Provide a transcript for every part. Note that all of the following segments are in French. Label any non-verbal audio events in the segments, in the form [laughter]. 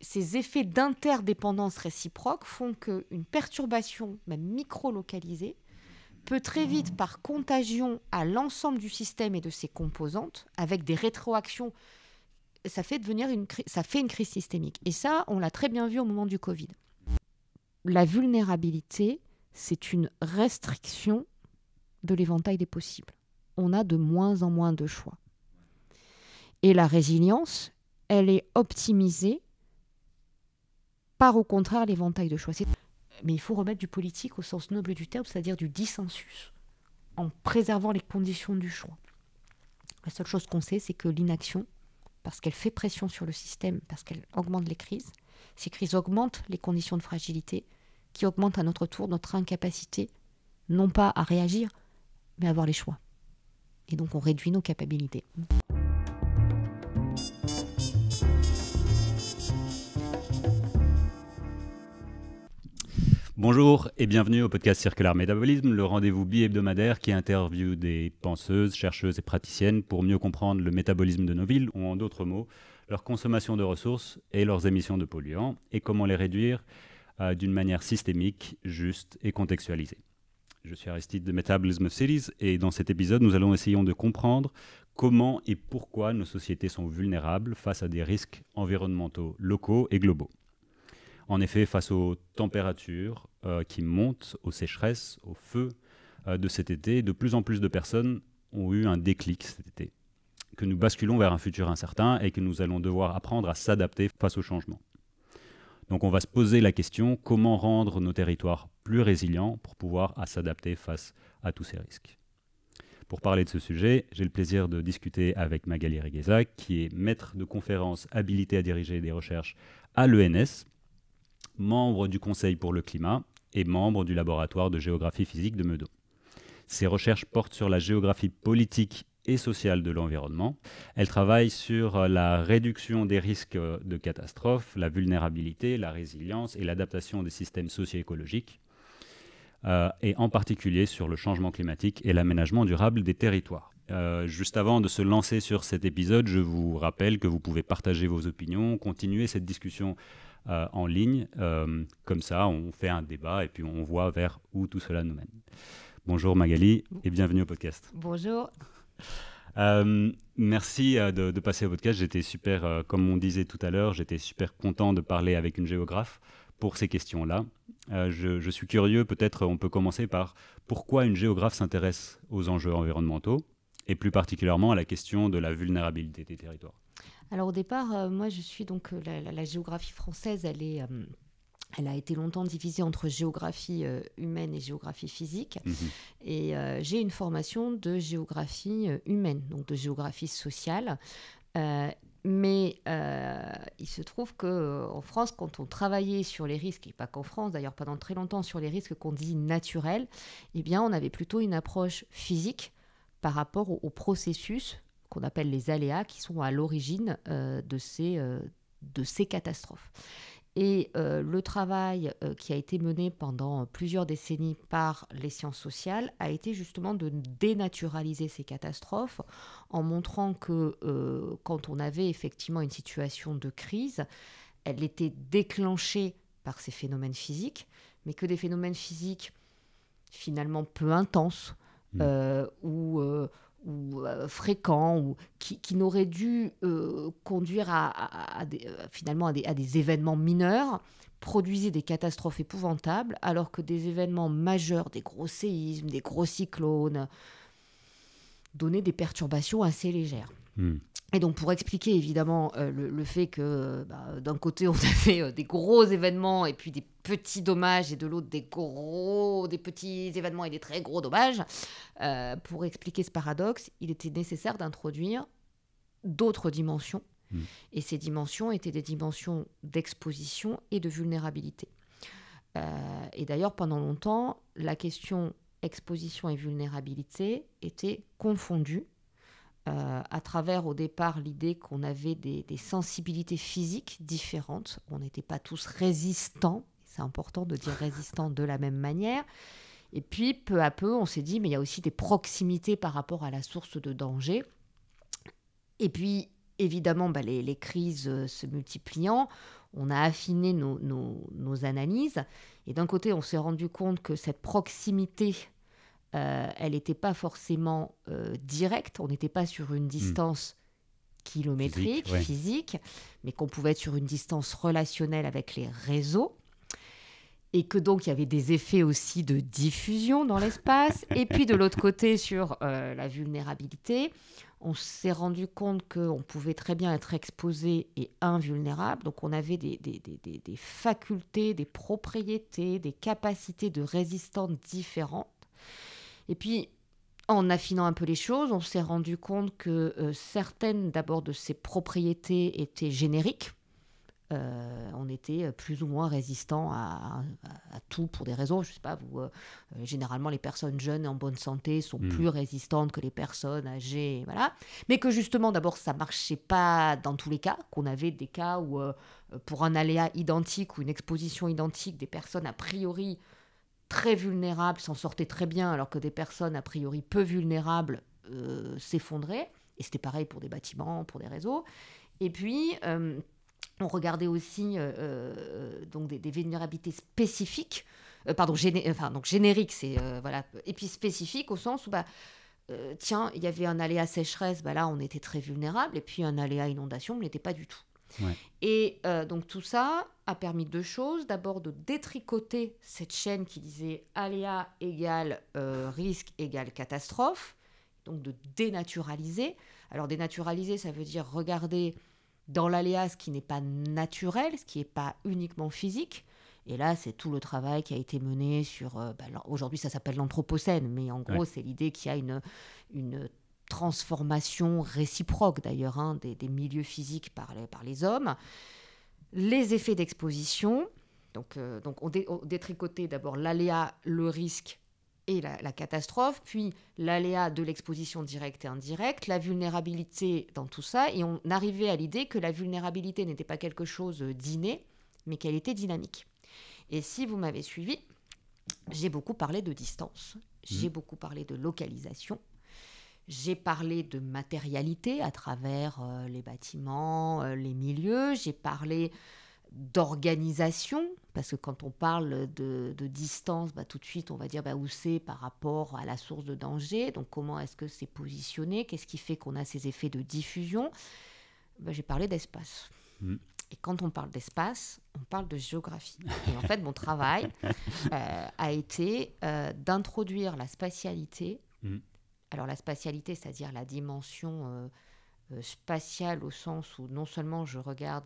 ces effets d'interdépendance réciproque font qu'une perturbation, même micro-localisée, peut très vite, par contagion à l'ensemble du système et de ses composantes, avec des rétroactions, ça fait, devenir une, ça fait une crise systémique. Et ça, on l'a très bien vu au moment du Covid. La vulnérabilité, c'est une restriction de l'éventail des possibles. On a de moins en moins de choix. Et la résilience, elle est optimisée par au contraire l'éventail de choix. Mais il faut remettre du politique au sens noble du terme, c'est-à-dire du dissensus, en préservant les conditions du choix. La seule chose qu'on sait, c'est que l'inaction, parce qu'elle fait pression sur le système, parce qu'elle augmente les crises, ces crises augmentent les conditions de fragilité, qui augmentent à notre tour notre incapacité, non pas à réagir, mais à avoir les choix. Et donc on réduit nos capacités. Bonjour et bienvenue au podcast Circular Métabolisme, le rendez-vous bi-hebdomadaire qui interviewe des penseuses, chercheuses et praticiennes pour mieux comprendre le métabolisme de nos villes, ou en d'autres mots, leur consommation de ressources et leurs émissions de polluants, et comment les réduire euh, d'une manière systémique, juste et contextualisée. Je suis Aristide de Metabolism of Cities et dans cet épisode, nous allons essayer de comprendre comment et pourquoi nos sociétés sont vulnérables face à des risques environnementaux locaux et globaux. En effet, face aux températures euh, qui montent, aux sécheresses, aux feux euh, de cet été, de plus en plus de personnes ont eu un déclic cet été, que nous basculons vers un futur incertain et que nous allons devoir apprendre à s'adapter face aux changements. Donc on va se poser la question, comment rendre nos territoires plus résilients pour pouvoir s'adapter face à tous ces risques Pour parler de ce sujet, j'ai le plaisir de discuter avec Magali Regueza, qui est maître de conférence Habilité à diriger des recherches à l'ENS, membre du Conseil pour le climat et membre du laboratoire de géographie physique de Meudon. Ses recherches portent sur la géographie politique et sociale de l'environnement. Elle travaille sur la réduction des risques de catastrophes, la vulnérabilité, la résilience et l'adaptation des systèmes socio-écologiques, euh, et en particulier sur le changement climatique et l'aménagement durable des territoires. Euh, juste avant de se lancer sur cet épisode, je vous rappelle que vous pouvez partager vos opinions, continuer cette discussion euh, en ligne. Euh, comme ça, on fait un débat et puis on voit vers où tout cela nous mène. Bonjour Magali et bienvenue au podcast. Bonjour. Euh, merci de, de, passer au podcast. J'étais super, comme on disait tout à l'heure, j'étais super content de parler avec une géographe pour ces questions-là. je, suis curieux, peut-être on peut commencer par pourquoi une géographe s'intéresse aux enjeux environnementaux et plus particulièrement à la question de la vulnérabilité des territoires. Alors au départ, euh, moi je suis donc euh, la, géographie française, elle est euh, elle a été longtemps divisée entre géographie humaine et géographie physique. Mhm. Et j'ai une formation de géographie humaine, donc de géographie sociale. mais il se trouve qu'en France, quand on travaillait sur les risques, et pas qu'en France d'ailleurs pendant très longtemps sur les risques qu'on dit naturels, eh bien on avait plutôt une approche physique par rapport au processus qu'on appelle les aléas, qui sont à l'origine euh, de, ces, euh, de ces catastrophes. Et euh, le travail qui a été mené pendant plusieurs décennies par les sciences sociales a été justement de dénaturaliser ces catastrophes en montrant que quand on avait effectivement une situation de crise, elle était déclenchée par ces phénomènes physiques, mais que des phénomènes physiques finalement peu intenses mmh. ou ou euh, fréquents ou qui, qui n'auraient dû euh, conduire à, euh, finalement à des, événements mineurs produisaient des catastrophes épouvantables alors que des événements majeurs, des gros séismes, des gros cyclones, donnaient des perturbations assez légères. Hmm. Et donc pour expliquer évidemment le, fait que bah, d'un côté [laughs] on avait des gros événements et puis des petits dommages et de l'autre des gros, des petits événements et des très gros dommages. Euh, pour expliquer ce paradoxe, il était nécessaire d'introduire d'autres dimensions. Hmm. Et ces dimensions étaient des dimensions d'exposition et de vulnérabilité. Euh, et d'ailleurs, pendant longtemps, la question exposition et vulnérabilité était confondue euh, à travers au départ l'idée qu'on avait des, des, sensibilités physiques différentes. On n'était pas tous résistants c'est important de dire résistant de la même manière. Et puis, peu à peu, on s'est dit, mais il y a aussi des proximités par rapport à la source de danger. Et puis, évidemment, bah, les, crises euh, se multipliant, on a affiné nos, analyses. Et d'un côté, on s'est rendu compte que cette proximité euh, elle n'était pas forcément euh, directe, on n'était pas sur une hmm. distance kilométrique, physique, physique mais qu'on pouvait être sur une distance relationnelle avec les réseaux et que donc il y avait des effets aussi de diffusion dans l'espace. et puis de l'autre côté, sur euh, la vulnérabilité, on s'est rendu compte qu'on pouvait très bien être exposé et invulnérable. Donc on avait des, facultés, des propriétés, des capacités de résistance différentes. Et puis, en affinant un peu les choses, on s'est rendu compte que euh, certaines d'abord de ces propriétés étaient génériques euh, on était plus ou moins résistant à, tout pour des raisons. Je sais pas, vous, euh, généralement les personnes jeunes et en bonne santé sont hmm. plus résistantes que les personnes âgées, voilà. Mais que justement, d'abord, ça marchait pas dans tous les cas, qu'on avait des cas où, euh, pour un aléa identique ou une exposition identique, des personnes a priori très vulnérables s'en sortaient très bien, alors que des personnes a priori peu vulnérables s'effondraient. Et c'était pareil pour des bâtiments, pour des réseaux. Et puis, on regardait aussi euh, euh, donc des, vulnérabilités spécifiques, euh, pardon, donc génériques, c'est voilà, et puis spécifiques au sens où bah, tiens, il y avait un aléa sécheresse, bah là on était très vulnérable, et puis un aléa inondation, on l'était pas du tout. Et donc tout ça a permis deux choses. D'abord de détricoter cette chaîne qui disait aléa égale risque égale catastrophe, donc de dénaturaliser. Alors dénaturaliser, ça veut dire regarder dans l'aléa, ce qui n'est pas naturel, ce qui n'est pas uniquement physique. Et là, c'est tout le travail qui a été mené sur. Euh, bah, aujourd'hui, ça s'appelle l'anthropocène, mais en gros, c'est l'idée qu'il y a une, transformation réciproque, d'ailleurs, hein, des, milieux physiques par les, hommes. Les effets d'exposition. Donc, euh, on, dé, on d'abord l'aléa, le risque, et la, catastrophe, puis l'aléa de l'exposition directe et indirecte, la vulnérabilité dans tout ça, et on arrivait à l'idée que la vulnérabilité n'était pas quelque chose d'inné, mais qu'elle était dynamique. Et si vous m'avez suivi, j'ai beaucoup parlé de distance, j'ai mmh. beaucoup parlé de localisation, j'ai parlé de matérialité à travers euh, les bâtiments, euh, les milieux, j'ai parlé d'organisation, parce que quand on parle de, distance, bah, tout de suite on va dire bah, où c'est par rapport à la source de danger, donc comment est-ce que c'est positionné, qu'est-ce qui fait qu'on a ces effets de diffusion. Bah, j'ai parlé d'espace. Hmm. Et quand on parle d'espace, on parle de géographie. Et en fait, mon travail [laughs] euh, a été euh, d'introduire la spatialité. Hmm. Alors la spatialité, c'est-à-dire la dimension euh, spatiale au sens où non seulement je regarde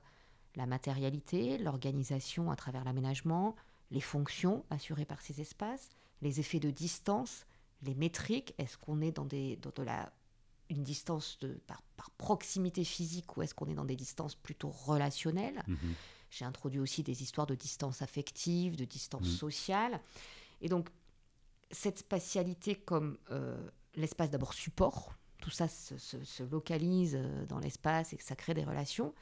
la matérialité, l'organisation à travers l'aménagement, les fonctions assurées par ces espaces, les effets de distance, les métriques, est-ce qu'on est dans, des, de la, une distance par, proximité physique ou est-ce qu'on est dans des distances plutôt relationnelles mhm. J'ai introduit aussi des histoires de distance affective, de distance mhm. sociale. Et donc, cette spatialité comme euh, l'espace d'abord support, tout ça se, localise euh, dans l'espace et que ça crée des relations,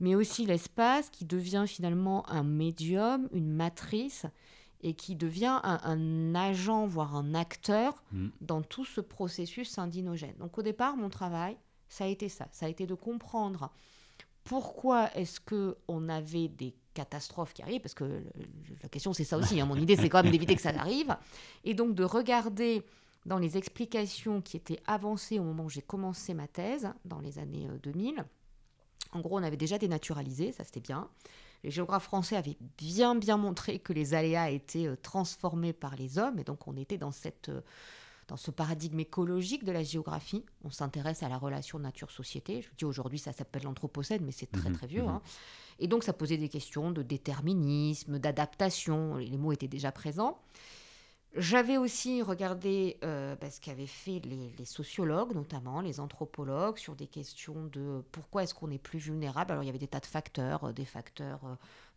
mais aussi l'espace qui devient finalement un médium, une matrice, et qui devient un, agent, voire un acteur mm. dans tout ce processus indinogène. Donc au départ, mon travail, ça a été ça, ça a été de comprendre pourquoi est-ce que on avait des catastrophes qui arrivent, parce que la question c'est ça aussi, hein. mon idée c'est quand même d'éviter que ça arrive, et donc de regarder dans les explications qui étaient avancées au moment où j'ai commencé ma thèse, dans les années 2000, euh, en gros, on avait déjà dénaturalisé, ça c'était bien. Les géographes français avaient bien bien montré que les aléas étaient euh, transformés par les hommes, et donc on était dans cette euh, dans ce paradigme écologique de la géographie. On s'intéresse à la relation nature-société. Je dis aujourd'hui, ça s'appelle l'anthropocène, mais c'est très mhm, très vieux. Mhm. Hein. Et donc ça posait des questions de déterminisme, d'adaptation. Les mots étaient déjà présents. J'avais aussi regardé euh, bah, ce qu'avaient fait les, sociologues, notamment les anthropologues, sur des questions de pourquoi est-ce qu'on est plus vulnérable. Alors il y avait des tas de facteurs, euh, des facteurs euh,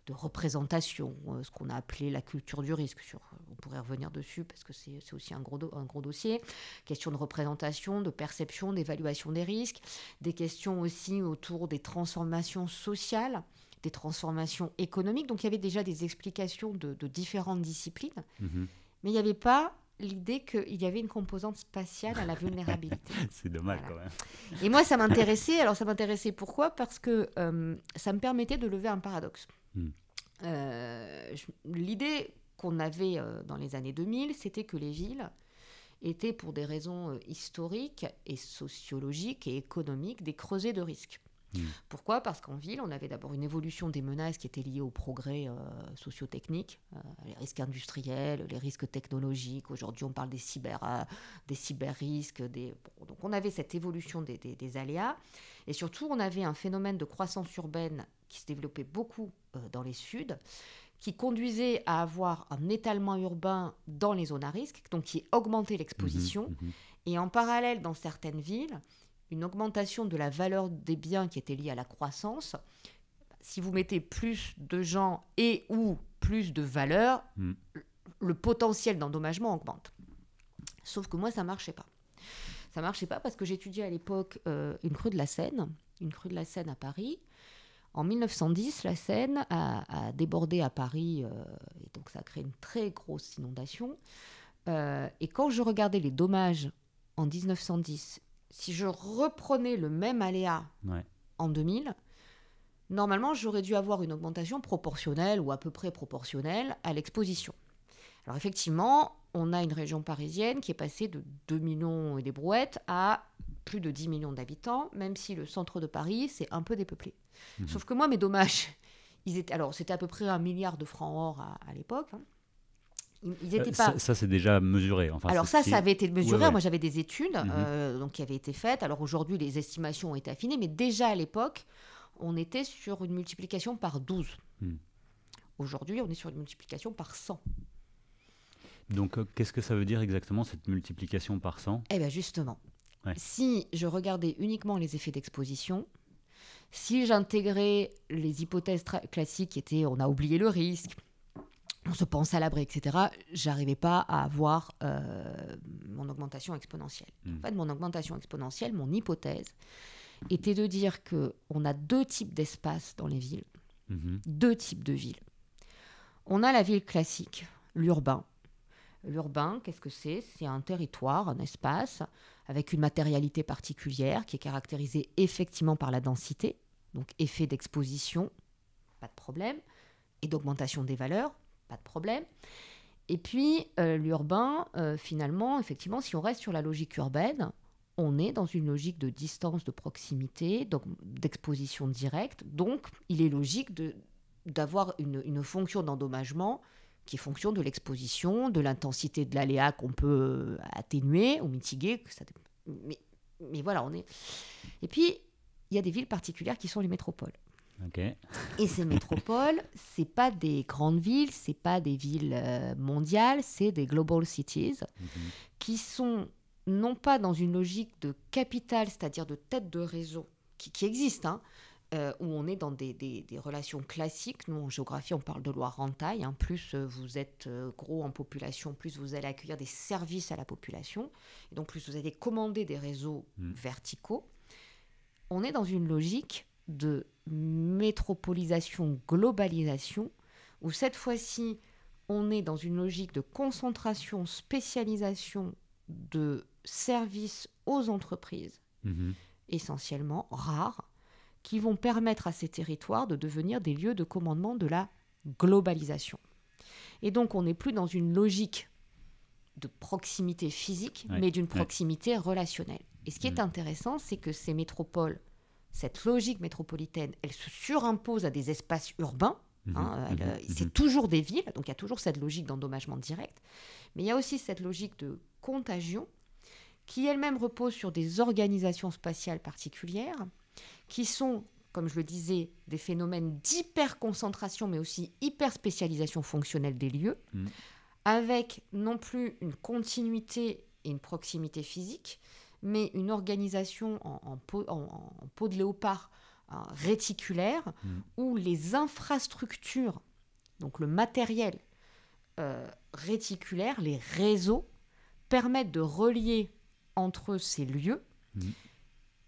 de représentation, ce qu'on a appelé la culture du risque. Sur, on pourrait revenir dessus parce que c'est aussi un gros, un gros dossier. Question de représentation, de perception, d'évaluation des risques, des questions aussi autour des transformations sociales des transformations économiques. Donc il y avait déjà des explications de, différentes disciplines. Mmh mais il n'y avait pas l'idée qu'il y avait une composante spatiale à la vulnérabilité. [laughs] c'est dommage quand même. Et moi, ça m'intéressait. Alors, ça m'intéressait pourquoi Parce que euh, ça me permettait de lever un paradoxe. Hmm. Euh, l'idée qu'on avait euh, dans les années 2000, c'était que les villes étaient, pour des raisons historiques et sociologiques et économiques, des creusets de risques. Hmm. Pourquoi Parce qu'en ville, on avait d'abord une évolution des menaces qui étaient liées au progrès euh, socio technique euh, les risques industriels, les risques technologiques. Aujourd'hui, on parle des cyber, euh, risques. donc, on avait cette évolution des, aléas, et surtout, on avait un phénomène de croissance urbaine qui se développait beaucoup dans les suds, qui conduisait à avoir un étalement urbain dans les zones à risque, donc qui augmentait mhm, l'exposition. Mhm. Et en parallèle, dans certaines villes, une augmentation de la valeur des biens qui était liée à la croissance, si vous mettez plus de gens et ou plus de valeur, hmm. le potentiel d'endommagement augmente. Sauf que moi, ça ne marchait pas. Ça marchait pas parce que j'étudiais à l'époque euh, une crue de la Seine, une crue de la Seine à Paris. En 1910, la Seine a, débordé à Paris, euh, et donc ça a créé une très grosse inondation. Euh, et quand je regardais les dommages en 1910 si je reprenais le même aléa en 2000, normalement, j'aurais dû avoir une augmentation proportionnelle ou à peu près proportionnelle à l'exposition. Alors effectivement, on a une région parisienne qui est passée de 2 millions et des brouettes à plus de 10 millions d'habitants, même si le centre de Paris, c'est un peu dépeuplé. Mhm. Sauf que moi, mes dommages, [laughs] ils étaient, alors c'était à peu près un milliard de francs or à, l'époque, hein. Euh, ça, c'est déjà mesuré. Enfin, Alors ça, ça avait été mesuré. Moi, j'avais des études mhm. euh, donc, qui avaient été faites. Alors aujourd'hui, les estimations ont été affinées, mais déjà à l'époque, on était sur une multiplication par 12. Hmm. Aujourd'hui, on est sur une multiplication par 100. Donc, euh, qu'est-ce que ça veut dire exactement, cette multiplication par 100 Eh bien, justement, si je regardais uniquement les effets d'exposition, si j'intégrais les hypothèses classiques qui étaient on a oublié le risque, on se pense à l'abri, etc., j'arrivais pas à avoir euh, mon augmentation exponentielle. Hmm. En fait, mon augmentation exponentielle, mon hypothèse, était de dire que on a deux types d'espaces dans les villes, mhm. deux types de villes. On a la ville classique, l'urbain. L'urbain, qu'est-ce que c'est C'est un territoire, un espace, avec une matérialité particulière qui est caractérisée effectivement par la densité, donc effet d'exposition, pas de problème, et d'augmentation des valeurs, pas de problème. Et puis, euh, l'urbain, euh, finalement, effectivement, si on reste sur la logique urbaine, on est dans une logique de distance, de proximité, donc d'exposition directe. Donc, il est logique d'avoir une, fonction d'endommagement qui est fonction de l'exposition, de l'intensité de l'aléa qu'on peut euh, atténuer ou mitiguer. mais, mais voilà, on est. Et puis, il y a des villes particulières qui sont les métropoles. Et ces métropoles, [laughs] c'est pas des grandes villes, c'est pas des villes euh, mondiales, c'est des global cities mhm. qui sont non pas dans une logique de capitale, c'est-à-dire de tête de réseau, qui, existe, hein, euh, où on est dans des, relations classiques. Nous, en géographie, on parle de loi rentaille. Hein. Plus euh, vous êtes gros en population, plus vous allez accueillir des services à la population. Et donc, plus vous allez commander des réseaux mhm. verticaux. On est dans une logique de métropolisation, globalisation, où cette fois-ci, on est dans une logique de concentration, spécialisation de services aux entreprises, mhm. essentiellement rares, qui vont permettre à ces territoires de devenir des lieux de commandement de la globalisation. Et donc, on n'est plus dans une logique de proximité physique, mais d'une proximité relationnelle. Et ce qui est mhm. intéressant, c'est que ces métropoles cette logique métropolitaine, elle se surimpose à des espaces urbains. Mhm, hein, mhm, euh, c'est mhm. toujours des villes, donc il y a toujours cette logique d'endommagement direct, mais il y a aussi cette logique de contagion qui elle-même repose sur des organisations spatiales particulières, qui sont, comme je le disais, des phénomènes d'hyperconcentration, mais aussi hyperspécialisation fonctionnelle des lieux, avec non plus une continuité et une proximité physique, mais une organisation en, en, peau, de léopard hein, réticulaire, mm. où les infrastructures, donc le matériel euh, réticulaire, les réseaux, permettent de relier entre ces lieux, mm.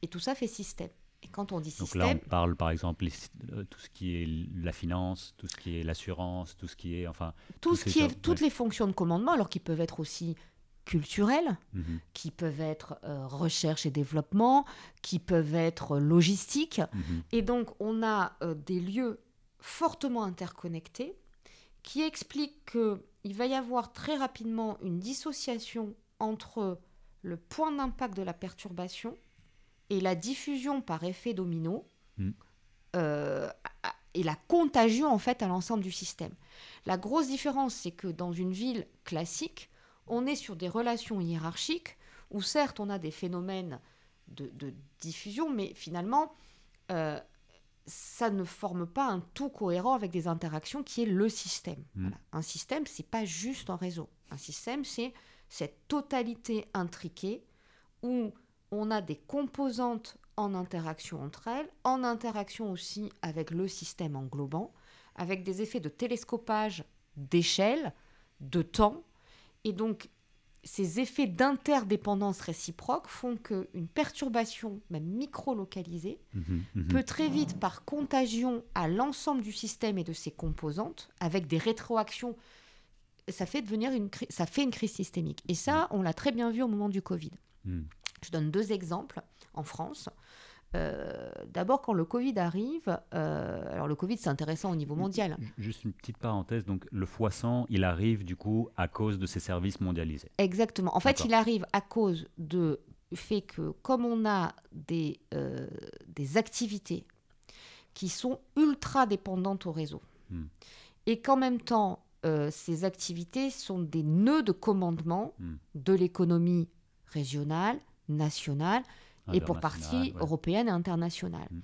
et tout ça fait système. Et quand on dit système... Donc là, on parle par exemple de euh, tout ce qui est la finance, tout ce qui est l'assurance, tout ce qui est... enfin Tout ce qui est... toutes les fonctions de commandement, alors qu'ils peuvent être aussi culturels, mhm. qui peuvent être euh, recherche et développement, qui peuvent être logistiques. Mhm. Et donc, on a euh, des lieux fortement interconnectés qui expliquent qu'il va y avoir très rapidement une dissociation entre le point d'impact de la perturbation et la diffusion par effet domino. Mm. Euh, et la contagion en fait à l'ensemble du système. La grosse différence, c'est que dans une ville classique, on est sur des relations hiérarchiques où certes on a des phénomènes de, diffusion, mais finalement euh, ça ne forme pas un tout cohérent avec des interactions qui est le système. Hmm. Un système, c'est pas juste un réseau. Un système, c'est cette totalité intriquée où on a des composantes en interaction entre elles, en interaction aussi avec le système englobant, avec des effets de télescopage d'échelle, de temps, et donc, ces effets d'interdépendance réciproque font qu'une perturbation, même micro-localisée, mhm, mhm. peut très vite, par contagion à l'ensemble du système et de ses composantes, avec des rétroactions, ça fait, devenir une, ça fait une crise systémique. Et ça, mhm. on l'a très bien vu au moment du Covid. Je donne deux exemples en France. Euh, d'abord, quand le Covid arrive, euh, alors le Covid c'est intéressant au niveau mondial. Juste une petite parenthèse, donc le x100, il arrive du coup à cause de ces services mondialisés. Exactement. En fait, il arrive à cause du fait que comme on a des, euh, des activités qui sont ultra dépendantes au réseau, hmm. et qu'en même temps, ces activités sont des nœuds de commandement hmm. de l'économie régionale, nationale, et pour partie européenne et internationale. Mm.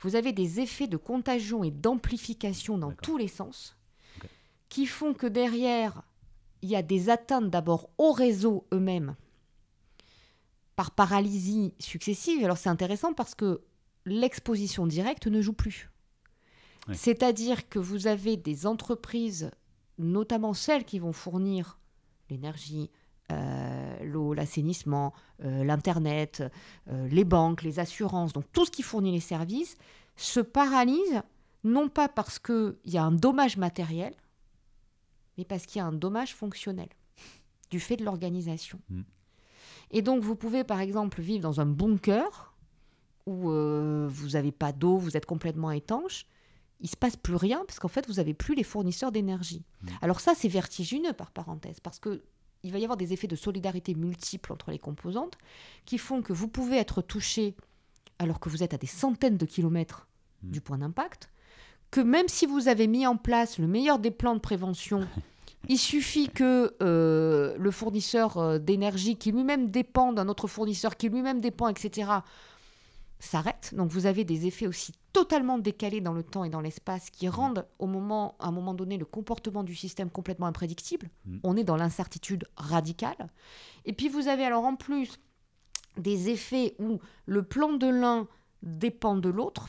Vous avez des effets de contagion et d'amplification dans tous les sens qui font que derrière, il y a des atteintes d'abord au réseau eux-mêmes par paralysie successive. Alors c'est intéressant parce que l'exposition directe ne joue plus. C'est-à-dire que vous avez des entreprises, notamment celles qui vont fournir l'énergie, euh, l'eau, l'assainissement, euh, l'Internet, euh, les banques, les assurances, donc tout ce qui fournit les services, se paralyse non pas parce qu'il y a un dommage matériel, mais parce qu'il y a un dommage fonctionnel du fait de l'organisation. Mm. Et donc vous pouvez par exemple vivre dans un bunker où vous n'avez pas d'eau, vous êtes complètement étanche, il se passe plus rien parce qu'en fait vous n'avez plus les fournisseurs d'énergie. Mm. Alors ça c'est vertigineux par parenthèse parce que il va y avoir des effets de solidarité multiples entre les composantes qui font que vous pouvez être touché alors que vous êtes à des centaines de kilomètres hmm. du point d'impact, que même si vous avez mis en place le meilleur des plans de prévention, [laughs] il suffit que euh, le fournisseur euh, d'énergie, qui lui-même dépend d'un autre fournisseur, qui lui-même dépend, etc., s'arrête. Donc vous avez des effets aussi totalement décalés dans le temps et dans l'espace qui mm. rendent au moment, à un moment donné le comportement du système complètement imprédictible. Mm. On est dans l'incertitude radicale. Et puis vous avez alors en plus des effets où le plan de l'un dépend de l'autre.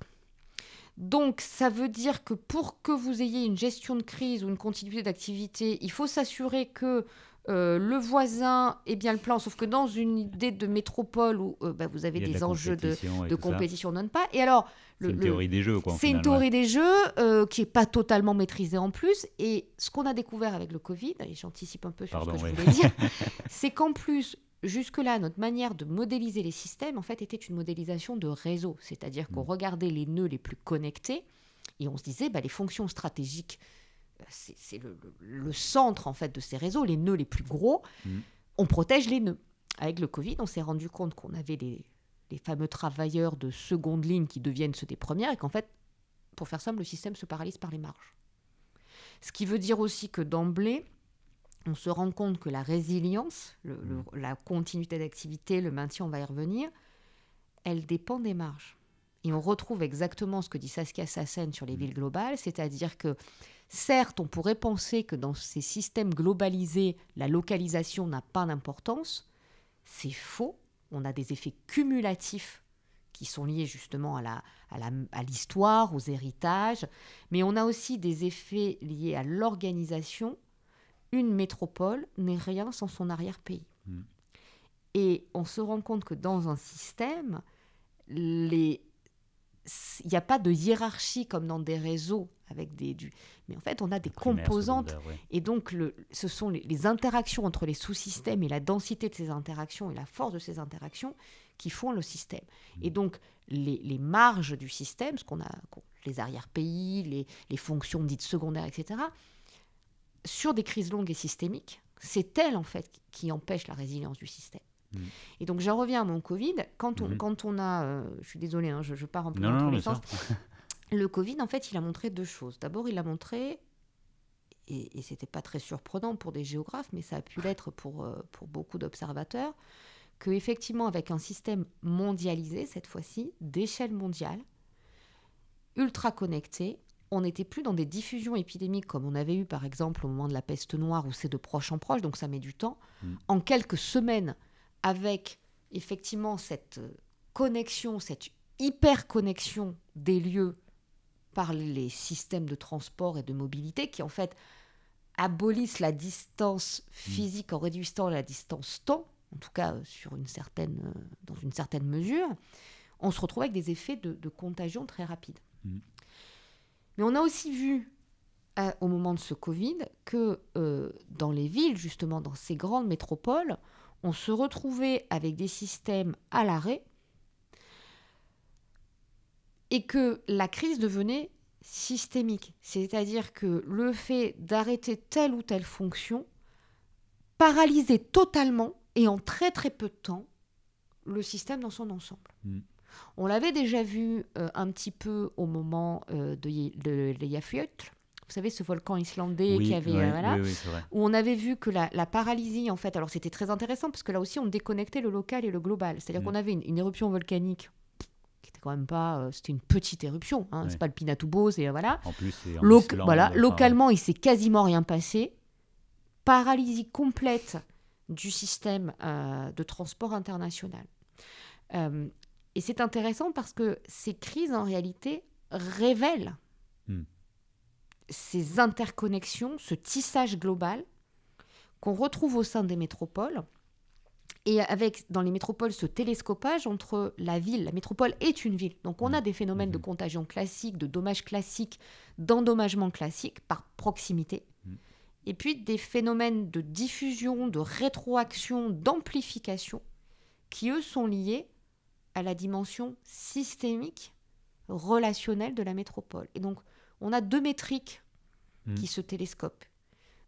Donc ça veut dire que pour que vous ayez une gestion de crise ou une continuité d'activité, il faut s'assurer que euh, le voisin, est eh bien le plan, sauf que dans une idée de métropole où euh, bah, vous avez des enjeux de, compétition non pas. Et alors, c'est une théorie des jeux, C'est une théorie des jeux euh, qui n'est pas totalement maîtrisée en plus. Et ce qu'on a découvert avec le Covid, et j'anticipe un peu sur Pardon, ce que je voulais dire, [laughs] c'est qu'en plus, jusque-là, notre manière de modéliser les systèmes, en fait, était une modélisation de réseau. C'est-à-dire qu'on mm. regardait les nœuds les plus connectés et on se disait, bah, les fonctions stratégiques bah, c'est le, centre en fait de ces réseaux, les nœuds les plus gros. Mm. On protège les nœuds. Avec le Covid, on s'est rendu compte qu'on avait les, fameux travailleurs de seconde ligne qui deviennent ceux des premières et qu'en fait, pour faire simple, le système se paralyse par les marges. Ce qui veut dire aussi que d'emblée, on se rend compte que la résilience, mm. la continuité d'activité, le maintien, on va y revenir, elle dépend des marges. Et on retrouve exactement ce que dit Saskia Sassen sur les mm. villes globales, c'est-à-dire que Certes, on pourrait penser que dans ces systèmes globalisés, la localisation n'a pas d'importance. C'est faux. On a des effets cumulatifs qui sont liés justement à l'histoire, aux héritages, mais on a aussi des effets liés à l'organisation. Une métropole n'est rien sans son arrière-pays. Hmm. Et on se rend compte que dans un système, il n'y a pas de hiérarchie comme dans des réseaux avec des du... Mais en fait, on a des composantes. Et donc, le, ce sont les, interactions entre les sous-systèmes et la densité de ces interactions et la force de ces interactions qui font le système. Mmh. Et donc, les, marges du système, ce qu'on a, les arrière-pays, les, fonctions dites secondaires, etc., sur des crises longues et systémiques, c'est elles, en fait, qui empêchent la résilience du système. Mmh. Et donc, j'en reviens à mon Covid. Quand on, mmh. quand on a. Euh, je suis désolée, hein, je, je, pars en peu non, sens. [laughs] le Covid, en fait, il a montré deux choses. D'abord, il a montré, et, et c'était pas très surprenant pour des géographes, mais ça a pu l'être pour, euh, pour beaucoup d'observateurs, que effectivement, avec un système mondialisé cette fois-ci, d'échelle mondiale, ultra connecté, on n'était plus dans des diffusions épidémiques comme on avait eu par exemple au moment de la peste noire où c'est de proche en proche, donc ça met du temps. Mm. En quelques semaines, avec effectivement cette connexion, cette hyper connexion des lieux par les systèmes de transport et de mobilité qui en fait abolissent la distance mmh. physique en réduisant la distance temps, en tout cas euh, sur une certaine, euh, dans une certaine mesure, on se retrouve avec des effets de, contagion très rapides. Mmh. Mais on a aussi vu euh, au moment de ce Covid que dans les villes, justement dans ces grandes métropoles, on se retrouvait avec des systèmes à l'arrêt et que la crise devenait systémique. C'est-à-dire que le fait d'arrêter telle ou telle fonction paralysait totalement et en très très peu de temps le système dans son ensemble. Mm. On l'avait déjà vu euh, un petit peu au moment euh, de, le vous savez, ce volcan islandais qui avait. Euh, où on avait vu que la, paralysie, en fait, alors c'était très intéressant parce que là aussi, on déconnectait le local et le global. C'est-à-dire mm. qu'on avait une, éruption volcanique même pas. Euh, c'était une petite éruption, hein, c'est pas le Pinatubo, c'est voilà. En plus, voilà, localement, il s'est quasiment rien passé. Paralysie complète du système euh, de transport international. Euh, et c'est intéressant parce que ces crises, en réalité, révèlent hmm. ces interconnexions, ce tissage global qu'on retrouve au sein des métropoles et avec dans les métropoles ce télescopage entre la ville, la métropole est une ville. Donc on a mm. des phénomènes de mm-hmm. contagion classique, de dommages classiques, d'endommagement classique par proximité. Mm. Et puis des phénomènes de diffusion, de rétroaction, d'amplification qui eux sont liés à la dimension systémique relationnelle de la métropole. Et donc on a deux métriques mm. qui se télescopent,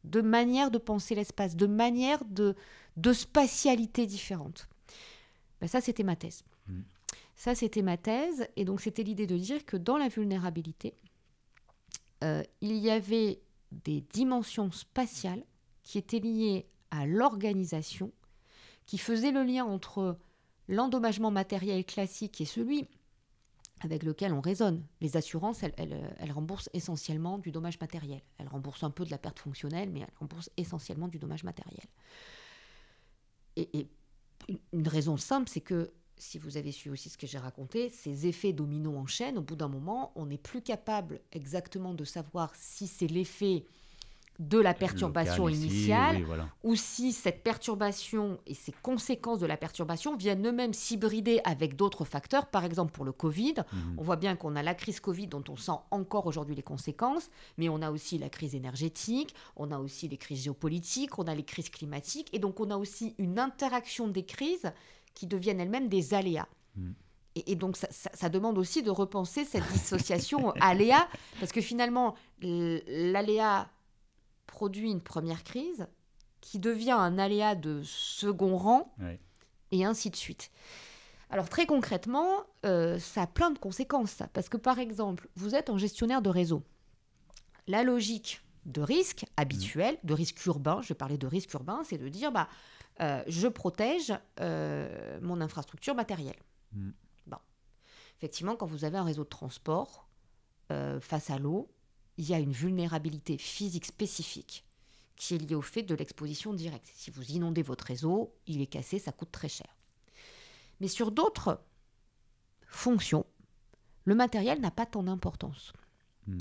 deux manières de penser l'espace, deux manières de de spatialités différentes. Ben, ça, c'était ma thèse. Mm. Ça, c'était ma thèse. Et donc, c'était l'idée de dire que dans la vulnérabilité, euh, il y avait des dimensions spatiales qui étaient liées à l'organisation, qui faisaient le lien entre l'endommagement matériel classique et celui avec lequel on raisonne. Les assurances, elles, euh, remboursent essentiellement du dommage matériel. Elles remboursent un peu de la perte fonctionnelle, mais elles remboursent essentiellement du dommage matériel et, une raison simple, c'est que si vous avez su aussi ce que j'ai raconté, ces effets dominos en chaîne, au bout d'un moment, on n'est plus capable exactement de savoir si c'est l'effet de la perturbation initiale, ou si cette perturbation et ses conséquences de la perturbation viennent eux-mêmes s'hybrider avec d'autres facteurs. Par exemple, pour le Covid, mhm. on voit bien qu'on a la crise Covid dont on sent encore aujourd'hui les conséquences, mais on a aussi la crise énergétique, on a aussi les crises géopolitiques, on a les crises climatiques, et donc on a aussi une interaction des crises qui deviennent elles-mêmes des aléas. Mhm. Et, donc, ça, demande aussi de repenser cette dissociation [laughs] aléa, parce que finalement, l'aléa produit une première crise qui devient un aléa de second rang, et ainsi de suite. Alors très concrètement, euh, ça a plein de conséquences, parce que par exemple, vous êtes un gestionnaire de réseau. La logique de risque habituel, mm. de risque urbain, je vais parler de risque urbain, c'est de dire, bah, euh, je protège euh, mon infrastructure matérielle. Mm. Effectivement, quand vous avez un réseau de transport face à l'eau, il y a une vulnérabilité physique spécifique qui est liée au fait de l'exposition directe. Si vous inondez votre réseau, il est cassé, ça coûte très cher. Mais sur d'autres fonctions, le matériel n'a pas tant d'importance. Hmm.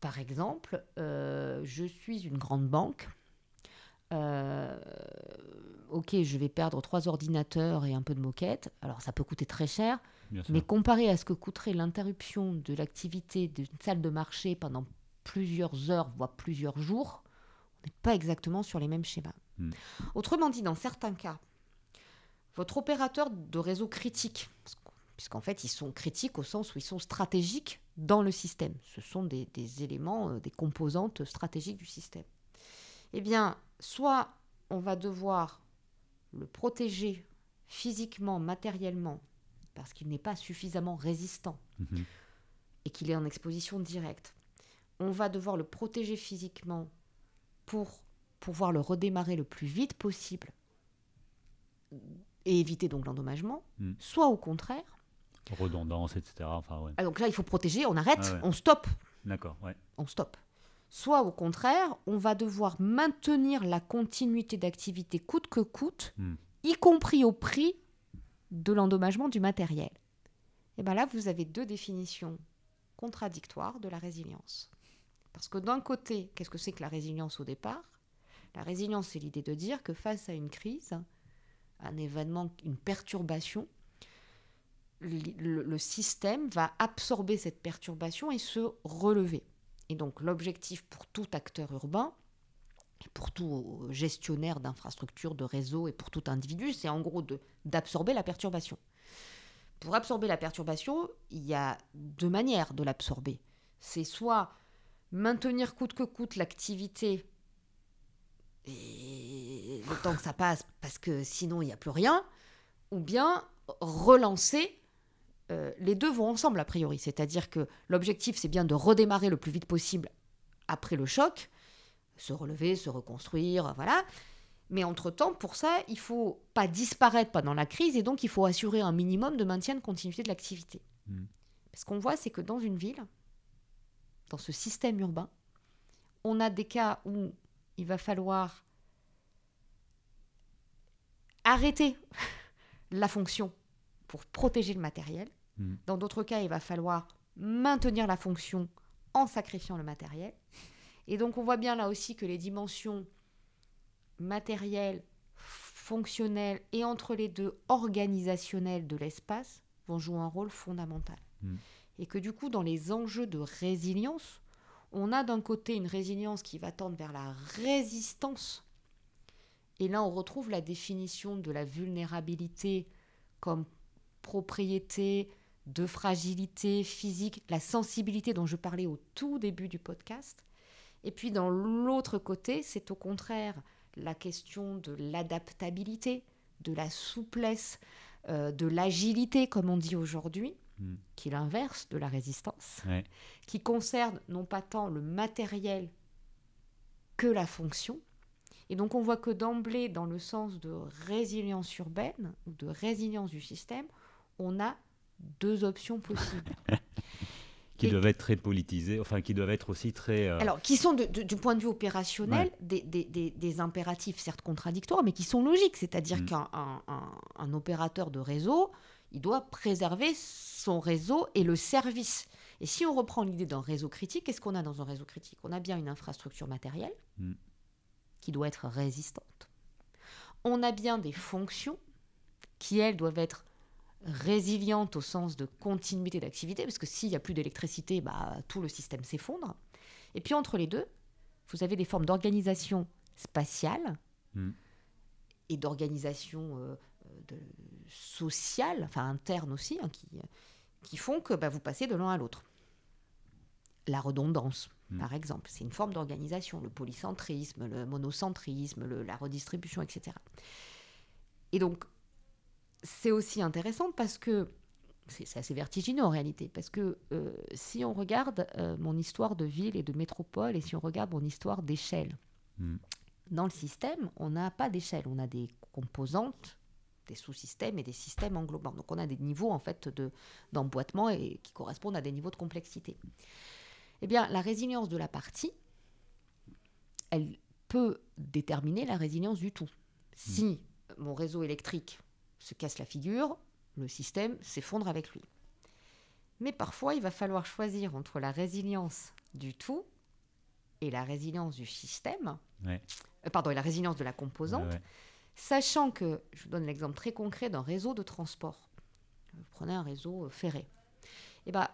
Par exemple, euh, je suis une grande banque. Euh, ok, je vais perdre trois ordinateurs et un peu de moquette. Alors ça peut coûter très cher. Mais comparé à ce que coûterait l'interruption de l'activité d'une salle de marché pendant plusieurs heures, voire plusieurs jours, on n'est pas exactement sur les mêmes schémas. Hmm. Autrement dit, dans certains cas, votre opérateur de réseau critique, puisqu'en fait ils sont critiques au sens où ils sont stratégiques dans le système, ce sont des éléments, euh, des composantes stratégiques du système, eh bien, soit on va devoir le protéger physiquement, matériellement, parce qu'il n'est pas suffisamment résistant mhm. et qu'il est en exposition directe. On va devoir le protéger physiquement pour pouvoir le redémarrer le plus vite possible et éviter donc l'endommagement, mhm. soit au contraire. Redondance, etc. Ah, donc là, il faut protéger, on arrête, ah, on stoppe. D'accord, ouais. On stoppe. Soit au contraire, on va devoir maintenir la continuité d'activité coûte que coûte, hmm. y compris au prix de l'endommagement du matériel. Et bien là, vous avez deux définitions contradictoires de la résilience. Parce que d'un côté, qu'est-ce que c'est que la résilience au départ La résilience, c'est l'idée de dire que face à une crise, un événement, une perturbation, le système va absorber cette perturbation et se relever. Et donc l'objectif pour tout acteur urbain, pour tout euh, gestionnaire d'infrastructures, de réseaux et pour tout individu, c'est en gros d'absorber la perturbation. Pour absorber la perturbation, il y a deux manières de l'absorber. C'est soit maintenir coûte que coûte l'activité et le temps que ça passe, parce que sinon il n'y a plus rien, ou bien relancer. Euh, les deux vont ensemble a priori, c'est-à-dire que l'objectif c'est bien de redémarrer le plus vite possible après le choc, se relever, se reconstruire, voilà. Mais entre-temps, pour ça, il faut pas disparaître pendant la crise et donc il faut assurer un minimum de maintien de continuité de l'activité. Hmm. Ce qu'on voit, c'est que dans une ville, dans ce système urbain, on a des cas où il va falloir arrêter [laughs] la fonction pour protéger le matériel. Hmm. Dans d'autres cas, il va falloir maintenir la fonction en sacrifiant le matériel. Et donc on voit bien là aussi que les dimensions matérielles, fonctionnelles et entre les deux organisationnelles de l'espace vont jouer un rôle fondamental. Mm. Et que du coup, dans les enjeux de résilience, on a d'un côté une résilience qui va tendre vers la résistance. Et là, on retrouve la définition de la vulnérabilité comme propriété de fragilité physique, la sensibilité dont je parlais au tout début du podcast. Et puis dans l'autre côté, c'est au contraire la question de l'adaptabilité, de la souplesse, euh, de l'agilité, comme on dit aujourd'hui, hmm. qui est l'inverse de la résistance, qui concerne non pas tant le matériel que la fonction. Et donc on voit que d'emblée, dans le sens de résilience urbaine ou de résilience du système, on a deux options possibles. [laughs] qui doivent être très politisés, enfin qui doivent être aussi très... Euh, Alors, qui sont du point de vue opérationnel des, des, des, impératifs certes contradictoires, mais qui sont logiques. C'est-à-dire mm. qu'un un, opérateur de réseau, il doit préserver son réseau et le service. Et si on reprend l'idée d'un réseau critique, qu'est-ce qu'on a dans un réseau critique On a bien une infrastructure matérielle mm. qui doit être résistante. On a bien des fonctions qui, elles, doivent être résiliente au sens de continuité d'activité, parce que s'il n'y a plus d'électricité, bah, tout le système s'effondre. Et puis entre les deux, vous avez des formes d'organisation spatiale hmm. et d'organisation euh, euh, sociale, enfin interne aussi, hein, qui, qui font que bah, vous passez de l'un à l'autre. La redondance, hmm. par exemple, c'est une forme d'organisation, le polycentrisme, le monocentrisme, la redistribution, etc. Et donc, c'est aussi intéressant parce que c'est assez vertigineux en réalité, parce que euh, si on regarde euh, mon histoire de ville et de métropole, et si on regarde mon histoire d'échelle, hmm. dans le système, on n'a pas d'échelle, on a des composantes, des sous-systèmes et des systèmes englobants. Donc on a des niveaux en fait d'emboîtement et qui correspondent à des niveaux de complexité. Eh bien, la résilience de la partie, elle peut déterminer la résilience du tout. Si hmm. mon réseau électrique se casse la figure, le système s'effondre avec lui. Mais parfois, il va falloir choisir entre la résilience du tout et la résilience du système, euh, pardon, et la résilience de la composante, sachant que, je vous donne l'exemple très concret d'un réseau de transport. Vous prenez un réseau euh, ferré. Eh bien,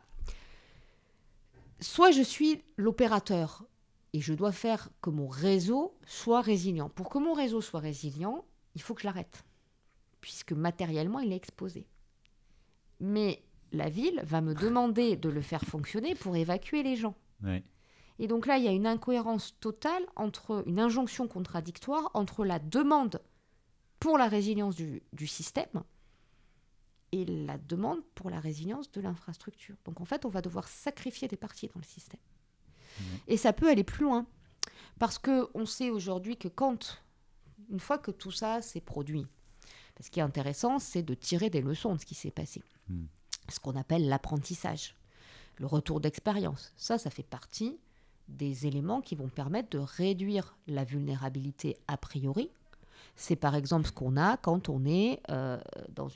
soit je suis l'opérateur et je dois faire que mon réseau soit résilient. Pour que mon réseau soit résilient, il faut que je l'arrête puisque matériellement, il est exposé. Mais la ville va me demander de le faire fonctionner pour évacuer les gens. Et donc là, il y a une incohérence totale entre une injonction contradictoire entre la demande pour la résilience du, système et la demande pour la résilience de l'infrastructure. Donc en fait, on va devoir sacrifier des parties dans le système. Et ça peut aller plus loin. Parce qu'on sait aujourd'hui que quand, une fois que tout ça s'est produit, ce qui est intéressant, c'est de tirer des leçons de ce qui s'est passé. Hmm. Ce qu'on appelle l'apprentissage, le retour d'expérience. Ça, ça fait partie des éléments qui vont permettre de réduire la vulnérabilité a priori. C'est par exemple ce qu'on a quand on est euh, dans,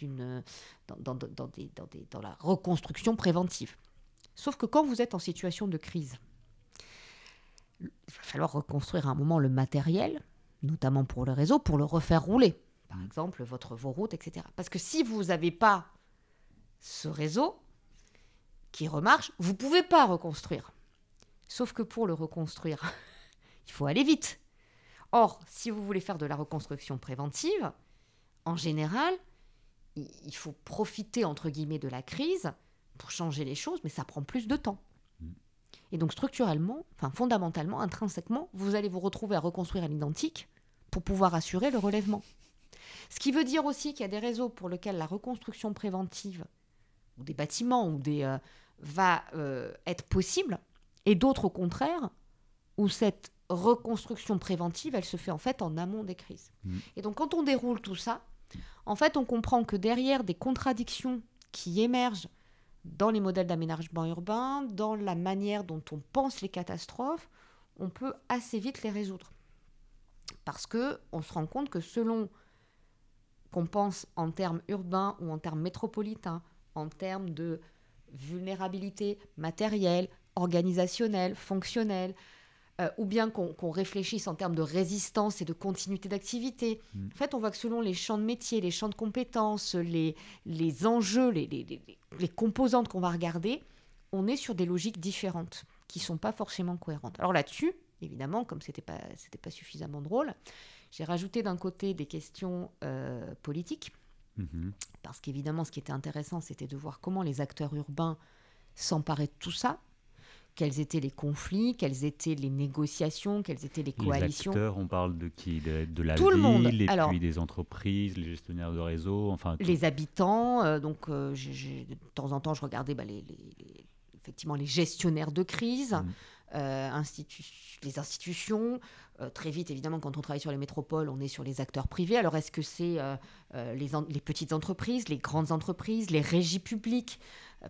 dans la reconstruction préventive. Sauf que quand vous êtes en situation de crise, il va falloir reconstruire à un moment le matériel, notamment pour le réseau, pour le refaire rouler par exemple votre, vos routes, etc. Parce que si vous n'avez pas ce réseau qui remarche, vous ne pouvez pas reconstruire. Sauf que pour le reconstruire, [laughs] il faut aller vite. Or, si vous voulez faire de la reconstruction préventive, en général, il faut profiter, entre guillemets, de la crise pour changer les choses, mais ça prend plus de temps. Mm. Et donc structurellement, enfin fondamentalement, intrinsèquement, vous allez vous retrouver à reconstruire à l'identique pour pouvoir assurer le relèvement. Ce qui veut dire aussi qu'il y a des réseaux pour lesquels la reconstruction préventive, ou des bâtiments, ou des, euh, va euh, être possible, et d'autres au contraire, où cette reconstruction préventive, elle se fait en fait en amont des crises. Mm. Et donc quand on déroule tout ça, en fait, on comprend que derrière des contradictions qui émergent dans les modèles d'aménagement urbain, dans la manière dont on pense les catastrophes, on peut assez vite les résoudre. Parce que on se rend compte que selon qu'on pense en termes urbains ou en termes métropolitains, en termes de vulnérabilité matérielle, organisationnelle, fonctionnelle, euh, ou bien qu'on réfléchisse en termes de résistance et de continuité d'activité. Mm. En fait, on voit que selon les champs de métier, les champs de compétences, les, les enjeux, les, les, les composantes qu'on va regarder, on est sur des logiques différentes qui sont pas forcément cohérentes. Alors là-dessus, évidemment, comme c'était pas, pas suffisamment drôle, j'ai rajouté d'un côté des questions euh, politiques, mhm. parce qu'évidemment, ce qui était intéressant, c'était de voir comment les acteurs urbains s'emparaient de tout ça, quels étaient les conflits, quelles étaient les négociations, quelles étaient les coalitions. Les acteurs, on parle de qui de, la tout ville, le monde. des entreprises, les gestionnaires de réseau, enfin... Les habitants, euh, donc euh, de temps en temps, je regardais bah, les, effectivement les gestionnaires de crise, mhm. les institutions, euh, très vite, évidemment, quand on travaille sur les métropoles, on est sur les acteurs privés. Alors, est-ce que c'est euh, euh, les, les, petites entreprises, les grandes entreprises, les régies publiques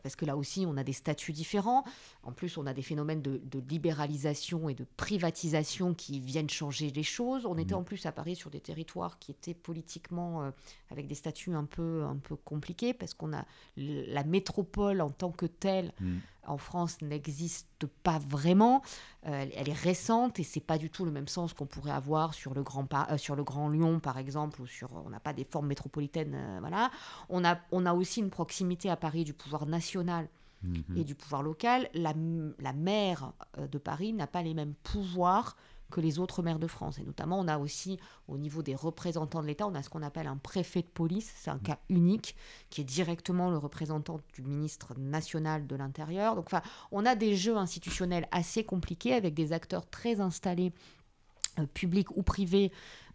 Parce que là aussi, on a des statuts différents. En plus, on a des phénomènes de, libéralisation et de privatisation qui viennent changer les choses. On était mmh. en plus à Paris sur des territoires qui étaient politiquement avec des statuts un peu, un peu compliqués, parce qu'on a la métropole en tant que telle. Mmh en France n'existe pas vraiment. Euh, elle est récente et c'est pas du tout le même sens qu'on pourrait avoir sur le Grand, euh, sur le Grand Lyon, par exemple, ou sur. On n'a pas des formes métropolitaines. Euh, voilà. On a, on a aussi une proximité à Paris du pouvoir national mhm. et du pouvoir local. La, la maire de Paris n'a pas les mêmes pouvoirs que les autres maires de France. Et notamment, on a aussi, au niveau des représentants de l'État, on a ce qu'on appelle un préfet de police. C'est un cas unique, qui est directement le représentant du ministre national de l'Intérieur. Donc, enfin, on a des jeux institutionnels assez compliqués avec des acteurs très installés euh, publics ou privés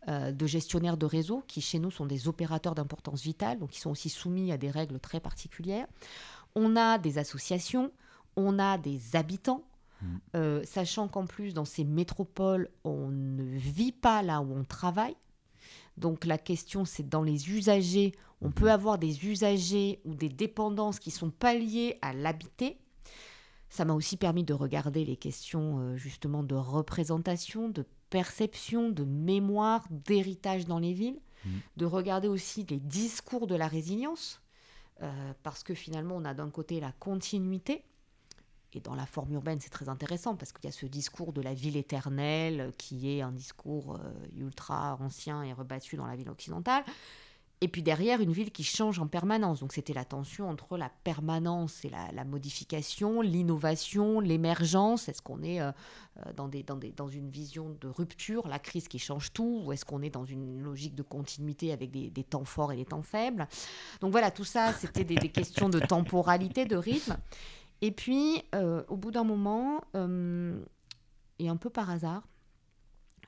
euh, de gestionnaires de réseaux qui chez nous sont des opérateurs d'importance vitale, donc qui sont aussi soumis à des règles très particulières. On a des associations, on a des habitants, Mm. Euh, sachant qu'en plus, dans ces métropoles, on ne vit pas là où on travaille. Donc la question, c'est dans les usagers, on mm-hmm. peut avoir des usagers ou des dépendances qui sont pas liées à l'habiter Ça m'a aussi permis de regarder les questions euh, justement de représentation, de perception, de mémoire, d'héritage dans les villes, mm. de regarder aussi les discours de la résilience, euh, parce que finalement on a d'un côté la continuité, et dans la forme urbaine, c'est très intéressant parce qu'il y a ce discours de la ville éternelle qui est un discours euh, ultra ancien et rebattu dans la ville occidentale. Et puis derrière, une ville qui change en permanence. Donc c'était la tension entre la permanence et la, modification, l'innovation, l'émergence. Est-ce qu'on est, euh, euh, dans, des, dans, une vision de rupture, la crise qui change tout, ou est-ce qu'on est dans une logique de continuité avec des, des, temps forts et des temps faibles Donc voilà, tout ça, c'était des questions de temporalité, de rythme. Et puis, euh, au bout d'un moment, euh, et un peu par hasard,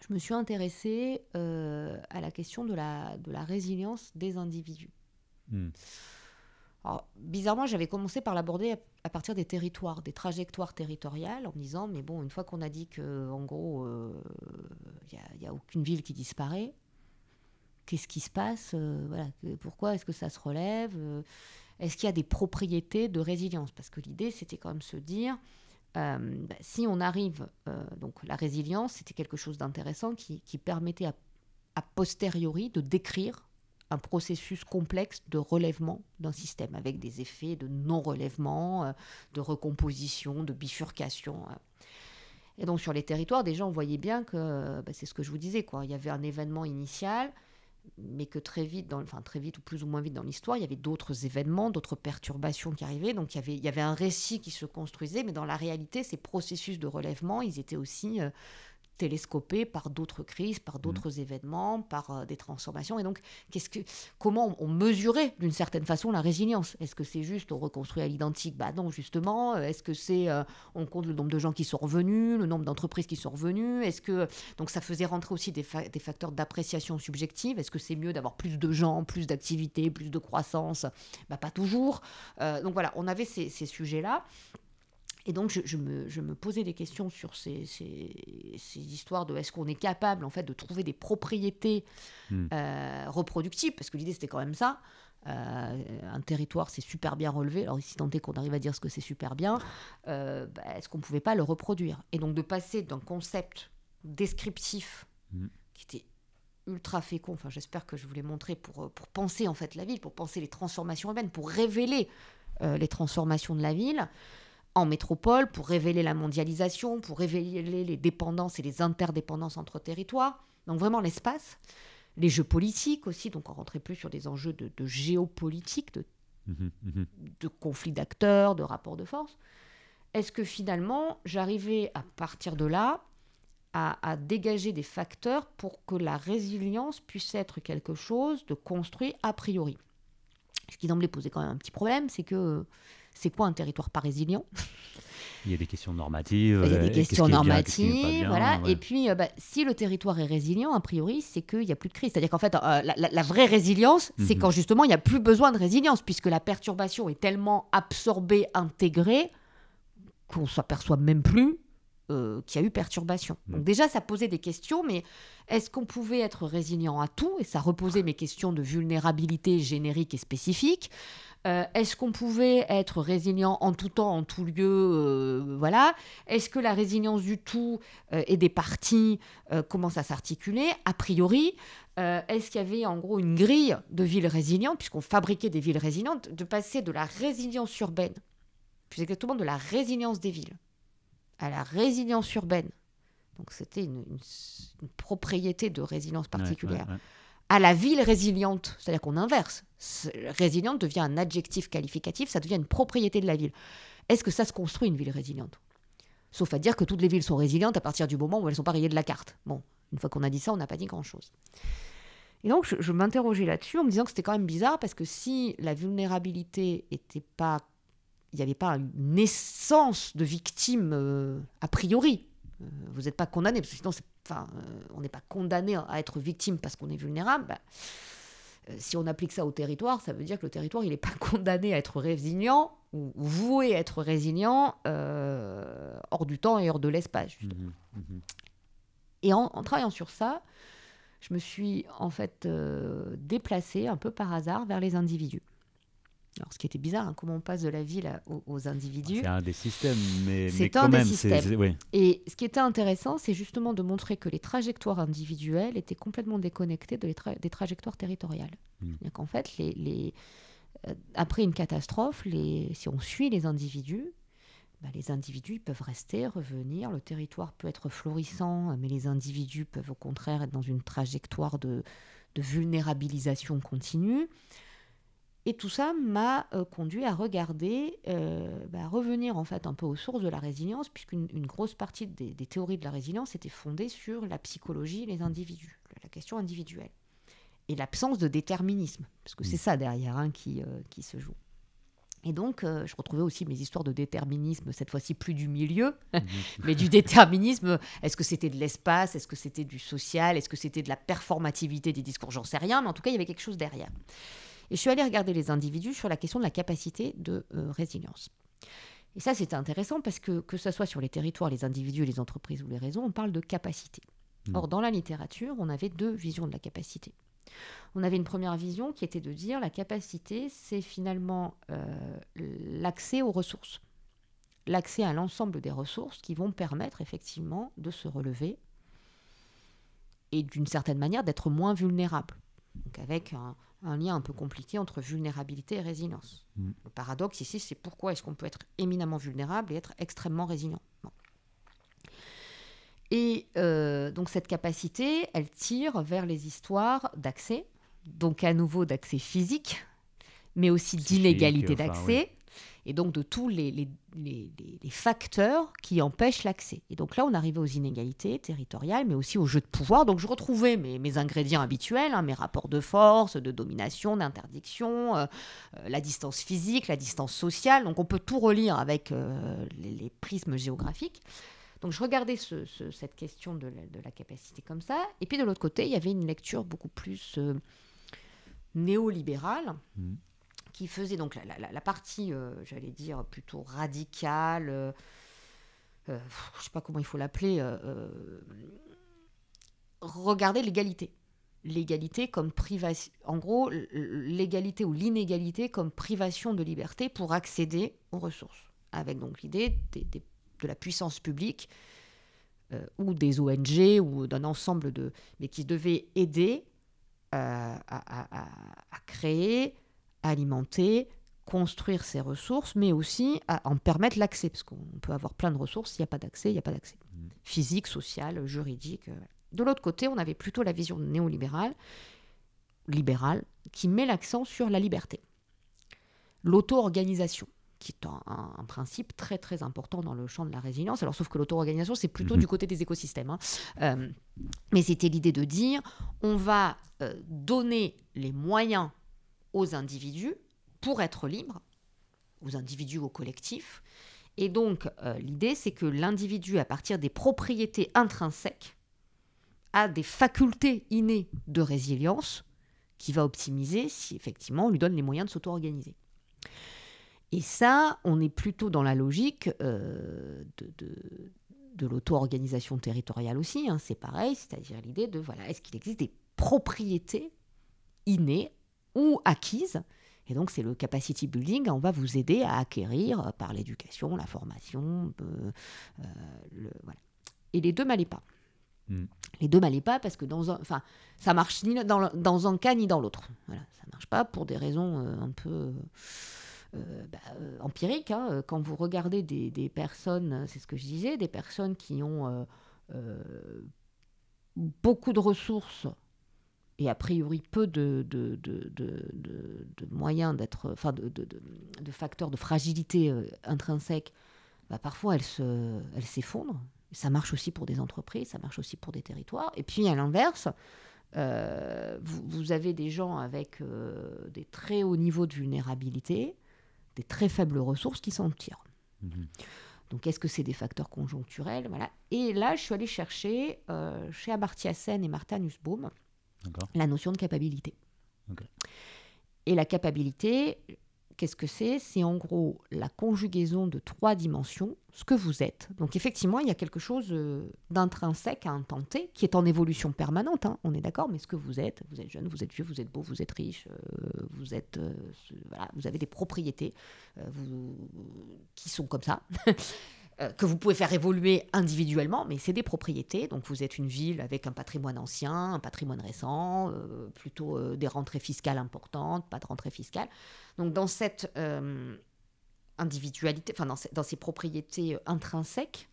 je me suis intéressée euh, à la question de la, résilience des individus. Hmm. bizarrement, j'avais commencé par l'aborder à, partir des territoires, des trajectoires territoriales, en me disant, mais bon, une fois qu'on a dit que, gros, il n'y a, aucune ville qui disparaît, qu'est-ce qui se passe voilà, Pourquoi est-ce que ça se relève est-ce qu'il y a des propriétés de résilience Parce que l'idée, c'était quand même se dire, euh, bah, si on arrive, euh, donc la résilience, c'était quelque chose d'intéressant qui, permettait à, posteriori de décrire un processus complexe de relèvement d'un système, avec des effets de non-relèvement, euh, de recomposition, de bifurcation. Et donc sur les territoires, déjà, on voyait bien que, bah, c'est ce que je vous disais, quoi. il y avait un événement initial, mais que très vite, dans, enfin très vite ou plus ou moins vite dans l'histoire, il y avait d'autres événements, d'autres perturbations qui arrivaient. Donc il y avait un récit qui se construisait, mais dans la réalité, ces processus de relèvement, ils étaient aussi euh, télescopé par d'autres crises, par mmh. d'autres événements, par euh, des transformations. Et donc, qu'est-ce que, comment on mesurait d'une certaine façon la résilience Est-ce que c'est juste on reconstruit à l'identique Bah non, justement. Est-ce que c'est euh, on compte le nombre de gens qui sont revenus, le nombre d'entreprises qui sont revenues Est-ce que donc ça faisait rentrer aussi des, facteurs d'appréciation subjective Est-ce que c'est mieux d'avoir plus de gens, plus d'activités, plus de croissance Bah pas toujours. Euh, donc voilà, on avait ces, ces sujets là. Et donc, je, me, posais des questions sur ces, histoires de est-ce qu'on est capable, en fait, de trouver des propriétés hmm. euh, reproductibles, parce que l'idée, c'était quand même ça. Euh, un territoire, c'est super bien relevé. Alors, si tant est qu'on arrive à dire ce que c'est super bien, euh, bah, est-ce qu'on ne pouvait pas le reproduire Et donc, de passer d'un concept descriptif hmm. qui était ultra fécond, enfin, j'espère que je vous l'ai montré, pour, pour penser, en fait, la ville, pour penser les transformations urbaines, pour révéler les transformations de la ville, en métropole pour révéler la mondialisation, pour révéler les dépendances et les interdépendances entre territoires. Donc vraiment l'espace. Les jeux politiques aussi, donc on rentrait plus sur des enjeux de, géopolitique, de, mmh mmh conflits d'acteurs, de rapports de force. Est-ce que finalement j'arrivais à partir de là à, dégager des facteurs pour que la résilience puisse être quelque chose de construit a priori Ce qui semblait poser quand même un petit problème, c'est que c'est quoi un territoire pas résilient Il y a des questions normatives. Il y a des euh, questions normatives, voilà. Et puis, euh, bah, si le territoire est résilient, a priori, c'est qu'il n'y a plus de crise. C'est-à-dire qu'en fait, euh, la, vraie résilience, c'est mhm. quand justement, il n'y a plus besoin de résilience, puisque la perturbation est tellement absorbée, intégrée, qu'on ne s'aperçoit même plus qu'il y a eu perturbation. Donc mhm. déjà, ça posait des questions, mais est-ce qu'on pouvait être résilient à tout Et ça reposait mes questions de vulnérabilité générique et spécifique. Euh, est-ce qu'on pouvait être résilient en tout temps, en tout lieu euh, Voilà. Est-ce que la résilience du tout euh, et des parties commence à s'articuler A priori, est-ce qu'il y avait en gros une grille de villes résilientes, puisqu'on fabriquait des villes résilientes, de passer de la résilience urbaine, plus exactement de la résilience des villes, à la résilience urbaine donc c'était une, propriété de résilience particulière, à la ville résiliente, c'est-à-dire qu'on inverse. Résiliente devient un adjectif qualificatif, ça devient une propriété de la ville. Est-ce que ça se construit une ville résiliente Sauf à dire que toutes les villes sont résilientes à partir du moment où elles sont pas rayées de la carte. Bon, une fois qu'on a dit ça, on n'a pas dit grand-chose. Et donc, je, m'interrogeais là-dessus en me disant que c'était quand même bizarre parce que si la vulnérabilité était pas. Il n'y avait pas une essence de victime euh, a priori. Euh, vous n'êtes pas condamné, parce que sinon, enfin, euh, on n'est pas condamné à être victime parce qu'on est vulnérable. Bah, euh, si on applique ça au territoire, ça veut dire que le territoire, il n'est pas [laughs] condamné à être résilient ou voué à être résilient euh, hors du temps et hors de l'espace. Mhm, mhm. Et en, travaillant sur ça, je me suis en fait euh, déplacée un peu par hasard vers les individus. Alors, ce qui était bizarre, hein, comment on passe de la ville aux, individus. C'est un des systèmes, mais, mais quand un même. Des Et ce qui était intéressant, c'est justement de montrer que les trajectoires individuelles étaient complètement déconnectées de des trajectoires territoriales. Mm. Donc, En fait, les, euh, après une catastrophe, les, si on suit les individus, bah, les individus peuvent rester, revenir. Le territoire peut être florissant, mais les individus peuvent au contraire être dans une trajectoire de, de vulnérabilisation continue. Et tout ça m'a euh, conduit à regarder, à euh, bah, revenir en fait un peu aux sources de la résilience, puisqu'une une grosse partie des, théories de la résilience était fondée sur la psychologie, les individus, la question individuelle, et l'absence de déterminisme, parce que c'est mm. ça derrière hein, qui, euh, qui se joue. Et donc, je retrouvais aussi mes histoires de déterminisme, cette fois-ci plus du milieu, [laughs] mais du déterminisme. Est-ce que c'était de l'espace Est-ce que c'était du social Est-ce que c'était de la performativité des discours J'en sais rien, mais en tout cas, il y avait quelque chose derrière. Et je suis allée regarder les individus sur la question de la capacité de euh, résilience. Et ça, c'est intéressant parce que, que ce soit sur les territoires, les individus, les entreprises ou les réseaux, on parle de capacité. Mm. Or, dans la littérature, on avait deux visions de la capacité. On avait une première vision qui était de dire la capacité, c'est finalement euh, l'accès aux ressources, l'accès à l'ensemble des ressources qui vont permettre effectivement de se relever et d'une certaine manière d'être moins vulnérable. Donc avec un, un lien un peu compliqué entre vulnérabilité et résilience. Mm. Le paradoxe ici, c'est pourquoi est-ce qu'on peut être éminemment vulnérable et être extrêmement résilient. Et euh, donc cette capacité, elle tire vers les histoires d'accès, donc à nouveau d'accès physique, mais aussi d'illégalité d'accès, et donc de tous les, facteurs qui empêchent l'accès. Et donc là, on arrivait aux inégalités territoriales, mais aussi aux jeux de pouvoir. Donc je retrouvais mes, ingrédients habituels, hein, mes rapports de force, de domination, d'interdiction, euh, euh, la distance physique, la distance sociale. Donc on peut tout relire avec euh, les, prismes géographiques. Donc je regardais cette question de la, capacité comme ça. Et puis de l'autre côté, il y avait une lecture beaucoup plus néolibérale. Mmh qui faisait donc la, partie, euh, j'allais dire, plutôt radicale, euh, euh, je ne sais pas comment il faut l'appeler, regarder l'égalité. L'égalité comme privation, en gros, l'égalité ou l'inégalité comme privation de liberté pour accéder aux ressources, avec donc l'idée de la puissance publique ou des ONG ou d'un ensemble de, mais qui devait aider à créer alimenter, construire ses ressources, mais aussi en permettre l'accès, parce qu'on peut avoir plein de ressources, il n'y a pas d'accès, il n'y a pas d'accès. Mm. Physique, social, juridique. Euh, de l'autre côté, on avait plutôt la vision néolibérale, libérale, qui met l'accent sur la liberté. L'auto-organisation, qui est un, principe très très important dans le champ de la résilience. Alors sauf que l'auto-organisation, c'est plutôt mm-hmm. du côté des écosystèmes. Hein. Euh, mais c'était l'idée de dire, on va euh, donner les moyens aux individus pour être libre, aux individus aux au collectif. Et donc, euh, l'idée, c'est que l'individu, à partir des propriétés intrinsèques, a des facultés innées de résilience qui va optimiser si effectivement on lui donne les moyens de s'auto-organiser. Et ça, on est plutôt dans la logique euh, de, de, l'auto-organisation territoriale aussi. Hein. c'est pareil, c'est-à-dire l'idée de voilà, est-ce qu'il existe des propriétés innées ou acquises. Et donc, c'est le capacity building. On va vous aider à acquérir euh, par l'éducation, la formation. Euh, euh, voilà. Et les deux m'allaient pas. Hmm. Les deux m'allaient pas parce que dans un, ça marche ni dans, un cas ni dans l'autre. Voilà, ça marche pas pour des raisons un peu bah, empiriques. Hein. Quand vous regardez des, des personnes, c'est ce que je disais, des personnes qui ont beaucoup de ressources et a priori peu de, moyens d'être, enfin de, facteurs de fragilité euh, intrinsèque, bah, parfois elle, se, s'effondre. Ça marche aussi pour des entreprises, ça marche aussi pour des territoires. Et puis à l'inverse, euh, vous, avez des gens avec euh, des très hauts niveaux de vulnérabilité, des très faibles ressources qui s'en tirent. Mhm. Donc, est-ce que c'est des facteurs conjoncturels voilà. Et là, je suis allée chercher chez Amartya Sen et Martha Nussbaum la notion de capacité Et la capacité qu'est-ce que c'est C'est en gros la conjugaison de trois dimensions, ce que vous êtes. Donc effectivement, il y a quelque chose euh, d'intrinsèque à intenter, qui est en évolution permanente, hein, on est d'accord, mais ce que vous êtes, vous êtes jeune, vous êtes vieux, vous êtes beau, vous êtes riche, euh, vous, êtes, euh, vous avez des propriétés qui sont comme ça. [laughs] Euh, que vous pouvez faire évoluer individuellement, mais c'est des propriétés. Donc vous êtes une ville avec un patrimoine ancien, un patrimoine récent, euh, plutôt euh, des rentrées fiscales importantes, pas de rentrées fiscales. Donc dans cette individualité, enfin dans, ces propriétés intrinsèques,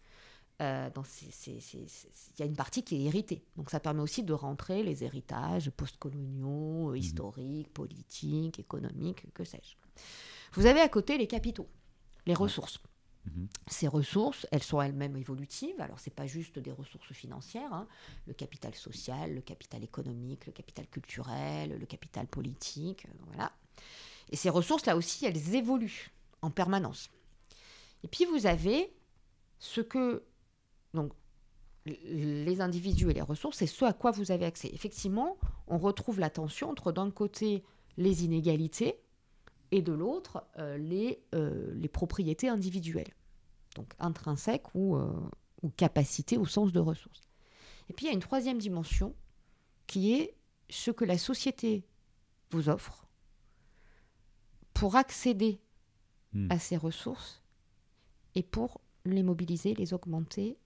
il y a une partie qui est héritée. Donc ça permet aussi de rentrer les héritages postcoloniaux, mmh historiques, politiques, économiques, que sais-je. Vous avez à côté les capitaux, les ressources. Mhm. Ces ressources, elles sont elles-mêmes évolutives. Alors, ce n'est pas juste des ressources financières. Hein. Le capital social, le capital économique, le capital culturel, le capital politique, euh, voilà. Et ces ressources, là aussi, elles évoluent en permanence. Et puis, vous avez ce que... Donc, les individus et les ressources, c'est ce à quoi vous avez accès. Effectivement, on retrouve la tension entre, d'un côté, les inégalités, et de l'autre euh, les, euh, les propriétés individuelles, donc intrinsèques ou, euh, ou capacités au sens de ressources. Et puis il y a une troisième dimension qui est ce que la société vous offre pour accéder hmm. à ces ressources et pour les mobiliser, les augmenter.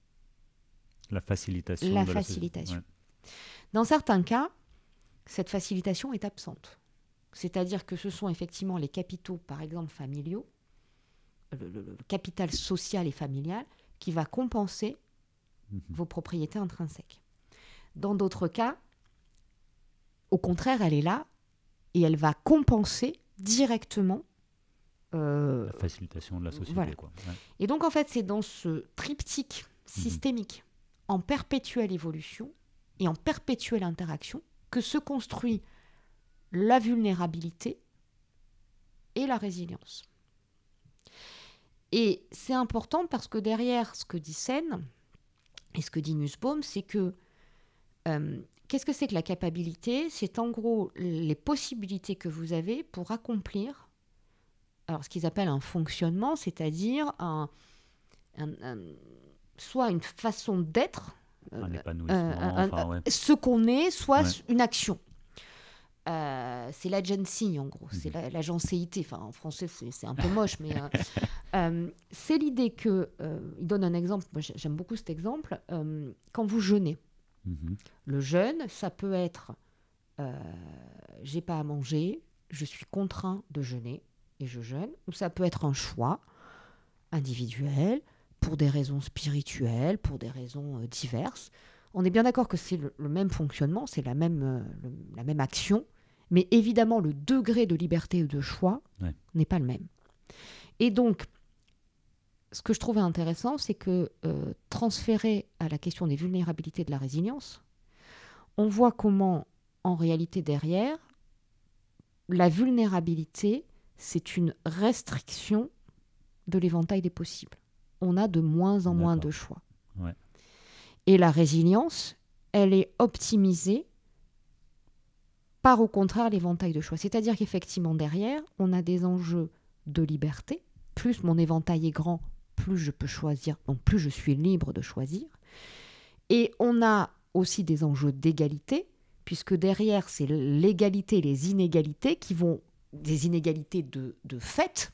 La facilitation. La facilitation. Dans certains cas, cette facilitation est absente. C'est-à-dire que ce sont effectivement les capitaux, par exemple, familiaux, le, capital social et familial, qui va compenser mhm. vos propriétés intrinsèques. Dans d'autres cas, au contraire, elle est là et elle va compenser directement euh, la facilitation de la société. Et donc, en fait, c'est dans ce triptyque mhm. systémique en perpétuelle évolution et en perpétuelle interaction que se construit la vulnérabilité et la résilience. Et c'est important parce que derrière ce que dit Seine et ce que dit Nussbaum, c'est que euh, qu'est-ce que c'est que la capacité C'est en gros les possibilités que vous avez pour accomplir alors ce qu'ils appellent un fonctionnement, c'est-à-dire un, soit une façon d'être, euh, euh, ce qu'on est, soit une action. Euh, c'est l'agency en gros, c'est mhm. l'agencéité. enfin, en français, c'est un peu [laughs] moche, mais euh, euh, c'est l'idée que. il donne un exemple, j'aime beaucoup cet exemple. quand vous jeûnez, mhm. le jeûne, ça peut être j'ai pas à manger, je suis contraint de jeûner et je jeûne, ou ça peut être un choix individuel pour des raisons spirituelles, pour des raisons diverses. On est bien d'accord que c'est le, même fonctionnement, c'est la même, la même action, mais évidemment, le degré de liberté et de choix n'est pas le même. Et donc, ce que je trouvais intéressant, c'est que euh, transféré à la question des vulnérabilités de la résilience, on voit comment, en réalité, derrière, la vulnérabilité, c'est une restriction de l'éventail des possibles. On a de moins en moins de choix. Et la résilience, elle est optimisée par au contraire l'éventail de choix. C'est-à-dire qu'effectivement, derrière, on a des enjeux de liberté. Plus mon éventail est grand, plus je peux choisir, donc plus je suis libre de choisir. Et on a aussi des enjeux d'égalité, puisque derrière, c'est l'égalité et les inégalités qui vont, des inégalités de, de fait,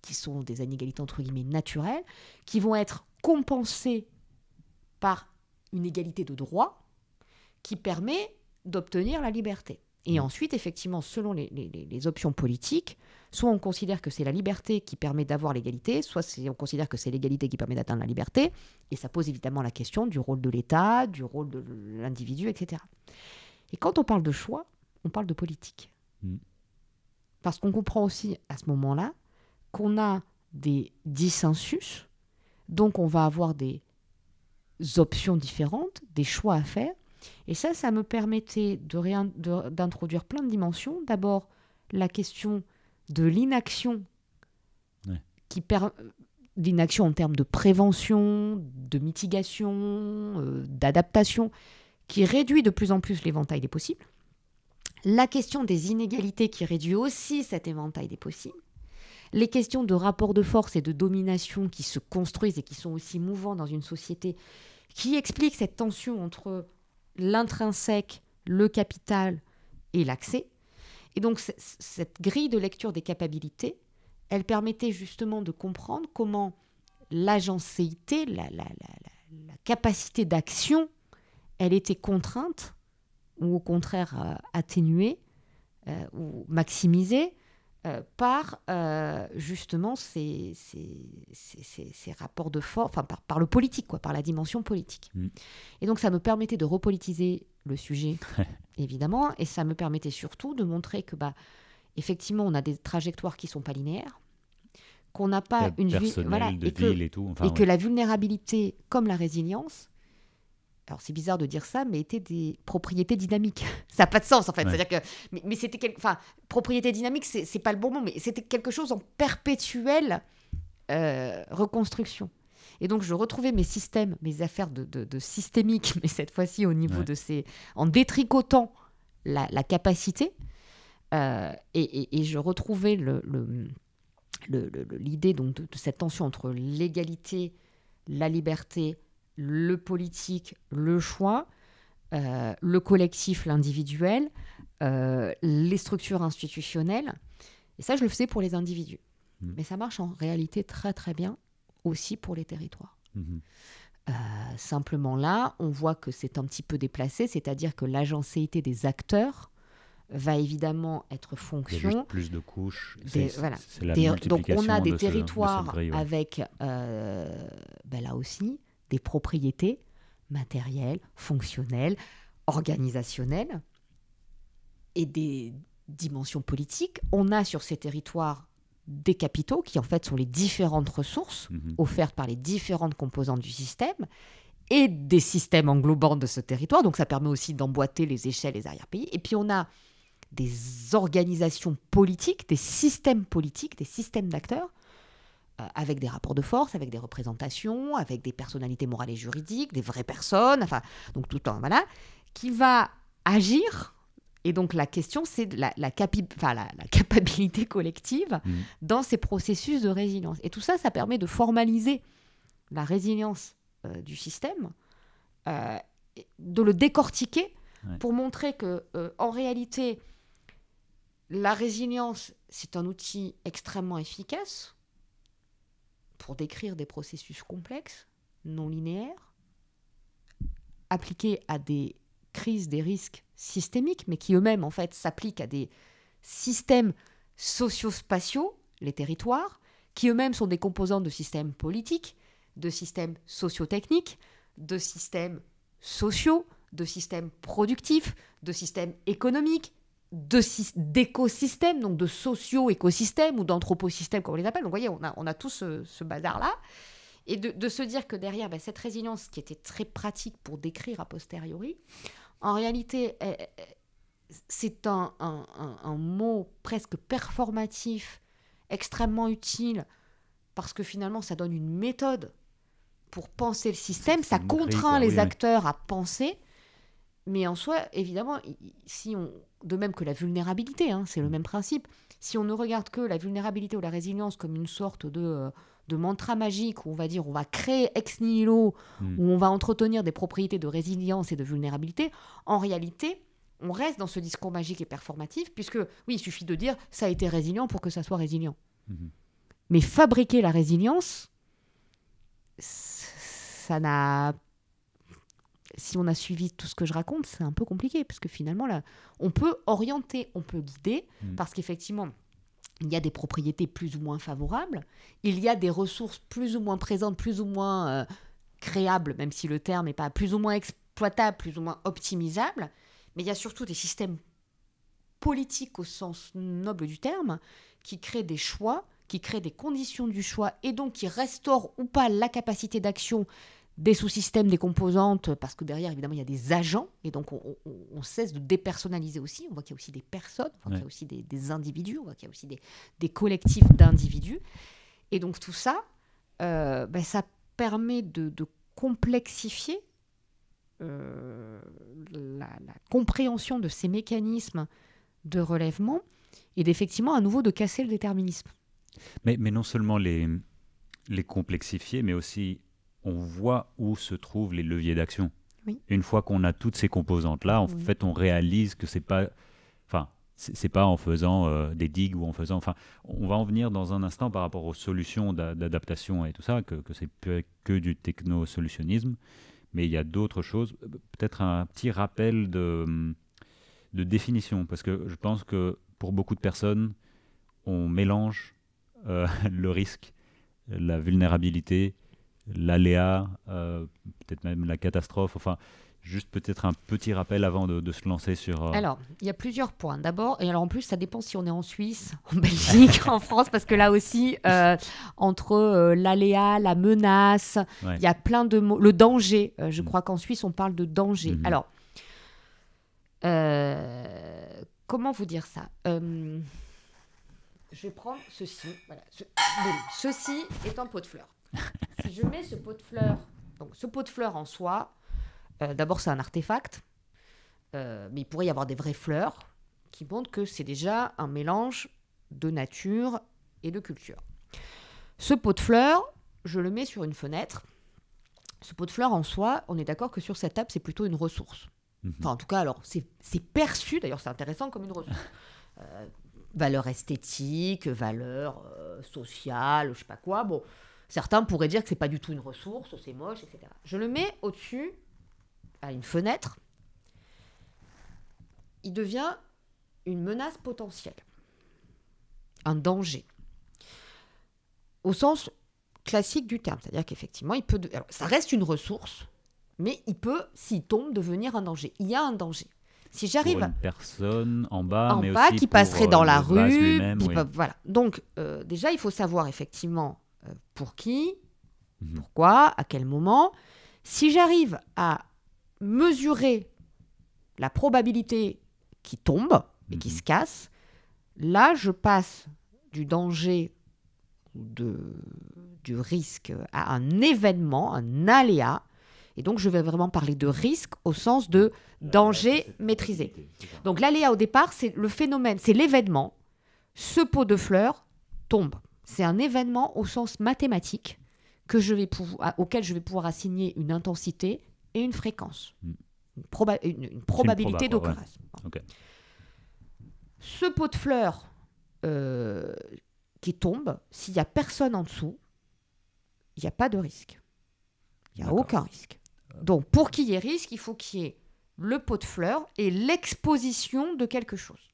qui sont des inégalités entre guillemets naturelles, qui vont être compensées par une égalité de droit qui permet d'obtenir la liberté. Et mm. ensuite, effectivement, selon les, options politiques, soit on considère que c'est la liberté qui permet d'avoir l'égalité, soit on considère que c'est l'égalité qui permet d'atteindre la liberté, et ça pose évidemment la question du rôle de l'État, du rôle de l'individu, etc. Et quand on parle de choix, on parle de politique. Mm. Parce qu'on comprend aussi à ce moment-là qu'on a des dissensus, donc on va avoir des options différentes, des choix à faire, et ça, ça me permettait d'introduire plein de dimensions. D'abord, la question de l'inaction, qui l'inaction en termes de prévention, de mitigation, euh, d'adaptation, qui réduit de plus en plus l'éventail des possibles. La question des inégalités qui réduit aussi cet éventail des possibles. Les questions de rapports de force et de domination qui se construisent et qui sont aussi mouvants dans une société qui explique cette tension entre l'intrinsèque, le capital et l'accès. Et donc cette grille de lecture des capacités, elle permettait justement de comprendre comment l'agencéité, la, la, capacité d'action, elle était contrainte ou au contraire euh, atténuée euh, ou maximisée euh, par euh, justement ces, rapports de force, enfin par, le politique, quoi, par la dimension politique. Mm. Et donc ça me permettait de repolitiser le sujet, [laughs] évidemment, et ça me permettait surtout de montrer que, bah, effectivement, on a des trajectoires qui sont pas linéaires, qu'on n'a pas une vie, voilà, et, que la vulnérabilité comme la résilience alors c'est bizarre de dire ça, mais étaient des propriétés dynamiques. [laughs] ça n'a pas de sens en fait. C'est-à-dire que, mais, c'était, enfin, propriété dynamique, c'est pas le bon mot, mais c'était quelque chose en perpétuelle euh, reconstruction. Et donc je retrouvais mes systèmes, mes affaires de, systémique, [laughs] mais cette fois-ci au niveau de ces, en détricotant la, capacité, euh, et, je retrouvais l'idée le, de, cette tension entre l'égalité, la liberté, le politique, le choix, euh, le collectif, l'individuel, euh, les structures institutionnelles. Et ça, je le faisais pour les individus. Mmh. Mais ça marche en réalité très très bien aussi pour les territoires. Mmh euh, simplement là, on voit que c'est un petit peu déplacé, c'est-à-dire que l'agencéité des acteurs va évidemment être fonction. Il y a plus de couches. donc on a des territoires avec, ben là aussi, des propriétés matérielles, fonctionnelles, organisationnelles et des dimensions politiques. On a sur ces territoires des capitaux qui en fait sont les différentes ressources mhm. offertes par les différentes composantes du système et des systèmes englobants de ce territoire. Donc ça permet aussi d'emboîter les échelles, les arrière-pays. Et puis on a des organisations politiques, des systèmes politiques, des systèmes d'acteurs euh, avec des rapports de force, avec des représentations, avec des personnalités morales et juridiques, des vraies personnes, enfin, donc tout temps, voilà, qui va agir. Et donc la question, c'est la, la, [laughs] capacité collective mm. dans ces processus de résilience. Et tout ça, ça permet de formaliser la résilience euh, du système, euh, de le décortiquer pour montrer que, en réalité, la résilience, c'est un outil extrêmement efficace pour décrire des processus complexes, non linéaires, appliqués à des crises, des risques systémiques, mais qui eux-mêmes en fait s'appliquent à des systèmes socio-spatiaux, les territoires, qui eux-mêmes sont des composants de systèmes politiques, de systèmes socio-techniques, de systèmes sociaux, de systèmes productifs, de systèmes économiques, d'écosystèmes, donc de socio-écosystèmes ou d'anthroposystèmes, comme on les appelle. Donc, vous voyez, on a, on a tout ce, bazar-là. Et de, se dire que derrière ben, cette résilience, qui était très pratique pour décrire a posteriori, en réalité, eh, eh, eh, c'est un, mot presque performatif, extrêmement utile, parce que finalement, ça donne une méthode pour penser le système, ça, contraint les acteurs à penser. Mais en soi, évidemment, si on, de même que la vulnérabilité, hein, c'est le mm. même principe, si on ne regarde que la vulnérabilité ou la résilience comme une sorte de, euh, mantra magique où on va dire on va créer ex nihilo, mm. où on va entretenir des propriétés de résilience et de vulnérabilité, en réalité, on reste dans ce discours magique et performatif, puisque oui, il suffit de dire ça a été résilient pour que ça soit résilient. Mm-hmm. Mais fabriquer la résilience, ça n'a pas si on a suivi tout ce que je raconte, c'est un peu compliqué, parce que finalement, là, on peut orienter, on peut guider, mm. parce qu'effectivement, il y a des propriétés plus ou moins favorables, il y a des ressources plus ou moins présentes, plus ou moins euh, créables, même si le terme n'est pas plus ou moins exploitable, plus ou moins optimisable, mais il y a surtout des systèmes politiques au sens noble du terme, qui créent des choix, qui créent des conditions du choix, et donc qui restaurent ou pas la capacité d'action des sous-systèmes, des composantes, parce que derrière, évidemment, il y a des agents, et donc on, cesse de dépersonnaliser aussi. On voit qu'il y a aussi des personnes, on voit qu'il y a aussi des, individus, on voit qu'il y a aussi des, collectifs d'individus. Et donc tout ça, euh, ben, ça permet de, complexifier euh, la, compréhension de ces mécanismes de relèvement et d'effectivement à nouveau de casser le déterminisme. Mais, mais non seulement les, les complexifier, mais aussi on voit où se trouvent les leviers d'action. Une fois qu'on a toutes ces composantes-là, en fait, on réalise que c'est pas, enfin, c'est pas en faisant euh, des digues ou en faisant, enfin, on va en venir dans un instant par rapport aux solutions d'adaptation et tout ça, que, que c'est que du techno-solutionnisme, mais il y a d'autres choses. Peut-être un petit rappel de, définition, parce que je pense que pour beaucoup de personnes, on mélange euh, [laughs] le risque, la vulnérabilité l'aléa, euh, peut-être même la catastrophe. Enfin, juste peut-être un petit rappel avant de, se lancer sur. Euh, alors, il y a plusieurs points. D'abord, et alors en plus, ça dépend si on est en Suisse, [laughs] en Belgique, en France, parce que là aussi, euh, entre l'aléa, la menace, il y a plein de mots. Le danger, je mm. crois qu'en Suisse, on parle de danger. Mm-hmm. Alors, comment vous dire ça Je vais prendre ceci. Voilà, ceci est un pot de fleurs si je mets ce pot de fleurs, donc ce pot de fleurs en soi, euh, d'abord c'est un artefact, euh, mais il pourrait y avoir des vraies fleurs qui montrent que c'est déjà un mélange de nature et de culture. Ce pot de fleurs, je le mets sur une fenêtre. Ce pot de fleurs en soi, on est d'accord que sur cette table, c'est plutôt une ressource. Mhm. Enfin, en tout cas, alors, c'est perçu, d'ailleurs, c'est intéressant comme une ressource. [laughs] Euh, valeur esthétique, valeur sociale, je sais pas quoi. Bon, Certains pourraient dire que c'est pas du tout une ressource, c'est moche, etc. Je le mets au-dessus, à une fenêtre. Il devient une menace potentielle, un danger, au sens classique du terme. C'est-à-dire qu'effectivement, il peut. Alors, ça reste une ressource, mais il peut, s'il tombe, devenir un danger. Il y a un danger. Si j'arrive. à une personne en bas, en qui passerait dans euh, la rue. Voilà. Donc, euh, déjà, il faut savoir effectivement euh, pour qui, mhm. pourquoi, à quel moment. Si j'arrive à mesurer la probabilité qui tombe et qui mhm. se casse, là, je passe du danger de, du risque à un événement, un aléa. Et donc, je vais vraiment parler de risque au sens de danger maîtrisé. Donc, l'aléa au départ, c'est le phénomène, c'est l'événement. Ce pot de fleurs tombe c'est un événement au sens mathématique que je vais pouvoir, auquel je vais pouvoir assigner une intensité et une fréquence, hmm. une, probabilité proba, Ce pot de fleurs euh, qui tombe, s'il n'y a personne en dessous, il n'y a pas de risque. Il n'y a aucun risque. Donc pour qu'il y ait risque, il faut qu'il y ait le pot de fleurs et l'exposition de quelque chose.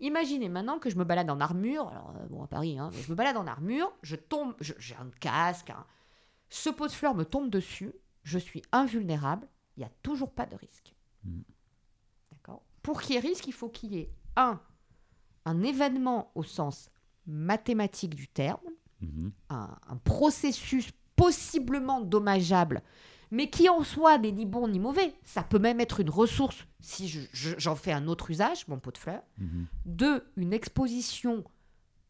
Imaginez maintenant que je me balade en armure, alors euh, bon à Paris, hein, je me balade en armure, je tombe, j'ai un casque, ce pot de fleurs me tombe dessus, je suis invulnérable, il n'y a toujours pas de risque. Mm. D'accord Pour qu'il y ait risque, il faut qu'il y ait un, un événement au sens mathématique du terme, mm-hmm. un processus possiblement dommageable mais qui en soi n'est ni bon ni mauvais. Ça peut même être une ressource, si j'en fais un autre usage, mon pot de fleurs, mhm. Deux, une exposition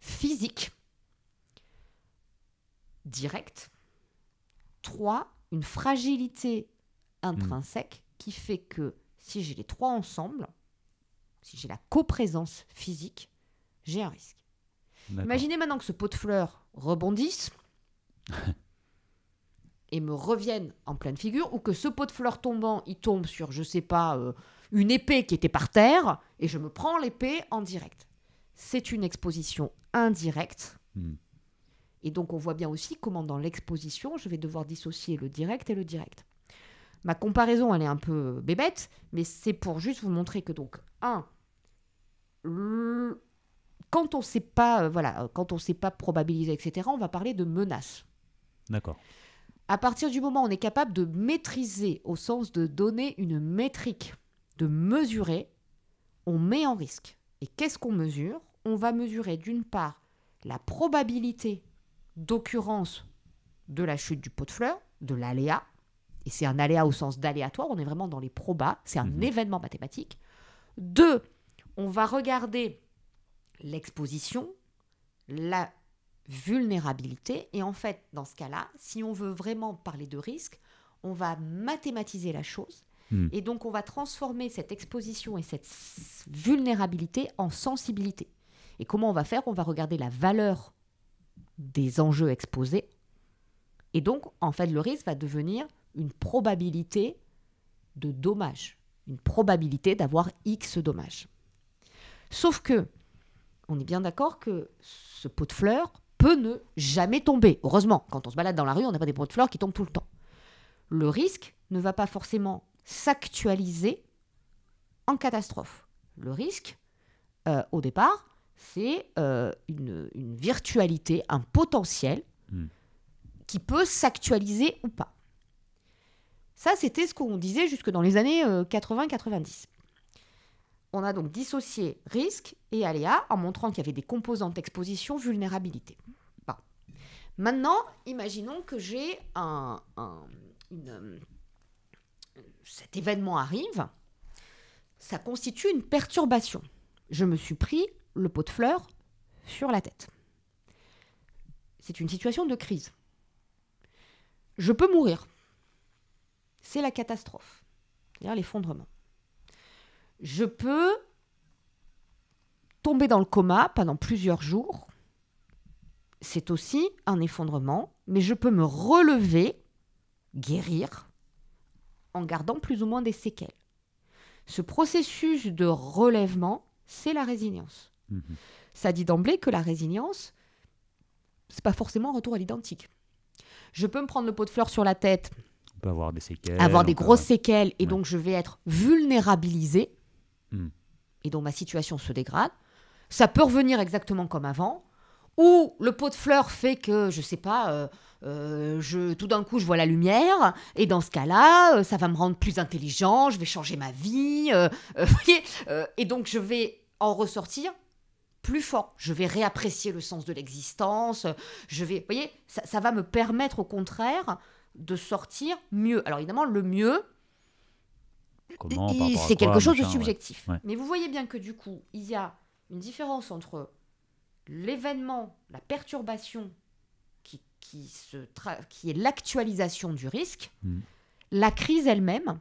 physique directe. Trois, une fragilité intrinsèque mhm. qui fait que si j'ai les trois ensemble, si j'ai la coprésence physique, j'ai un risque. Imaginez maintenant que ce pot de fleurs rebondisse. [laughs] et me reviennent en pleine figure, ou que ce pot de fleurs tombant, il tombe sur, je sais pas, euh, une épée qui était par terre, et je me prends l'épée en direct. C'est une exposition indirecte. Hmm. Et donc on voit bien aussi comment dans l'exposition, je vais devoir dissocier le direct et le direct. Ma comparaison, elle est un peu bébête, mais c'est pour juste vous montrer que donc, un, quand on ne sait pas, euh, voilà, euh, quand on sait pas probabiliser, etc., on va parler de menace. D'accord. À partir du moment où on est capable de maîtriser, au sens de donner une métrique, de mesurer, on met en risque. Et qu'est-ce qu'on mesure On va mesurer d'une part la probabilité d'occurrence de la chute du pot de fleurs, de l'aléa, et c'est un aléa au sens d'aléatoire, on est vraiment dans les probas, c'est un mhm. événement mathématique. Deux, on va regarder l'exposition, la vulnérabilité. Et en fait, dans ce cas-là, si on veut vraiment parler de risque, on va mathématiser la chose. Hmm. Et donc, on va transformer cette exposition et cette vulnérabilité en sensibilité. Et comment on va faire On va regarder la valeur des enjeux exposés. Et donc, en fait, le risque va devenir une probabilité de dommage, une probabilité d'avoir X dommage Sauf que, on est bien d'accord que ce pot de fleurs, ne jamais tomber. Heureusement, quand on se balade dans la rue, on n'a pas des pots de fleurs qui tombent tout le temps. Le risque ne va pas forcément s'actualiser en catastrophe. Le risque, euh, au départ, c'est euh, une, virtualité, un potentiel hmm. qui peut s'actualiser ou pas. Ça, c'était ce qu'on disait jusque dans les années 80-90. Euh, on a donc dissocié risque et aléa en montrant qu'il y avait des composantes exposition, vulnérabilité. Maintenant, imaginons que j'ai un, cet événement arrive, ça constitue une perturbation. Je me suis pris le pot de fleurs sur la tête. C'est une situation de crise. Je peux mourir. C'est la catastrophe, c'est-à-dire l'effondrement je peux tomber dans le coma pendant plusieurs jours. C'est aussi un effondrement, mais je peux me relever, guérir, en gardant plus ou moins des séquelles. Ce processus de relèvement, c'est la résilience. Mhm. Ça dit d'emblée que la résilience, c'est pas forcément un retour à l'identique. Je peux me prendre le pot de fleurs sur la tête. avoir des séquelles. Avoir des grosses séquelles, et donc je vais être vulnérabilisé et dont ma situation se dégrade, ça peut revenir exactement comme avant, ou le pot de fleurs fait que, je ne sais pas, euh, euh, je, tout d'un coup je vois la lumière, et dans ce cas-là, euh, ça va me rendre plus intelligent, je vais changer ma vie, [laughs] voyez et donc je vais en ressortir plus fort, je vais réapprécier le sens de l'existence, je vais, voyez, ça va me permettre au contraire de sortir mieux. Alors évidemment, le mieux, c'est quelque chose de subjectif. Mais vous voyez bien que du coup, il y a une différence entre l'événement, la perturbation qui, qui, se qui est l'actualisation du risque, hmm. la crise elle-même.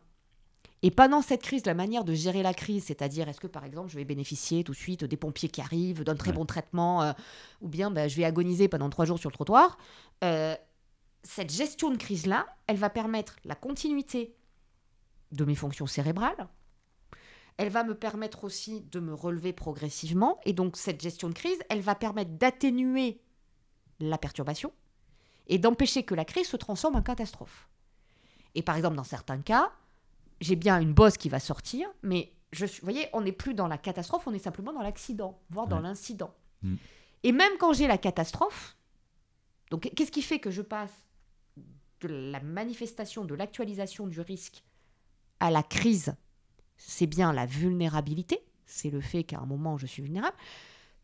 Et pendant cette crise, la manière de gérer la crise, c'est-à-dire est-ce que par exemple je vais bénéficier tout de suite des pompiers qui arrivent, d'un très bon traitement, euh, ou bien ben, je vais agoniser pendant trois jours sur le trottoir, euh, cette gestion de crise-là, elle va permettre la continuité de mes fonctions cérébrales. Elle va me permettre aussi de me relever progressivement. Et donc, cette gestion de crise, elle va permettre d'atténuer la perturbation et d'empêcher que la crise se transforme en catastrophe. Et par exemple, dans certains cas, j'ai bien une bosse qui va sortir, mais je suis, vous voyez, on n'est plus dans la catastrophe, on est simplement dans l'accident, voire dans l'incident. Mm. Et même quand j'ai la catastrophe, donc qu'est-ce qui fait que je passe de la manifestation, de l'actualisation du risque à la crise, c'est bien la vulnérabilité, c'est le fait qu'à un moment je suis vulnérable.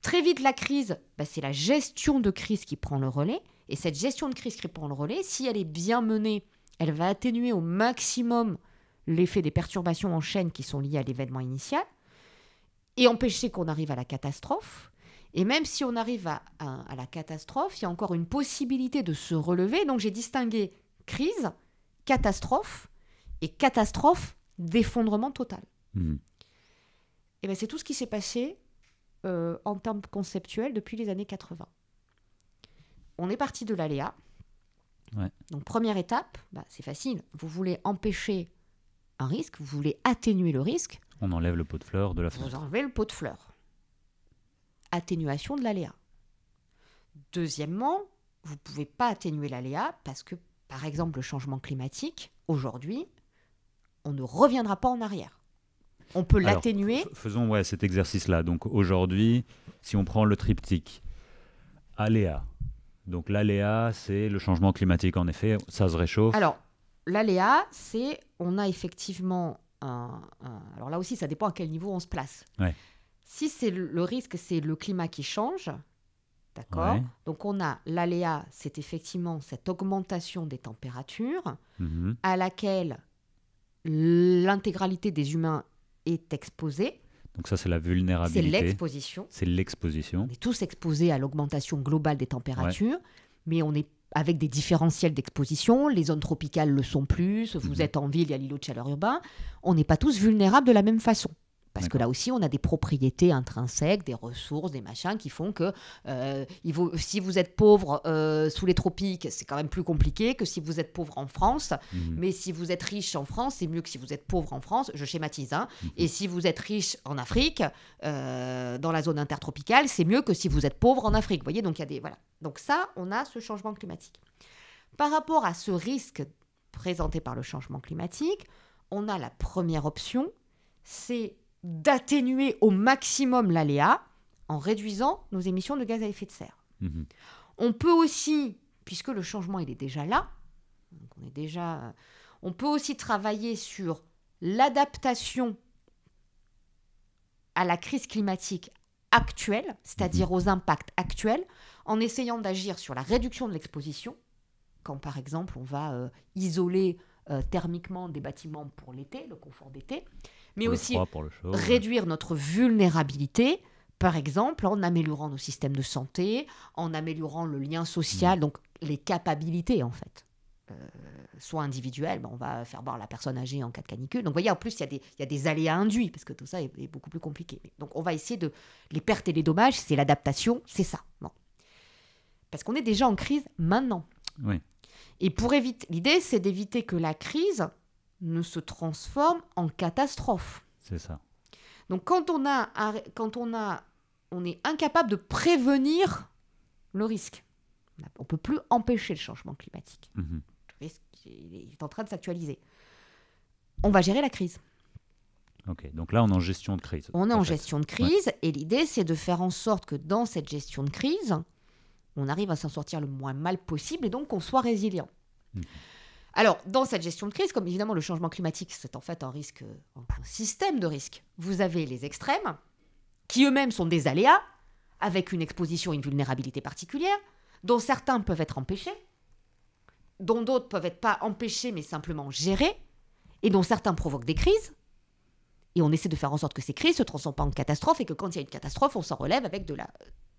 Très vite, la crise, bah, c'est la gestion de crise qui prend le relais. Et cette gestion de crise qui prend le relais, si elle est bien menée, elle va atténuer au maximum l'effet des perturbations en chaîne qui sont liées à l'événement initial et empêcher qu'on arrive à la catastrophe. Et même si on arrive à, à, la catastrophe, il y a encore une possibilité de se relever. Donc j'ai distingué crise, catastrophe et catastrophe d'effondrement total. Hmm. Et eh ben, c'est tout ce qui s'est passé euh, en termes conceptuels depuis les années 80. On est parti de l'aléa. Donc première étape, bah, c'est facile. Vous voulez empêcher un risque, vous voulez atténuer le risque. On enlève le pot de fleurs de la fenêtre. Vous enlevez le pot de fleurs. Atténuation de l'aléa. Deuxièmement, vous ne pouvez pas atténuer l'aléa parce que, par exemple, le changement climatique, aujourd'hui, on ne reviendra pas en arrière. On peut l'atténuer. Faisons ouais, cet exercice-là. Donc aujourd'hui, si on prend le triptyque, aléa. Donc l'aléa, c'est le changement climatique, en effet, ça se réchauffe. Alors, l'aléa, c'est on a effectivement un, Alors là aussi, ça dépend à quel niveau on se place. Si c'est le, risque, c'est le climat qui change, d'accord Donc on a l'aléa, c'est effectivement cette augmentation des températures mhm. à laquelle l'intégralité des humains est exposée. Donc ça, c'est la vulnérabilité. C'est l'exposition. C'est l'exposition. On est tous exposés à l'augmentation globale des températures, mais on est avec des différentiels d'exposition. Les zones tropicales le sont plus. Vous mhm. êtes en ville, il y a l'îlot de chaleur urbain. On n'est pas tous vulnérables de la même façon. Parce que là aussi, on a des propriétés intrinsèques, des ressources, des machins qui font que euh, il vaut, si vous êtes pauvre euh, sous les tropiques, c'est quand même plus compliqué que si vous êtes pauvre en France. Mhm. Mais si vous êtes riche en France, c'est mieux que si vous êtes pauvre en France. Je schématise. Hein. Mhm. Et si vous êtes riche en Afrique, euh, dans la zone intertropicale, c'est mieux que si vous êtes pauvre en Afrique. Vous voyez, donc il y a des voilà. Donc ça, on a ce changement climatique. Par rapport à ce risque présenté par le changement climatique, on a la première option, c'est d'atténuer au maximum l'aléa en réduisant nos émissions de gaz à effet de serre. Mhm. On peut aussi, puisque le changement il est déjà là, on, est déjà, euh, on peut aussi travailler sur l'adaptation à la crise climatique actuelle, c'est-à-dire mhm. aux impacts actuels, en essayant d'agir sur la réduction de l'exposition, quand par exemple on va euh, isoler euh, thermiquement des bâtiments pour l'été, le confort d'été, mais aussi réduire notre vulnérabilité, par exemple en améliorant nos systèmes de santé, en améliorant le lien social, mm. donc les capacités en fait. Euh, soit individuelles, on va faire boire la personne âgée en cas de canicule. Donc vous voyez, en plus, il y, a des, aléas induits, parce que tout ça est, beaucoup plus compliqué. Donc on va essayer de... Les pertes et les dommages, c'est l'adaptation, c'est ça. Non, Parce qu'on est déjà en crise maintenant. Et pour éviter, l'idée, c'est d'éviter que la crise ne se transforme en catastrophe. C'est ça. Donc quand on a, quand on a, on est incapable de prévenir le risque. On ne peut plus empêcher le changement climatique. Mhm. Le risque il est en train de s'actualiser. On va gérer la crise. Ok, donc là on est en gestion de crise. On est en, gestion de crise et l'idée c'est de faire en sorte que dans cette gestion de crise, on arrive à s'en sortir le moins mal possible et donc qu'on soit résilient. Mhm. Alors, dans cette gestion de crise, comme évidemment le changement climatique, c'est en fait un risque, euh, système de risques, vous avez les extrêmes, qui eux-mêmes sont des aléas, avec une exposition une vulnérabilité particulière, dont certains peuvent être empêchés, dont d'autres peuvent être pas empêchés mais simplement gérés, et dont certains provoquent des crises. Et on essaie de faire en sorte que ces crises ne se transforment pas en catastrophe, et que quand il y a une catastrophe, on s'en relève avec de la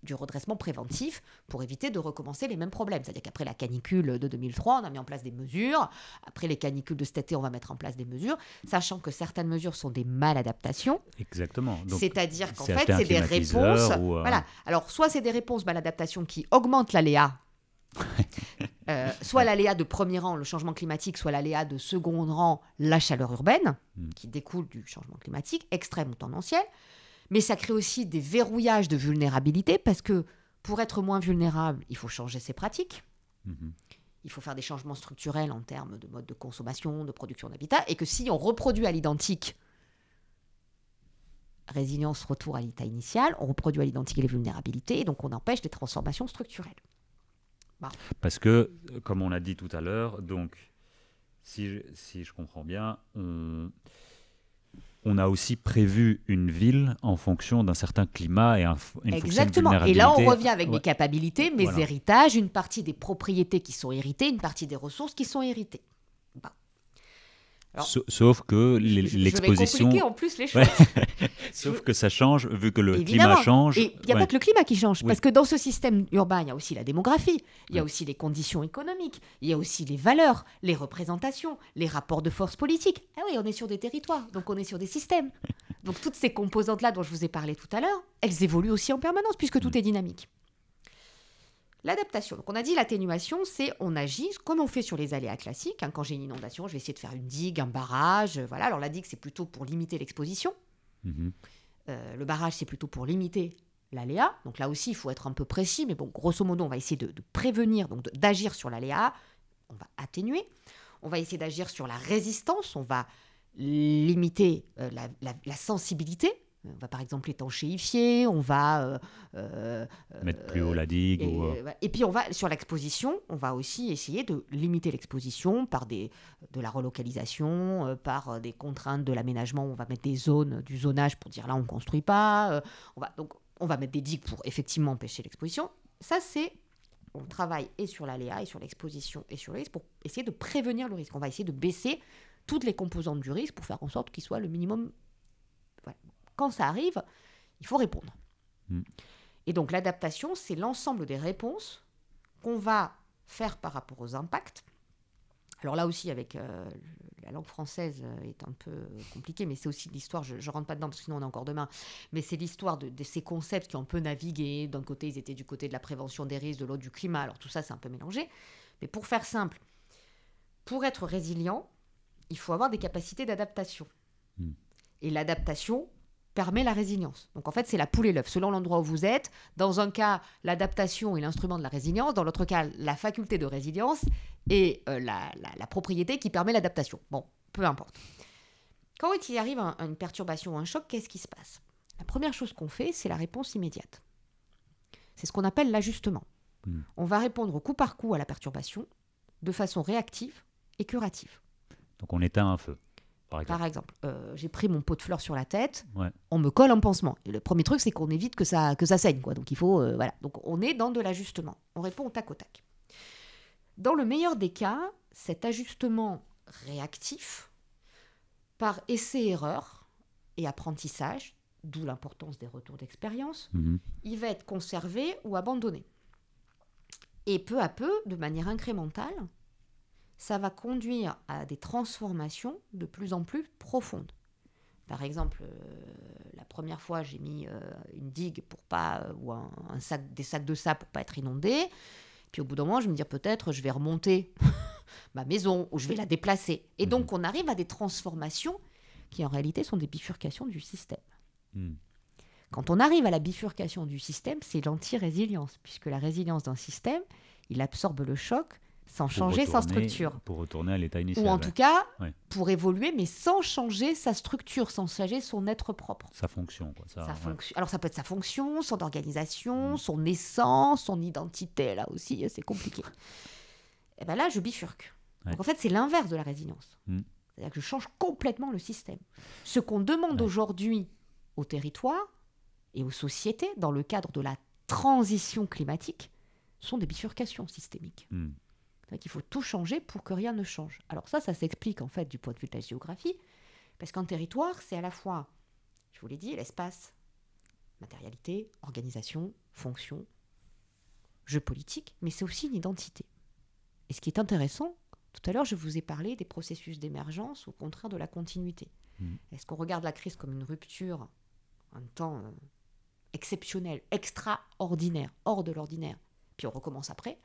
du redressement préventif pour éviter de recommencer les mêmes problèmes. C'est-à-dire qu'après la canicule de 2003, on a mis en place des mesures. Après les canicules de cet été, on va mettre en place des mesures, sachant que certaines mesures sont des maladaptations. Exactement. C'est-à-dire qu'en fait, c'est des réponses. Euh, voilà. Alors, soit c'est des réponses maladaptations qui augmentent l'aléa. [laughs] Euh, soit l'aléa de premier rang, le changement climatique, soit l'aléa de second rang, la chaleur urbaine, hmm. qui découle du changement climatique, extrême ou tendanciel. Mais ça crée aussi des verrouillages de vulnérabilité parce que pour être moins vulnérable, il faut changer ses pratiques. Mm-hmm. Il faut faire des changements structurels en termes de mode de consommation, de production d'habitat, et que si on reproduit à l'identique résilience, retour à l'état initial, on reproduit à l'identique les vulnérabilités, et donc on empêche des transformations structurelles. Parce que, comme on l'a dit tout à l'heure, donc, si si je comprends bien, on on a aussi prévu une ville en fonction d'un certain climat et un, une Exactement. de et là, on revient avec mes capacités, mes héritages, une partie des propriétés qui sont héritées, une partie des ressources qui sont héritées. Bah. Sauf que l'exposition. en plus les choses. [laughs] Sauf que ça change, vu que le climat change. Il n'y a pas que le climat qui change, parce que dans ce système urbain, il y a aussi la démographie, il y a aussi les conditions économiques, il y a aussi les valeurs, les représentations, les rapports de force politique. Ah oui, on est sur des territoires, donc on est sur des systèmes. [laughs] Donc toutes ces composantes-là dont je vous ai parlé tout à l'heure, elles évoluent aussi en permanence, puisque tout mm. est dynamique. L'adaptation. Donc on a dit l'atténuation, c'est on agit comme on fait sur les aléas classiques. Hein, quand j'ai une inondation, je vais essayer de faire une digue, un barrage. Euh, voilà. Alors la digue, c'est plutôt pour limiter l'exposition. Mhm. Euh, le barrage, c'est plutôt pour limiter l'aléa. Donc là aussi, il faut être un peu précis, mais bon, grosso modo, on va essayer de, prévenir, donc d'agir sur l'aléa. On va atténuer. On va essayer d'agir sur la résistance. On va limiter euh, la sensibilité on va par exemple étanchéifier, on va euh, euh, mettre plus haut la digue. Euh, et, puis on va sur l'exposition, on va aussi essayer de limiter l'exposition par des, de la relocalisation, par des contraintes de l'aménagement. On va mettre des zones, du zonage pour dire là on ne construit pas. on va donc on va mettre des digues pour effectivement empêcher l'exposition. Ça c'est on travaille et sur l'aléa et sur l'exposition et sur le risque pour essayer de prévenir le risque. On va essayer de baisser toutes les composantes du risque pour faire en sorte qu'il soit le minimum. Voilà quand ça arrive, il faut répondre. Mm. Et donc l'adaptation, c'est l'ensemble des réponses qu'on va faire par rapport aux impacts. Alors là aussi, avec euh, la langue française euh, est un peu compliquée, mais c'est aussi l'histoire, je ne rentre pas dedans parce que sinon on est encore demain, mais c'est l'histoire de, ces concepts qui ont un peu navigué. D'un côté, ils étaient du côté de la prévention des risques, de l'autre du climat. Alors tout ça, c'est un peu mélangé. Mais pour faire simple, pour être résilient, il faut avoir des capacités d'adaptation. Mm. Et l'adaptation, permet la résilience. Donc en fait, c'est la poule et l'œuf, selon l'endroit où vous êtes. Dans un cas, l'adaptation est l'instrument de la résilience, dans l'autre cas, la faculté de résilience est euh, la, la, propriété qui permet l'adaptation. Bon, peu importe. Quand il arrive une perturbation ou un choc, qu'est-ce qui se passe La première chose qu'on fait, c'est la réponse immédiate. C'est ce qu'on appelle l'ajustement. Hmm. On va répondre coup par coup à la perturbation de façon réactive et curative. Donc on éteint un feu. Par exemple, euh, j'ai pris mon pot de fleurs sur la tête, on me colle un pansement. le premier truc, c'est qu'on évite que ça, que ça saigne. Quoi. Donc, il faut, euh, voilà. Donc, on est dans de l'ajustement. On répond au tac au tac. Dans le meilleur des cas, cet ajustement réactif, par essai-erreur et apprentissage, d'où l'importance des retours d'expérience, mhm. il va être conservé ou abandonné. Et peu à peu, de manière incrémentale, ça va conduire à des transformations de plus en plus profondes. Par exemple, euh, la première fois, j'ai mis euh, une digue pour pas euh, ou un, des sacs de sable pour pas être inondé. Puis au bout d'un moment, je me dis peut-être je vais remonter [laughs] ma maison ou je vais la déplacer. Et donc mhm. on arrive à des transformations qui en réalité sont des bifurcations du système. Hmm. Quand on arrive à la bifurcation du système, c'est l'anti-résilience, puisque la résilience d'un système, il absorbe le choc sans changer sa structure. Pour retourner à l'état initial. Ou en tout cas, pour évoluer, mais sans changer sa structure, sans changer son être propre. Sa fonction. Quoi, ça, sa Alors ça peut être sa fonction, son organisation, mm. son essence, son identité, là aussi, c'est compliqué. [laughs] Et eh bien là, je bifurque. Donc en fait, c'est l'inverse de la résilience. Mm. C'est-à-dire que je change complètement le système. Ce qu'on demande aujourd'hui au territoire et aux sociétés, dans le cadre de la transition climatique, sont des bifurcations systémiques. Mm qu'il faut tout changer pour que rien ne change. Alors ça, ça s'explique en fait du point de vue de la géographie, parce qu'en territoire, c'est à la fois, je vous l'ai dit, l'espace, matérialité, organisation, fonction, jeu politique, mais c'est aussi une identité. Et ce qui est intéressant, tout à l'heure, je vous ai parlé des processus d'émergence, au contraire de la continuité. Mmh. Est-ce qu'on regarde la crise comme une rupture, un temps euh, exceptionnel, extraordinaire, hors de l'ordinaire, puis on recommence après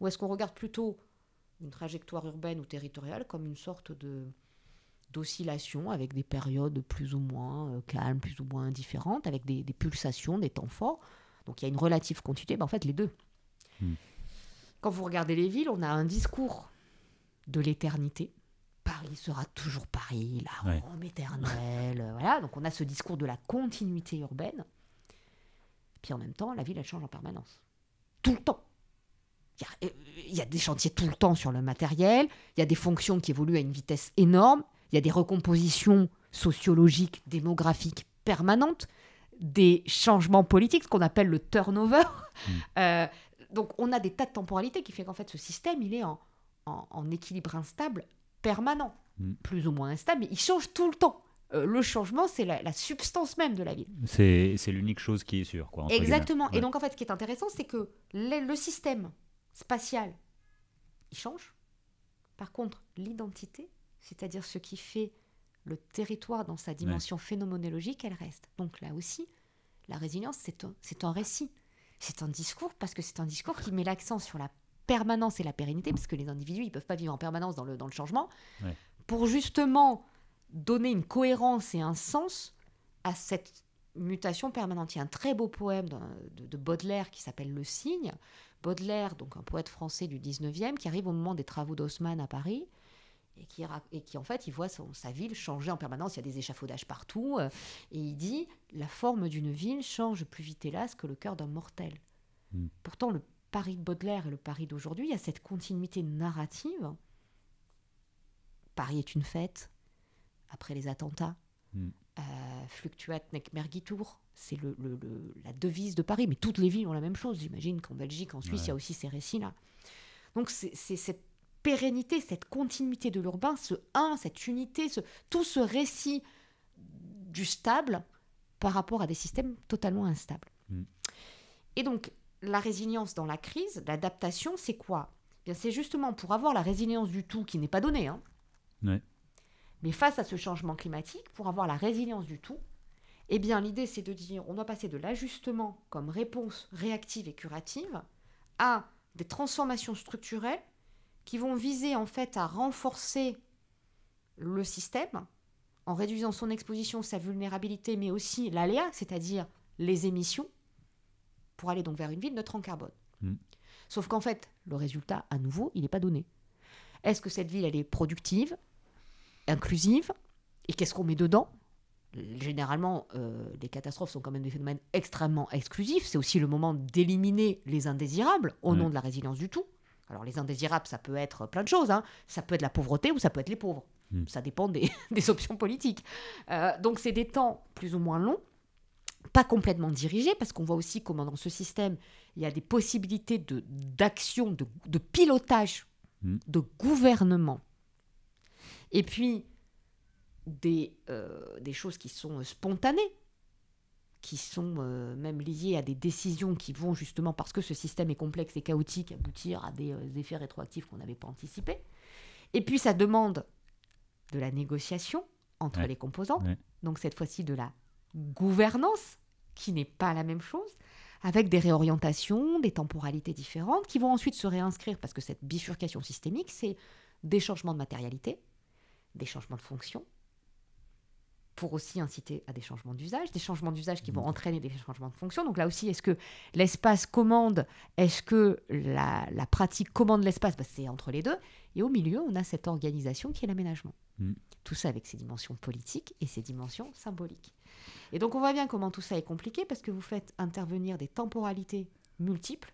ou est-ce qu'on regarde plutôt une trajectoire urbaine ou territoriale comme une sorte de d'oscillation avec des périodes plus ou moins euh, calmes, plus ou moins indifférentes, avec des, pulsations, des temps forts. Donc il y a une relative continuité, mais en fait les deux. Hmm. Quand vous regardez les villes, on a un discours de l'éternité. Paris sera toujours Paris, la Rome éternelle. Euh, voilà, donc on a ce discours de la continuité urbaine. Puis en même temps, la ville, elle change en permanence. Tout le temps. Euh, il y, a des chantiers tout le temps sur le matériel, il y a des fonctions qui évoluent à une vitesse énorme, il y a des recompositions sociologiques, démographiques permanentes, des changements politiques, ce qu'on appelle le turnover. Hmm. [laughs] Euh, donc on a des tas de temporalités qui fait qu'en fait ce système, il est en, en, équilibre instable permanent, hmm. plus ou moins instable, mais il change tout le temps. Euh, le changement, c'est la, substance même de la ville. C'est l'unique chose qui est sûre. Quoi, Exactement. Et donc, en fait, ce qui est intéressant, c'est que le système spatial, il change. Par contre, l'identité, c'est-à-dire ce qui fait le territoire dans sa dimension phénoménologique, elle reste. Donc là aussi, la résilience, c'est un, un, récit. C'est un discours parce que c'est un discours qui met l'accent sur la permanence et la pérennité, parce que les individus, ils ne peuvent pas vivre en permanence dans le, dans le changement, pour justement donner une cohérence et un sens à cette mutation permanente. Il y a un très beau poème de, Baudelaire qui s'appelle Le Cygne. Baudelaire, donc un poète français du 19e, qui arrive au moment des travaux d'Haussmann à Paris. Et qui, en fait, il voit sa ville changer en permanence. Il y a des échafaudages partout. Euh, et il dit La forme d'une ville change plus vite, hélas, que le cœur d'un mortel. Hmm. Pourtant, le Paris de Baudelaire et le Paris d'aujourd'hui, il y a cette continuité narrative. Paris est une fête, après les attentats, hmm. Euh, « Fluctuate fluctuat nec mergitur, c'est le, la devise de Paris, mais toutes les villes ont la même chose. J'imagine qu'en Belgique, en Suisse, il y a aussi ces récits-là. Donc c'est cette pérennité, cette continuité de l'urbain, ce un, cette unité, tout ce récit du stable par rapport à des systèmes totalement instables. Mm. Et donc la résilience dans la crise, l'adaptation, c'est quoi eh Bien, C'est justement pour avoir la résilience du tout qui n'est pas donnée. Hein, mais face à ce changement climatique, pour avoir la résilience du tout, eh bien l'idée c'est de dire on doit passer de l'ajustement comme réponse réactive et curative à des transformations structurelles qui vont viser en fait à renforcer le système en réduisant son exposition, sa vulnérabilité, mais aussi l'aléa, c'est-à-dire les émissions, pour aller donc vers une ville neutre en carbone. Mm. Sauf qu'en fait, le résultat, à nouveau, il n'est pas donné. Est-ce que cette ville, elle est productive inclusive. Et qu'est-ce qu'on met dedans Généralement, euh, les catastrophes sont quand même des phénomènes extrêmement exclusifs. C'est aussi le moment d'éliminer les indésirables au mm. nom de la résilience du tout. Alors les indésirables, ça peut être plein de choses. Hein. Ça peut être la pauvreté ou ça peut être les pauvres. Mm. Ça dépend des, [laughs] options politiques. Euh, donc c'est des temps plus ou moins longs, pas complètement dirigés, parce qu'on voit aussi comment dans ce système, il y a des possibilités d'action, de, de, pilotage, mm. de gouvernement et puis, euh, des, choses qui sont euh, spontanées, qui sont euh, même liées à des décisions qui vont justement, parce que ce système est complexe et chaotique, aboutir à des effets rétroactifs qu'on n'avait pas anticipés. Et puis, ça demande de la négociation entre les composants, donc cette fois-ci de la gouvernance, qui n'est pas la même chose avec des réorientations, des temporalités différentes, qui vont ensuite se réinscrire, parce que cette bifurcation systémique, c'est des changements de matérialité, des changements de fonction, pour aussi inciter à des changements d'usage, des changements d'usage qui vont mmh. entraîner des changements de fonction. Donc là aussi, est-ce que l'espace commande, est-ce que la, pratique commande l'espace bah, C'est entre les deux. Et au milieu, on a cette organisation qui est l'aménagement. Mmh. Tout ça avec ses dimensions politiques et ses dimensions symboliques. Et donc on voit bien comment tout ça est compliqué parce que vous faites intervenir des temporalités multiples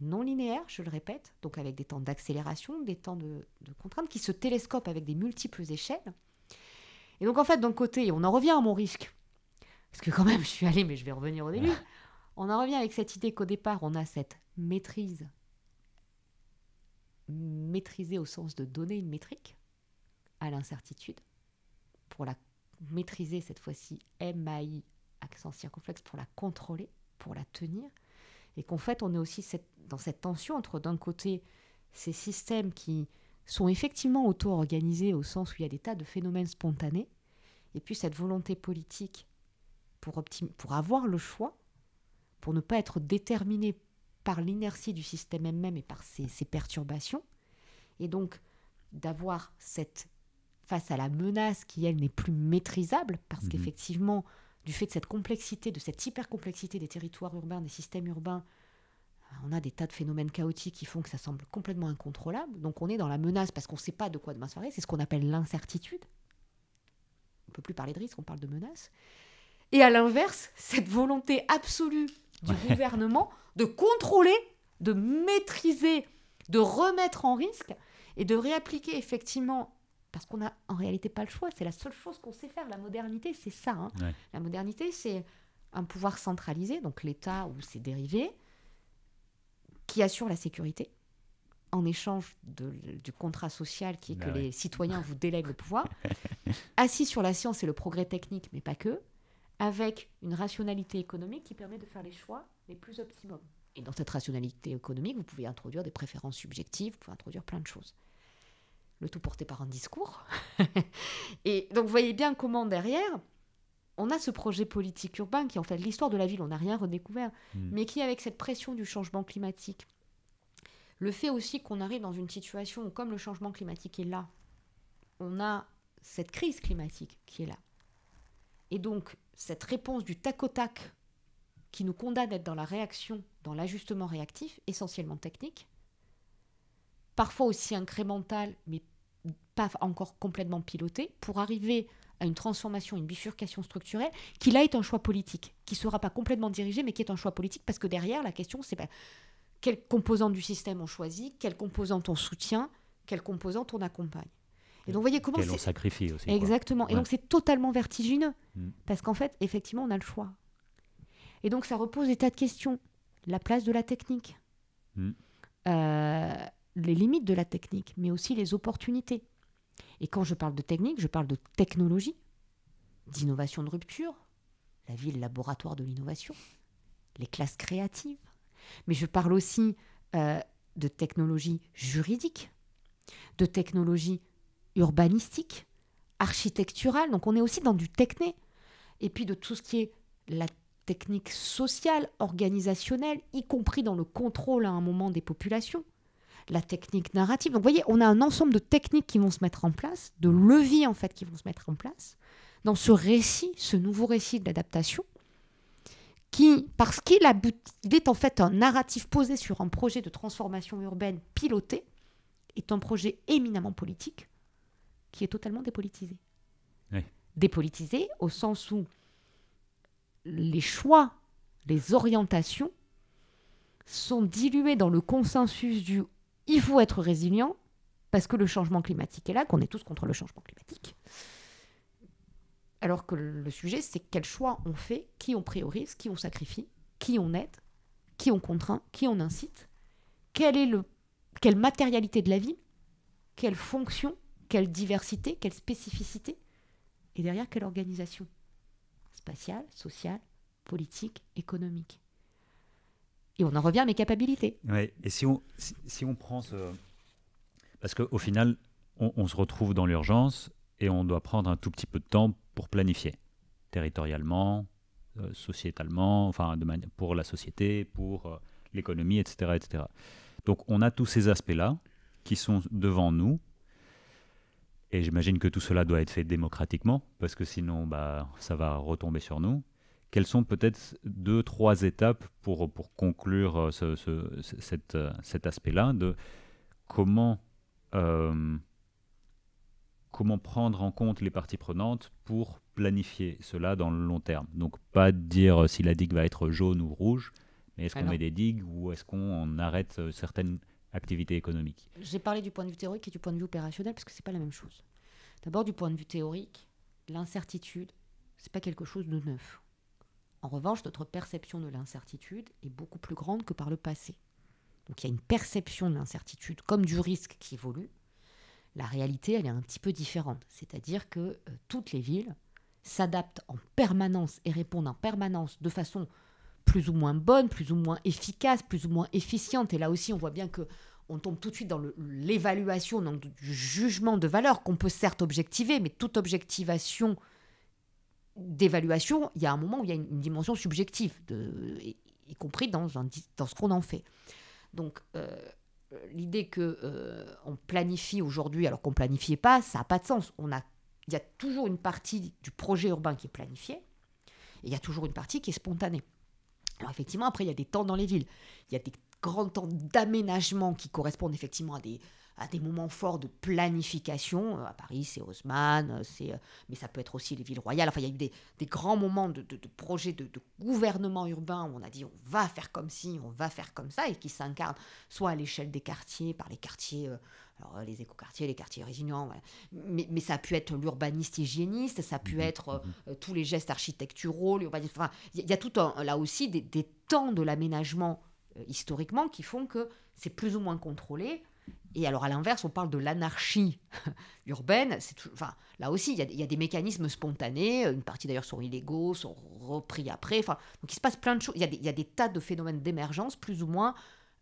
non linéaire, je le répète, donc avec des temps d'accélération, des temps de, contraintes, contrainte, qui se télescopent avec des multiples échelles. Et donc en fait, d'un côté, on en revient à mon risque, parce que quand même, je suis allée, mais je vais revenir au début, on en revient avec cette idée qu'au départ, on a cette maîtrise, maîtrisée au sens de donner une métrique à l'incertitude, pour la maîtriser cette fois-ci, MAI, accent circonflexe, pour la contrôler, pour la tenir, et qu'en fait, on est aussi cette dans cette tension entre d'un côté ces systèmes qui sont effectivement auto-organisés au sens où il y a des tas de phénomènes spontanés, et puis cette volonté politique pour, pour avoir le choix, pour ne pas être déterminé par l'inertie du système même et par ses, perturbations, et donc d'avoir cette face à la menace qui, elle, n'est plus maîtrisable, parce mmh qu'effectivement, du fait de cette complexité, de cette hypercomplexité des territoires urbains, des systèmes urbains, ah, on a des tas de phénomènes chaotiques qui font que ça semble complètement incontrôlable. Donc on est dans la menace parce qu'on ne sait pas de quoi demain se C'est ce qu'on appelle l'incertitude. On ne peut plus parler de risque, on parle de menace. Et à l'inverse, cette volonté absolue du [laughs] gouvernement de contrôler, de maîtriser, de remettre en risque et de réappliquer effectivement, parce qu'on n'a en réalité pas le choix, c'est la seule chose qu'on sait faire. La modernité, c'est ça. Hein. La modernité, c'est un pouvoir centralisé, donc l'État ou ses dérivés, qui assure la sécurité en échange du contrat social qui est que bah les citoyens vous délèguent le pouvoir, [laughs] assis sur la science et le progrès technique, mais pas que, avec une rationalité économique qui permet de faire les choix les plus optimums. Et dans cette rationalité économique, vous pouvez introduire des préférences subjectives, vous pouvez introduire plein de choses. Le tout porté par un discours. [laughs] et donc vous voyez bien comment derrière, on a ce projet politique urbain qui en fait l'histoire de la ville, on n'a rien redécouvert, hmm. mais qui avec cette pression du changement climatique, le fait aussi qu'on arrive dans une situation où comme le changement climatique est là, on a cette crise climatique qui est là. Et donc cette réponse du tac au tac qui nous condamne à être dans la réaction, dans l'ajustement réactif, essentiellement technique, parfois aussi incrémental, mais pas encore complètement piloté, pour arriver à une transformation, une bifurcation structurelle, qui là est un choix politique, qui ne sera pas complètement dirigé, mais qui est un choix politique, parce que derrière, la question, c'est pas ben, quelle composante du système on choisit, quelle composante on soutient, quelle composante on accompagne. Et donc, vous voyez comment c'est. on sacrifie aussi. Exactement. Et donc, c'est totalement vertigineux, mm. parce qu'en fait, effectivement, on a le choix. Et donc, ça repose des tas de questions. La place de la technique, mm. euh, les limites de la technique, mais aussi les opportunités. Et quand je parle de technique, je parle de technologie, d'innovation de rupture, la ville laboratoire de l'innovation, les classes créatives. Mais je parle aussi euh, de technologie juridique, de technologie urbanistique, architecturale. Donc on est aussi dans du techné. Et puis de tout ce qui est la technique sociale, organisationnelle, y compris dans le contrôle hein, à un moment des populations la technique narrative. Donc, vous voyez, on a un ensemble de techniques qui vont se mettre en place, de leviers en fait qui vont se mettre en place dans ce récit, ce nouveau récit de l'adaptation, qui, parce qu'il est en fait un narratif posé sur un projet de transformation urbaine piloté, est un projet éminemment politique qui est totalement dépolitisé. Dépolitisé au sens où les choix, les orientations sont dilués dans le consensus du il faut être résilient parce que le changement climatique est là, qu'on est tous contre le changement climatique. Alors que le sujet, c'est quel choix on fait, qui on priorise, qui on sacrifie, qui on aide, qui on contraint, qui on incite, quelle est le, quelle matérialité de la vie, quelle fonction, quelle diversité, quelle spécificité, et derrière quelle organisation spatiale, sociale, politique, économique. Et on en revient à mes capacités. Ouais. Et si on, si, on prend ce... Parce qu'au final, on, se retrouve dans l'urgence et on doit prendre un tout petit peu de temps pour planifier, territorialement, euh, sociétalement, enfin de pour la société, pour euh, l'économie, etc., etc. Donc on a tous ces aspects-là qui sont devant nous. Et j'imagine que tout cela doit être fait démocratiquement, parce que sinon, bah, ça va retomber sur nous. Quelles sont peut-être deux, trois étapes pour, pour conclure euh, ce, cette, euh, cet aspect-là de comment, euh, comment prendre en compte les parties prenantes pour planifier cela dans le long terme Donc, pas dire si la digue va être jaune ou rouge, mais est-ce ah qu'on met des digues ou est-ce qu'on arrête certaines activités économiques J'ai parlé du point de vue théorique et du point de vue opérationnel parce que ce n'est pas la même chose. D'abord, du point de vue théorique, l'incertitude, c'est pas quelque chose de neuf. En revanche, notre perception de l'incertitude est beaucoup plus grande que par le passé. Donc il y a une perception de l'incertitude comme du risque qui évolue. La réalité, elle est un petit peu différente. C'est-à-dire que euh, toutes les villes s'adaptent en permanence et répondent en permanence de façon plus ou moins bonne, plus ou moins efficace, plus ou moins efficiente. Et là aussi, on voit bien que on tombe tout de suite dans l'évaluation, dans du jugement de valeur qu'on peut certes objectiver, mais toute objectivation d'évaluation, il y a un moment où il y a une, dimension subjective, y, compris dans, ce qu'on en fait. Donc, euh, l'idée que euh, on planifie aujourd'hui alors qu'on ne planifiait pas, ça n'a pas de sens. On a, il y a toujours une partie du projet urbain qui est planifiée, et il y a toujours une partie qui est spontanée. Alors effectivement, après, il y a des temps dans les villes, il y a des grands temps d'aménagement qui correspondent effectivement à des, à des moments forts de planification. Euh, à Paris, c'est Haussmann, euh, c'est, euh, mais ça peut être aussi les villes royales. Enfin, il y a eu des, grands moments de, de, de projets de, gouvernement urbain où on a dit on va faire comme ci, on va faire comme ça, et qui s'incarnent soit à l'échelle des quartiers, par les quartiers. alors, les écoquartiers, les quartiers résignants, mais, ça a pu être l'urbaniste hygiéniste, ça a pu mhm. être mhm. tous les gestes architecturaux, Enfin, il y, a tout un, là aussi des, temps de l'aménagement historiquement qui font que c'est plus ou moins contrôlé. Et alors, à l'inverse, on parle de l'anarchie [laughs] urbaine. enfin, là aussi, il y, a, des mécanismes spontanés. Une partie d'ailleurs sont illégaux, sont repris après. Enfin, donc, il se passe plein de choses. Il y a des, tas de phénomènes d'émergence, plus ou moins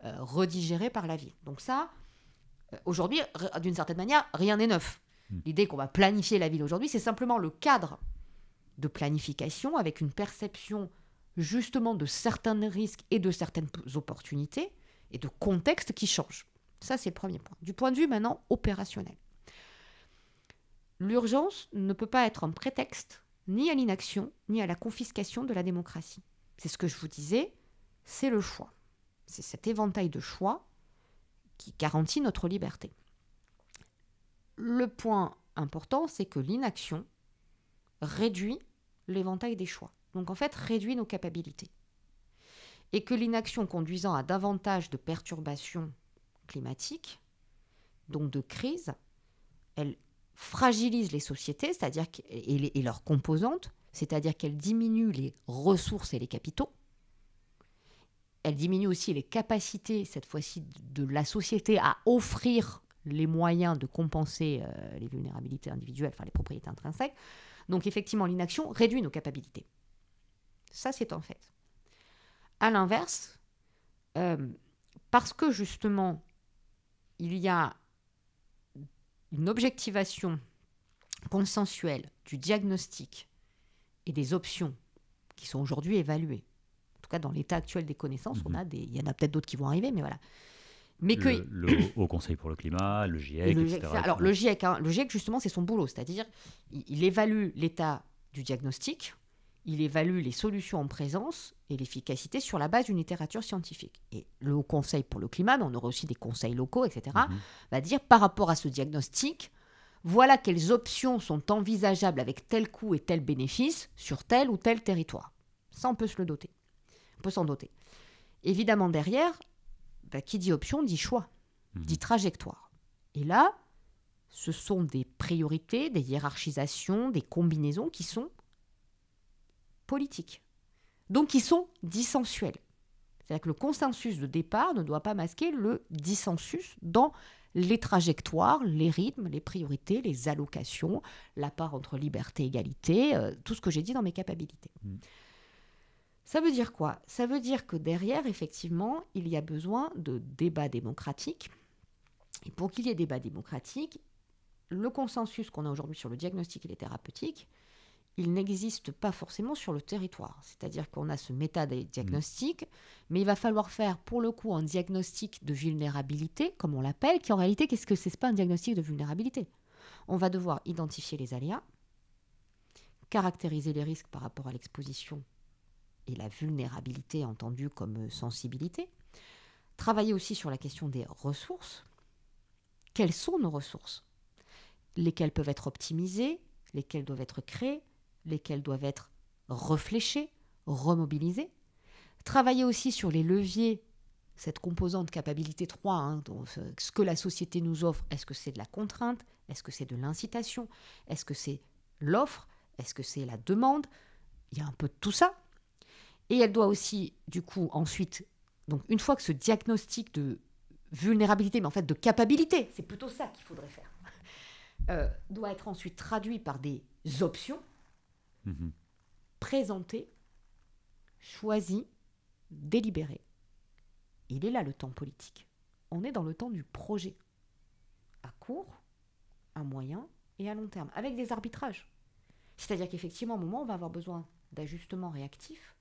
euh, redigérés par la ville. Donc, ça, euh, aujourd'hui, d'une certaine manière, rien n'est neuf. Hmm. L'idée qu'on va planifier la ville aujourd'hui, c'est simplement le cadre de planification avec une perception justement de certains risques et de certaines opportunités et de contextes qui changent. Ça, c'est le premier point. Du point de vue maintenant opérationnel. L'urgence ne peut pas être un prétexte ni à l'inaction, ni à la confiscation de la démocratie. C'est ce que je vous disais, c'est le choix. C'est cet éventail de choix qui garantit notre liberté. Le point important, c'est que l'inaction réduit l'éventail des choix. Donc en fait, réduit nos capacités. Et que l'inaction conduisant à davantage de perturbations climatique, donc de crise, elle fragilise les sociétés c'est-à-dire et, leurs composantes, c'est-à-dire qu'elle diminue les ressources et les capitaux. Elle diminue aussi les capacités, cette fois-ci, de la société à offrir les moyens de compenser euh, les vulnérabilités individuelles, enfin les propriétés intrinsèques. Donc effectivement, l'inaction réduit nos capacités. Ça, c'est en fait. À l'inverse, euh, parce que justement, il y a une objectivation consensuelle du diagnostic et des options qui sont aujourd'hui évaluées. En tout cas, dans l'état actuel des connaissances, on mhm. a des, il y en a peut-être d'autres qui vont arriver, mais voilà. Mais que... Haut Conseil pour le climat, le GIEC, le, e e etc. Alors le GIEC, hein, e justement, c'est son boulot, c'est-à-dire il, évalue l'état du diagnostic il évalue les solutions en présence et l'efficacité sur la base d'une littérature scientifique. Et le Haut Conseil pour le climat, mais on aurait aussi des conseils locaux, etc., mhm. va dire par rapport à ce diagnostic, voilà quelles options sont envisageables avec tel coût et tel bénéfice sur tel ou tel territoire. Ça, on peut se le doter. peut s'en doter. Évidemment, derrière, bah, qui dit option dit choix, mhm. dit trajectoire. Et là, ce sont des priorités, des hiérarchisations, des combinaisons qui sont politiques. Donc ils sont dissensuels. C'est-à-dire que le consensus de départ ne doit pas masquer le dissensus dans les trajectoires, les rythmes, les priorités, les allocations, la part entre liberté et égalité, euh, tout ce que j'ai dit dans mes capacités. Mmh. Ça veut dire quoi Ça veut dire que derrière, effectivement, il y a besoin de débats démocratiques. Et pour qu'il y ait débat démocratique, le consensus qu'on a aujourd'hui sur le diagnostic et les thérapeutiques, il n'existe pas forcément sur le territoire. C'est-à-dire qu'on a ce méta-diagnostic, mmh. mais il va falloir faire pour le coup un diagnostic de vulnérabilité, comme on l'appelle, qui en réalité, qu'est-ce que c'est pas un diagnostic de vulnérabilité On va devoir identifier les aléas, caractériser les risques par rapport à l'exposition et la vulnérabilité entendue comme euh, sensibilité, travailler aussi sur la question des ressources. Quelles sont nos ressources Lesquelles peuvent être optimisées, lesquelles doivent être créées, lesquelles doivent être refléchés, remobilisées. Travailler aussi sur les leviers, cette composante capacité 3, hein, donc ce que la société nous offre, est-ce que c'est de la contrainte, est-ce que c'est de l'incitation, est-ce que c'est l'offre, est-ce que c'est la demande Il y a un peu de tout ça. Et elle doit aussi, du coup, ensuite, donc une fois que ce diagnostic de vulnérabilité, mais en fait de capacité, c'est plutôt ça qu'il faudrait faire, [laughs] euh, doit être ensuite traduit par des options Mhm. présenté, choisi, délibéré. Il est là le temps politique. On est dans le temps du projet. À court, à moyen et à long terme, avec des arbitrages. C'est-à-dire qu'effectivement, au un moment, on va avoir besoin d'ajustements réactifs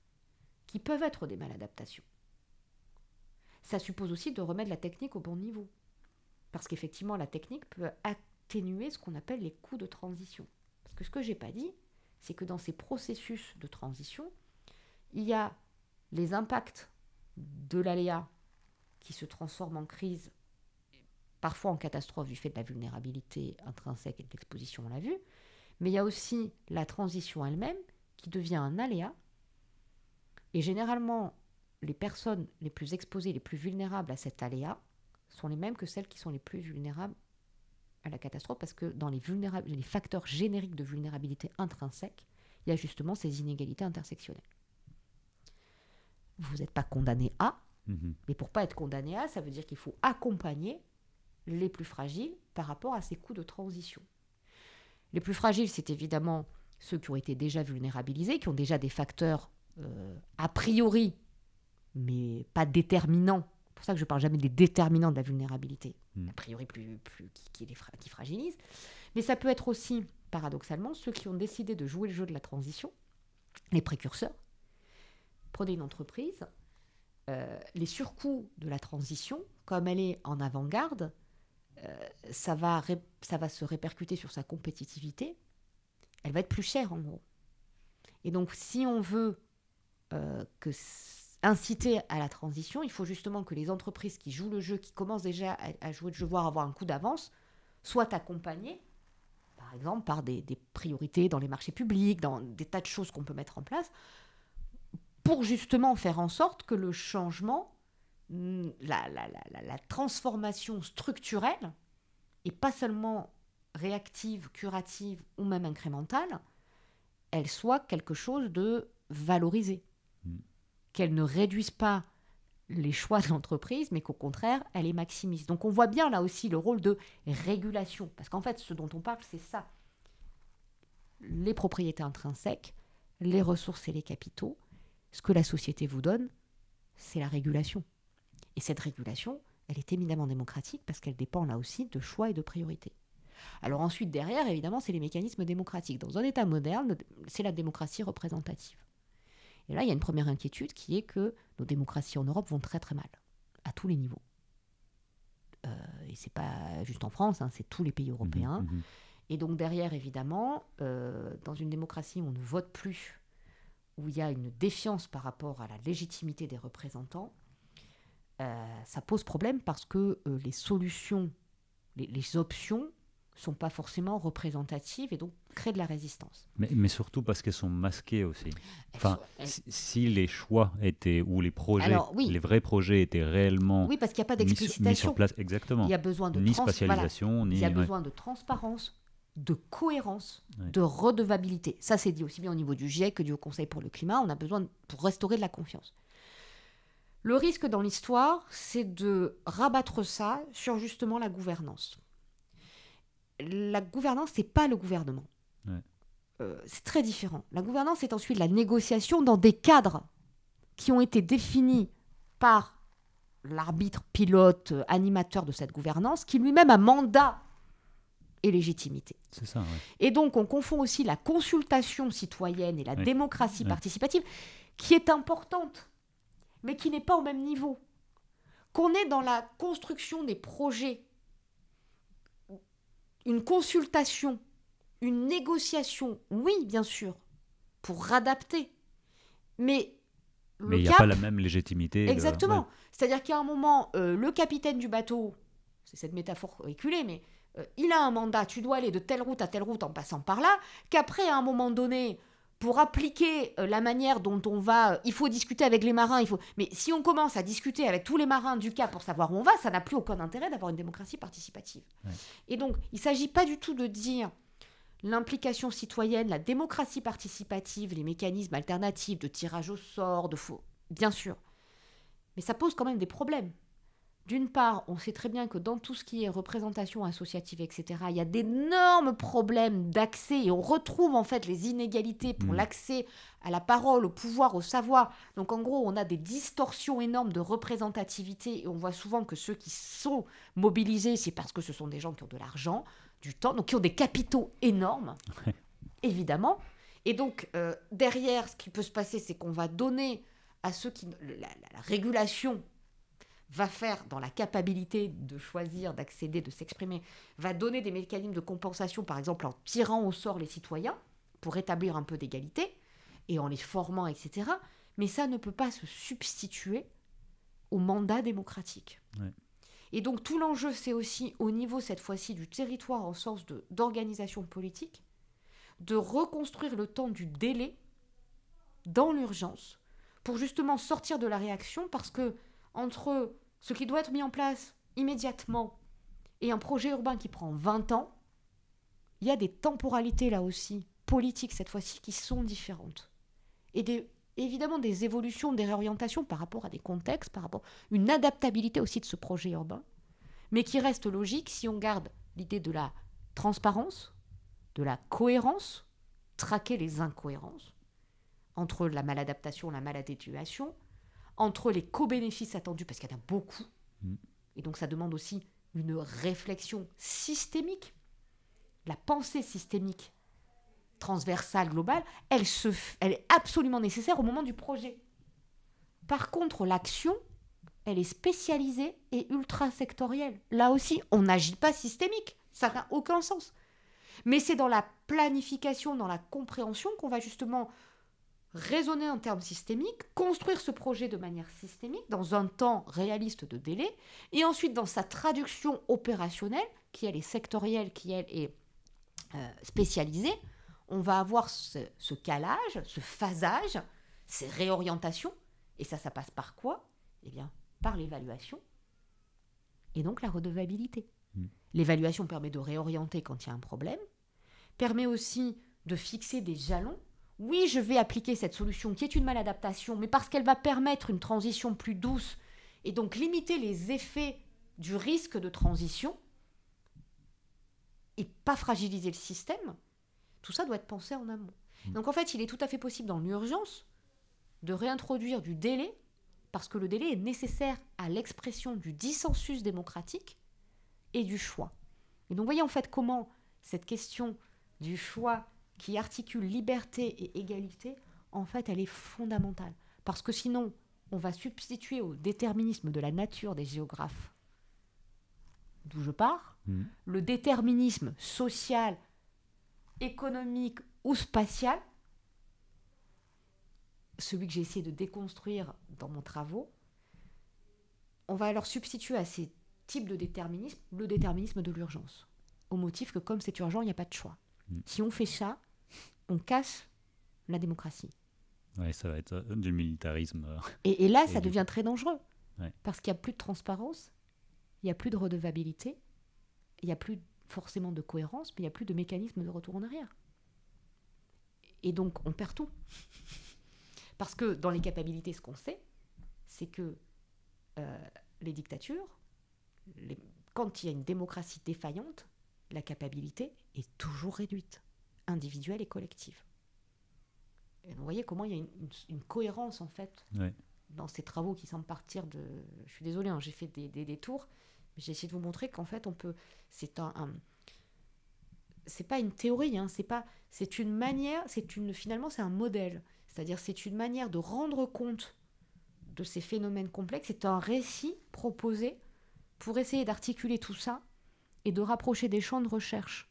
qui peuvent être des maladaptations. Ça suppose aussi de remettre la technique au bon niveau. Parce qu'effectivement, la technique peut atténuer ce qu'on appelle les coûts de transition. Parce que ce que j'ai pas dit, c'est que dans ces processus de transition, il y a les impacts de l'aléa qui se transforment en crise, parfois en catastrophe du fait de la vulnérabilité intrinsèque et de l'exposition, on l'a vu, mais il y a aussi la transition elle-même qui devient un aléa. Et généralement, les personnes les plus exposées, les plus vulnérables à cet aléa, sont les mêmes que celles qui sont les plus vulnérables à la catastrophe parce que dans les, facteurs génériques de vulnérabilité intrinsèque, il y a justement ces inégalités intersectionnelles. Vous n'êtes pas condamné à, mhm. mais pour pas être condamné à, ça veut dire qu'il faut accompagner les plus fragiles par rapport à ces coûts de transition. Les plus fragiles, c'est évidemment ceux qui ont été déjà vulnérabilisés, qui ont déjà des facteurs euh, a priori, mais pas déterminants. C'est pour ça que je ne parle jamais des déterminants de la vulnérabilité. Mmh. a priori plus, plus qui, qui fragilise. Mais ça peut être aussi, paradoxalement, ceux qui ont décidé de jouer le jeu de la transition, les précurseurs. Prenez une entreprise, euh, les surcoûts de la transition, comme elle est en avant-garde, euh, ça, va ça va se répercuter sur sa compétitivité. Elle va être plus chère en gros. Et donc si on veut euh, que inciter à la transition, il faut justement que les entreprises qui jouent le jeu, qui commencent déjà à, jouer le jeu, voire avoir un coup d'avance, soient accompagnées, par exemple, par des, priorités dans les marchés publics, dans des tas de choses qu'on peut mettre en place, pour justement faire en sorte que le changement, mm, la, transformation structurelle, et pas seulement réactive, curative ou même incrémentale, elle soit quelque chose de valorisé. Mm qu'elle ne réduise pas les choix de l'entreprise, mais qu'au contraire, elle les maximise. Donc on voit bien là aussi le rôle de régulation, parce qu'en fait, ce dont on parle, c'est ça. Les propriétés intrinsèques, les ressources et les capitaux, ce que la société vous donne, c'est la régulation. Et cette régulation, elle est éminemment démocratique parce qu'elle dépend là aussi de choix et de priorités. Alors ensuite, derrière, évidemment, c'est les mécanismes démocratiques. Dans un État moderne, c'est la démocratie représentative. Et là, il y a une première inquiétude qui est que nos démocraties en Europe vont très très mal, à tous les niveaux. Et euh, et c'est pas juste en France, hein, c'est tous les pays européens. Mhm, mhm. Et donc derrière, évidemment, euh, dans une démocratie où on ne vote plus, où il y a une défiance par rapport à la légitimité des représentants, euh, ça pose problème parce que les solutions, les options sont pas forcément représentatives et donc créent de la résistance. Mais, surtout parce qu'elles sont masquées aussi. Enfin, si les choix étaient ou les projets, les vrais projets étaient réellement oui parce qu'il n'y a pas d'explicitation sur place exactement. Il y a besoin de ni spatialisation il y a besoin de transparence, de cohérence, de redevabilité. Ça c'est dit aussi bien au niveau du GIEC que du Haut Conseil pour le climat. On a besoin pour restaurer de la confiance. Le risque dans l'histoire, c'est de rabattre ça sur justement la gouvernance la gouvernance, c'est pas le gouvernement. Euh, c'est très différent. La gouvernance est ensuite la négociation dans des cadres qui ont été définis par l'arbitre, pilote, euh, animateur de cette gouvernance, qui lui-même a mandat et légitimité. C'est ça. Et donc, on confond aussi la consultation citoyenne et la démocratie participative, qui est importante, mais qui n'est pas au même niveau. Qu'on est dans la construction des projets une consultation, une négociation, oui, bien sûr, pour radapter. Mais mais il n'y a pas la même légitimité. Exactement. C'est-à-dire qu'à un moment, euh, le capitaine du bateau, c'est cette métaphore reculée, mais euh, il a un mandat, tu dois aller de telle route à telle route en passant par là, qu'après, à un moment donné, pour appliquer euh, la manière dont on va, euh, il faut discuter avec les marins, il faut. Mais si on commence à discuter avec tous les marins du cas pour savoir où on va, ça n'a plus aucun intérêt d'avoir une démocratie participative. Et donc, il ne s'agit pas du tout de dire l'implication citoyenne, la démocratie participative, les mécanismes alternatifs de tirage au sort, de faux, bien sûr. Mais ça pose quand même des problèmes. D'une part, on sait très bien que dans tout ce qui est représentation associative, etc., il y a d'énormes problèmes d'accès et on retrouve en fait les inégalités pour mmh. l'accès à la parole, au pouvoir, au savoir. Donc en gros, on a des distorsions énormes de représentativité et on voit souvent que ceux qui sont mobilisés, c'est parce que ce sont des gens qui ont de l'argent, du temps, donc qui ont des capitaux énormes, évidemment. Et donc euh, derrière, ce qui peut se passer, c'est qu'on va donner à ceux qui... la régulation va faire dans la capacité de choisir, d'accéder, de s'exprimer, va donner des mécanismes de compensation, par exemple en tirant au sort les citoyens pour établir un peu d'égalité et en les formant, etc. Mais ça ne peut pas se substituer au mandat démocratique. Et donc tout l'enjeu, c'est aussi au niveau cette fois-ci du territoire en sens d'organisation politique, de reconstruire le temps du délai dans l'urgence pour justement sortir de la réaction parce que entre ce qui doit être mis en place immédiatement et un projet urbain qui prend 20 ans, il y a des temporalités là aussi, politiques cette fois-ci, qui sont différentes. Et évidemment des évolutions, des réorientations par rapport à des contextes, par rapport à une adaptabilité aussi de ce projet urbain, mais qui reste logique si on garde l'idée de la transparence, de la cohérence, traquer les incohérences entre la maladaptation, la maladétuation, entre les co-bénéfices attendus, parce qu'il y en a beaucoup, mm. et donc ça demande aussi une réflexion systémique, la pensée systémique transversale, globale, elle, se, elle est absolument nécessaire au moment du projet. Par contre, l'action, elle est spécialisée et ultra-sectorielle. Là aussi, on n'agit pas systémique. Ça n'a aucun sens. Mais c'est dans la planification, dans la compréhension qu'on va justement raisonner en termes systémiques, construire ce projet de manière systémique dans un temps réaliste de délai, et ensuite dans sa traduction opérationnelle, qui elle est sectorielle, qui elle est euh, spécialisée, on va avoir ce, calage, ce phasage, ces réorientations, et ça, ça passe par quoi Eh bien, par l'évaluation, et donc la redevabilité. Mmh. L'évaluation permet de réorienter quand il y a un problème, permet aussi de fixer des jalons oui, je vais appliquer cette solution qui est une maladaptation, mais parce qu'elle va permettre une transition plus douce et donc limiter les effets du risque de transition et pas fragiliser le système, tout ça doit être pensé en amont. Mm. Donc en fait, il est tout à fait possible dans l'urgence de réintroduire du délai, parce que le délai est nécessaire à l'expression du dissensus démocratique et du choix. Et donc voyez en fait comment cette question du choix qui articule liberté et égalité, en fait, elle est fondamentale. Parce que sinon, on va substituer au déterminisme de la nature des géographes d'où je pars, hmm. le déterminisme social, économique ou spatial, celui que j'ai essayé de déconstruire dans mon travaux, on va alors substituer à ces types de déterminisme le déterminisme de l'urgence, au motif que comme c'est urgent, il n'y a pas de choix. Hmm. Si on fait ça, on casse la démocratie. Oui, ça va être euh, du militarisme. Euh, [laughs] et, là, ça devient très dangereux. Parce qu'il n'y a plus de transparence, il n'y a plus de redevabilité, il n'y a plus forcément de cohérence, mais il n'y a plus de mécanisme de retour en arrière. Et donc, on perd tout. [laughs] Parce que dans les capacités, ce qu'on sait, c'est que euh, les dictatures, quand il y a une démocratie défaillante, la capacité est toujours réduite individuelle et collective. Et vous voyez comment il y a une, cohérence en fait dans ces travaux qui semblent partir de. Je suis désolée, hein, j'ai fait des, détours, mais j'ai essayé de vous montrer qu'en fait on peut. C'est un, c'est pas une théorie, hein, c'est pas, c'est une manière, c'est une, finalement c'est un modèle, c'est-à-dire c'est une manière de rendre compte de ces phénomènes complexes, c'est un récit proposé pour essayer d'articuler tout ça et de rapprocher des champs de recherche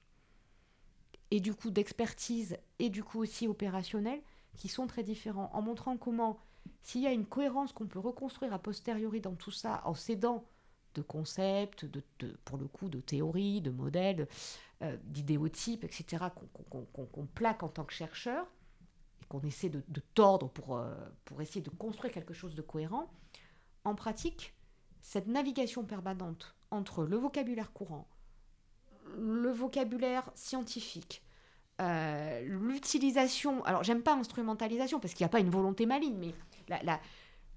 et du coup d'expertise et du coup aussi opérationnel, qui sont très différents, en montrant comment s'il y a une cohérence qu'on peut reconstruire a posteriori dans tout ça, en s'aidant de concepts, de, pour le coup de théories, de modèles, euh, d'idéotypes, etc., qu'on plaque en tant que chercheur, et qu'on essaie de, tordre pour, euh, pour essayer de construire quelque chose de cohérent, en pratique, cette navigation permanente entre le vocabulaire courant, le vocabulaire scientifique, euh, l'utilisation, alors j'aime pas instrumentalisation parce qu'il n'y a pas une volonté maligne, mais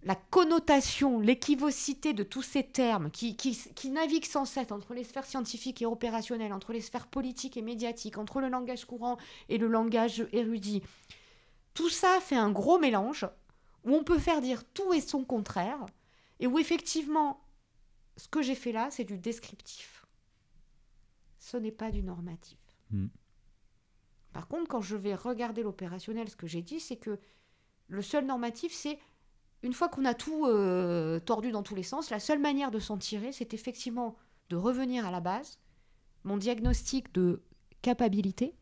la, connotation, l'équivocité de tous ces termes qui, qui, naviguent sans cesse entre les sphères scientifiques et opérationnelles, entre les sphères politiques et médiatiques, entre le langage courant et le langage érudit, tout ça fait un gros mélange où on peut faire dire tout et son contraire, et où effectivement, ce que j'ai fait là, c'est du descriptif ce n'est pas du normatif. Hmm. Par contre, quand je vais regarder l'opérationnel, ce que j'ai dit, c'est que le seul normatif, c'est une fois qu'on a tout euh, tordu dans tous les sens, la seule manière de s'en tirer, c'est effectivement de revenir à la base, mon diagnostic de capacité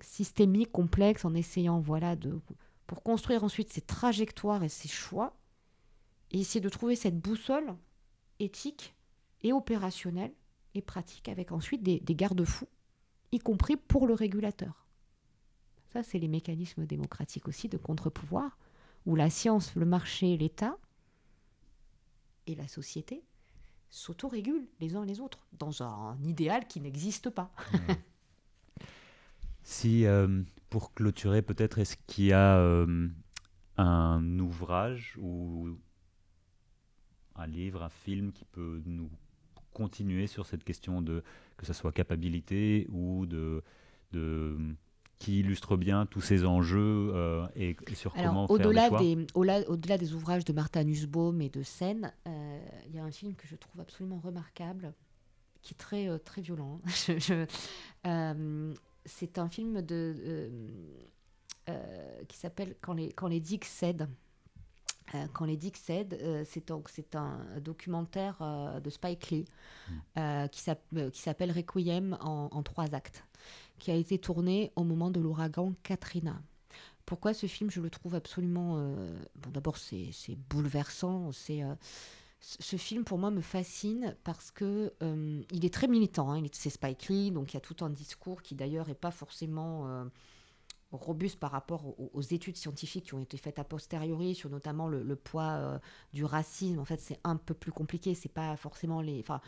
systémique, complexe, en essayant, voilà, de, pour construire ensuite ses trajectoires et ses choix, et essayer de trouver cette boussole éthique et opérationnel et pratique avec ensuite des, garde-fous, y compris pour le régulateur. Ça, c'est les mécanismes démocratiques aussi de contre-pouvoir, où la science, le marché, l'État et la société s'autorégulent les uns les autres, dans un idéal qui n'existe pas. [laughs] si, euh, pour clôturer, peut-être, est-ce qu'il y a euh, un ouvrage ou un livre, un film qui peut nous continuer sur cette question de, que ce soit capacité ou de, de qui illustre bien tous ces enjeux euh, et, sur comment au-delà des au-delà des ouvrages de Martha Nussbaum et de Seine, euh, il y a un film que je trouve absolument remarquable, qui est très, euh, très violent. Hein. [laughs] je, c'est un film de, qui s'appelle quand les, quand les digues cèdent euh, quand les dix cèdent, euh, c'est donc c'est un documentaire euh, de Spike Lee mm. qui s'appelle Requiem en, trois actes, qui a été tourné au moment de l'ouragan Katrina. Pourquoi ce film Je le trouve absolument. bon, d'abord c'est, bouleversant. C'est ce film pour moi me fascine parce que il est très militant. Hein. c'est Spike Lee, donc il y a tout un discours qui d'ailleurs n'est pas forcément robuste par rapport aux, études scientifiques qui ont été faites a posteriori sur notamment le, poids euh, du racisme. En fait, c'est un peu plus compliqué. C'est pas forcément les, enfin,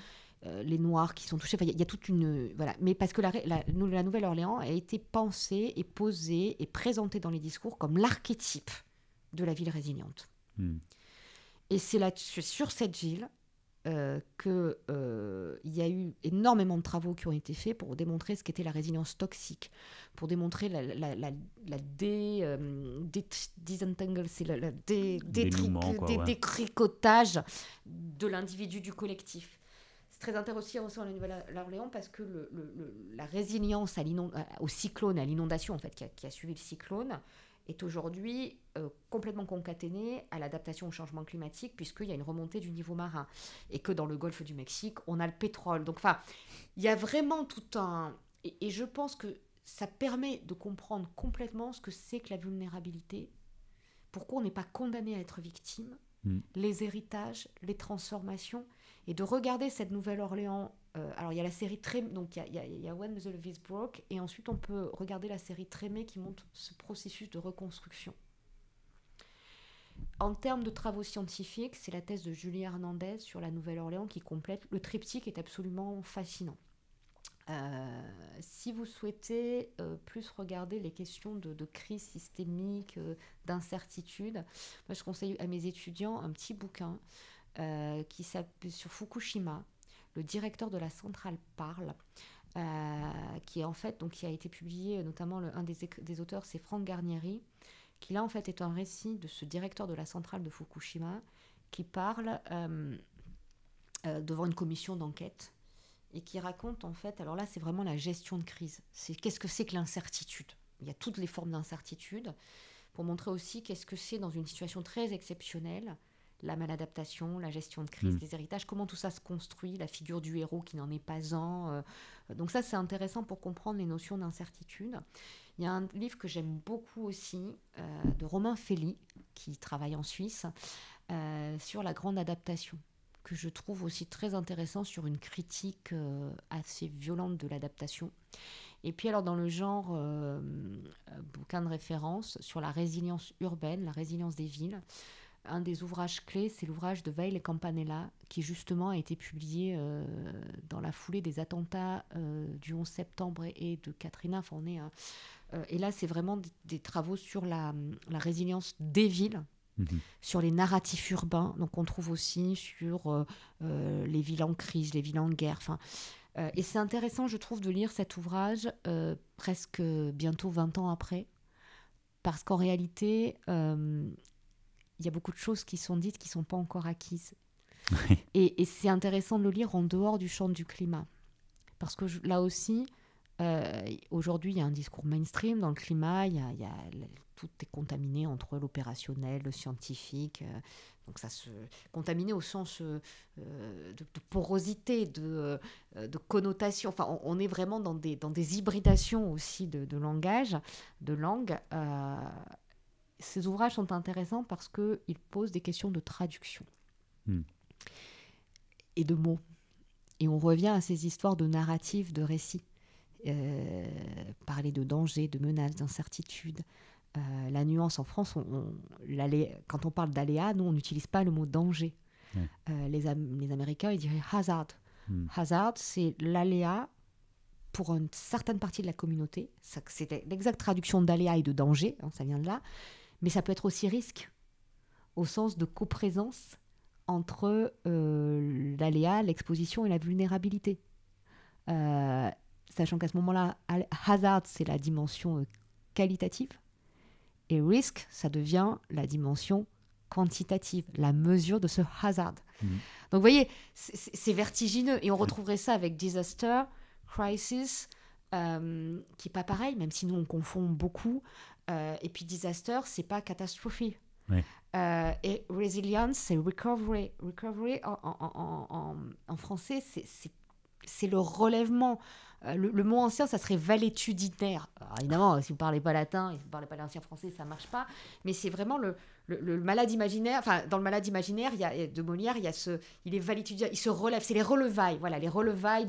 euh, les noirs qui sont touchés. il y, a toute une voilà. Mais parce que la, Nouvelle-Orléans a été pensée et posée et présentée dans les discours comme l'archétype de la ville résiliente. Hmm. Et c'est là sur cette ville euh, qu'il euh, y a eu énormément de travaux qui ont été faits pour démontrer ce qu'était la résilience toxique, pour démontrer la, la, la, euh, dé, disentangle, c'est la, dé, détricotage de l'individu du collectif. C'est très intéressant aussi la Nouvelle-Orléans parce que la résilience à au cyclone, à l'inondation en fait, qui a suivi le cyclone, est aujourd'hui euh, complètement concaténée à l'adaptation au changement climatique, puisqu'il y a une remontée du niveau marin, et que dans le golfe du Mexique, on a le pétrole. Donc, enfin, il y a vraiment tout un... Et, je pense que ça permet de comprendre complètement ce que c'est que la vulnérabilité, pourquoi on n'est pas condamné à être victime, mm. les héritages, les transformations, et de regarder cette Nouvelle-Orléans euh, alors, il y a la série donc il y, a, y a When et ensuite on peut regarder la série Trémé qui montre ce processus de reconstruction. En termes de travaux scientifiques, c'est la thèse de Julie Hernandez sur la Nouvelle-Orléans qui complète. Le triptyque est absolument fascinant. Euh, si vous souhaitez euh, plus regarder les questions de, crise systémique, d'incertitude, je conseille à mes étudiants un petit bouquin qui s'appelle sur Fukushima le directeur de la centrale parle. Euh, qui est en fait donc qui a été publié notamment le, un des, auteurs c'est Franck Garnieri qui là en fait est un récit de ce directeur de la centrale de Fukushima qui parle euh, euh, devant une commission d'enquête et qui raconte en fait alors là c'est vraiment la gestion de crise c'est qu'est-ce que c'est que l'incertitude il y a toutes les formes d'incertitude pour montrer aussi qu'est-ce que c'est dans une situation très exceptionnelle la maladaptation, la gestion de crise, les hmm. héritages, comment tout ça se construit, la figure du héros qui n'en est pas un. Euh. donc ça, c'est intéressant pour comprendre les notions d'incertitude. Il y a un livre que j'aime beaucoup aussi, euh, de Romain Félix, qui travaille en Suisse, euh, sur la grande adaptation que je trouve aussi très intéressant sur une critique assez violente de l'adaptation. Et puis alors dans le genre bouquin de référence sur la résilience urbaine, la résilience des villes, un des ouvrages clés, c'est l'ouvrage de Veil et Campanella, qui justement a été publié euh, dans la foulée des attentats euh, du 11 septembre et, de Katrina. Enfin, hein. euh, et là, c'est vraiment des, travaux sur la, résilience des villes. Mhm. sur les narratifs urbains, donc on trouve aussi sur les villes en crise, les villes en guerre. Enfin, et c'est intéressant, je trouve, de lire cet ouvrage presque bientôt 20 ans après, parce qu'en réalité, il y a beaucoup de choses qui sont dites qui ne sont pas encore acquises. Et, c'est intéressant de le lire en dehors du champ du climat. Parce que là aussi, euh, aujourd'hui, il y a un discours mainstream dans le climat, il y a, tout est contaminé entre l'opérationnel, le scientifique. Euh, donc ça se contaminé au sens euh, de, porosité, de, connotation. Enfin, on, est vraiment dans des, dans des hybridations aussi de, de langage, de langue ces ouvrages sont intéressants parce qu'ils posent des questions de traduction hmm. et de mots. Et on revient à ces histoires de narratifs, de récits. Euh, parler de danger, de menaces, d'incertitude euh, la nuance en France, on, quand on parle d'aléa, nous, on n'utilise pas le mot danger. Euh, les, Américains, ils diraient hazard. Hmm. Hazard, c'est l'aléa pour une certaine partie de la communauté. C'est l'exacte traduction d'aléa et de danger, hein, ça vient de là. Mais ça peut être aussi risque, au sens de coprésence entre euh, l'aléa, l'exposition et la vulnérabilité. Euh, sachant qu'à ce moment-là, hazard, c'est la dimension euh, qualitative, et risk, ça devient la dimension quantitative, la mesure de ce hazard. Mm-hmm. Donc vous voyez, c'est vertigineux, et on retrouverait ça avec disaster, crisis, qui n'est pas pareil, même si nous on confond beaucoup. Euh, et puis disaster, c'est pas catastrophe. Euh, et resilience, c'est recovery. Recovery en, français, c'est le relèvement. Euh, le, mot ancien, ça serait valétudinaire. Alors, évidemment, si vous parlez pas latin si vous parlez pas l'ancien français, ça marche pas. Mais c'est vraiment le, malade imaginaire. Enfin, dans le malade imaginaire, il y a, de Molière, il y a ce, il est valétudinaire. Il se relève. C'est les relevailles. Voilà, les relevailles.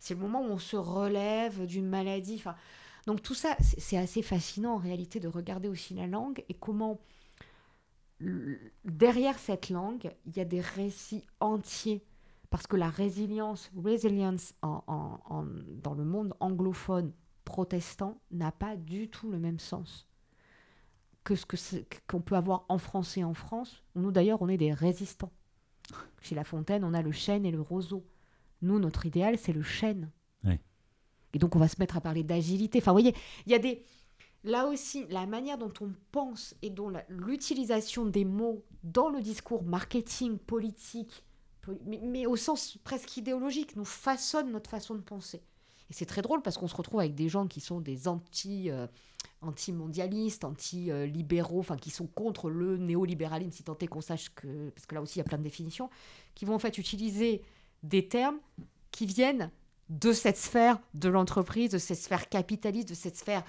c'est le moment où on se relève d'une maladie. Enfin, donc tout ça, c'est assez fascinant en réalité de regarder aussi la langue et comment derrière cette langue, il y a des récits entiers. Parce que la résilience, resilience dans le monde anglophone protestant n'a pas du tout le même sens que ce qu'on peut avoir en français en France. Nous d'ailleurs, on est des résistants. Chez La Fontaine, on a le chêne et le roseau. Nous, notre idéal, c'est le chêne. Et donc, on va se mettre à parler d'agilité. Enfin, vous voyez, il y a des. Là aussi, la manière dont on pense et dont l'utilisation des mots dans le discours marketing, politique, mais, au sens presque idéologique, nous façonne notre façon de penser. Et c'est très drôle parce qu'on se retrouve avec des gens qui sont des anti, euh, anti-mondialistes, anti-libéraux, enfin qui sont contre le néolibéralisme, si tant est qu'on sache que, parce que là aussi il y a plein de définitions, qui vont en fait utiliser des termes qui viennent de cette sphère de l'entreprise, de cette sphère capitaliste, de cette sphère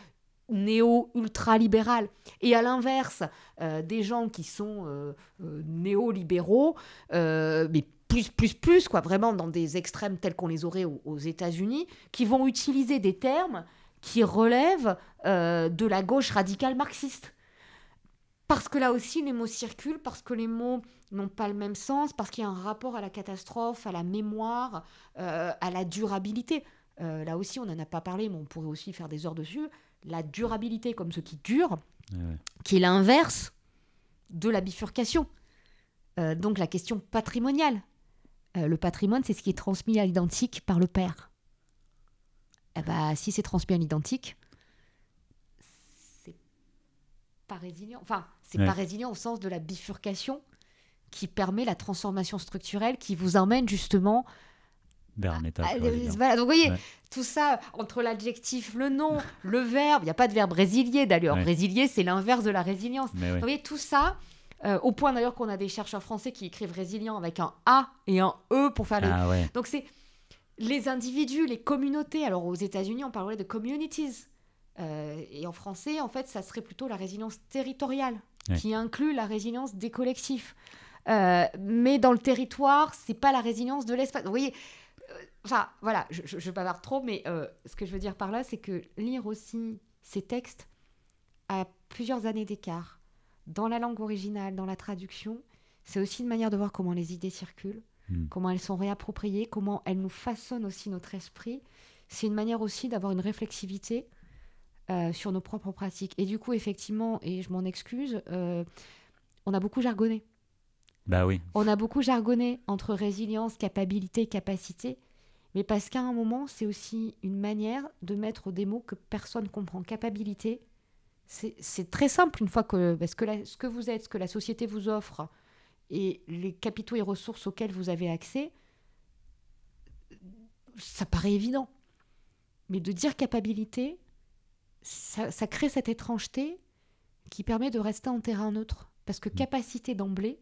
néo-ultralibérale. Et à l'inverse, euh, des gens qui sont euh, euh, néolibéraux, mais plus, plus, plus, quoi, vraiment dans des extrêmes tels qu'on les aurait aux États-Unis, qui vont utiliser des termes qui relèvent de la gauche radicale marxiste parce que là aussi les mots circulent, parce que les mots n'ont pas le même sens, parce qu'il y a un rapport à la catastrophe, à la mémoire, euh, à la durabilité. Euh, là aussi, on n'en a pas parlé, mais on pourrait aussi faire des heures dessus. La durabilité comme ce qui dure, qui est l'inverse de la bifurcation. Euh, donc la question patrimoniale. le patrimoine, c'est ce qui est transmis à l'identique par le père. Eh bah, si c'est transmis à l'identique, pas résilient. Enfin, c'est pas résilient au sens de la bifurcation qui permet la transformation structurelle qui vous emmène justement vers donc vous voyez, tout ça entre l'adjectif, le nom, le verbe, il n'y a pas de verbe résilier d'ailleurs. Ouais. Résilier, c'est l'inverse de la résilience. Vous voyez, tout ça, euh, au point d'ailleurs qu'on a des chercheurs français qui écrivent résilient avec un A et un E pour faire ah Donc c'est les individus, les communautés. Alors aux États-Unis, on parlait de communities. Euh, et en français, en fait, ça serait plutôt la résilience territoriale, qui inclut la résilience des collectifs. Euh, mais dans le territoire, c'est pas la résilience de l'espace. Vous voyez, euh, enfin, voilà, je, je, bavarde trop, mais ce que je veux dire par là, c'est que lire aussi ces textes à plusieurs années d'écart, dans la langue originale, dans la traduction, c'est aussi une manière de voir comment les idées circulent, hmm. comment elles sont réappropriées, comment elles nous façonnent aussi notre esprit. C'est une manière aussi d'avoir une réflexivité euh, sur nos propres pratiques. Et du coup, effectivement, et je m'en excuse, euh, on a beaucoup jargonné. Bah oui. On a beaucoup jargonné entre résilience, capacité, capacité. Mais parce qu'à un moment, c'est aussi une manière de mettre des mots que personne comprend. Capabilité, c'est très simple une fois que, parce que ce que vous êtes, ce que la société vous offre et les capitaux et ressources auxquels vous avez accès, ça paraît évident. Mais de dire capacité ça, crée cette étrangeté qui permet de rester en terrain neutre. Parce que mm. capacité d'emblée,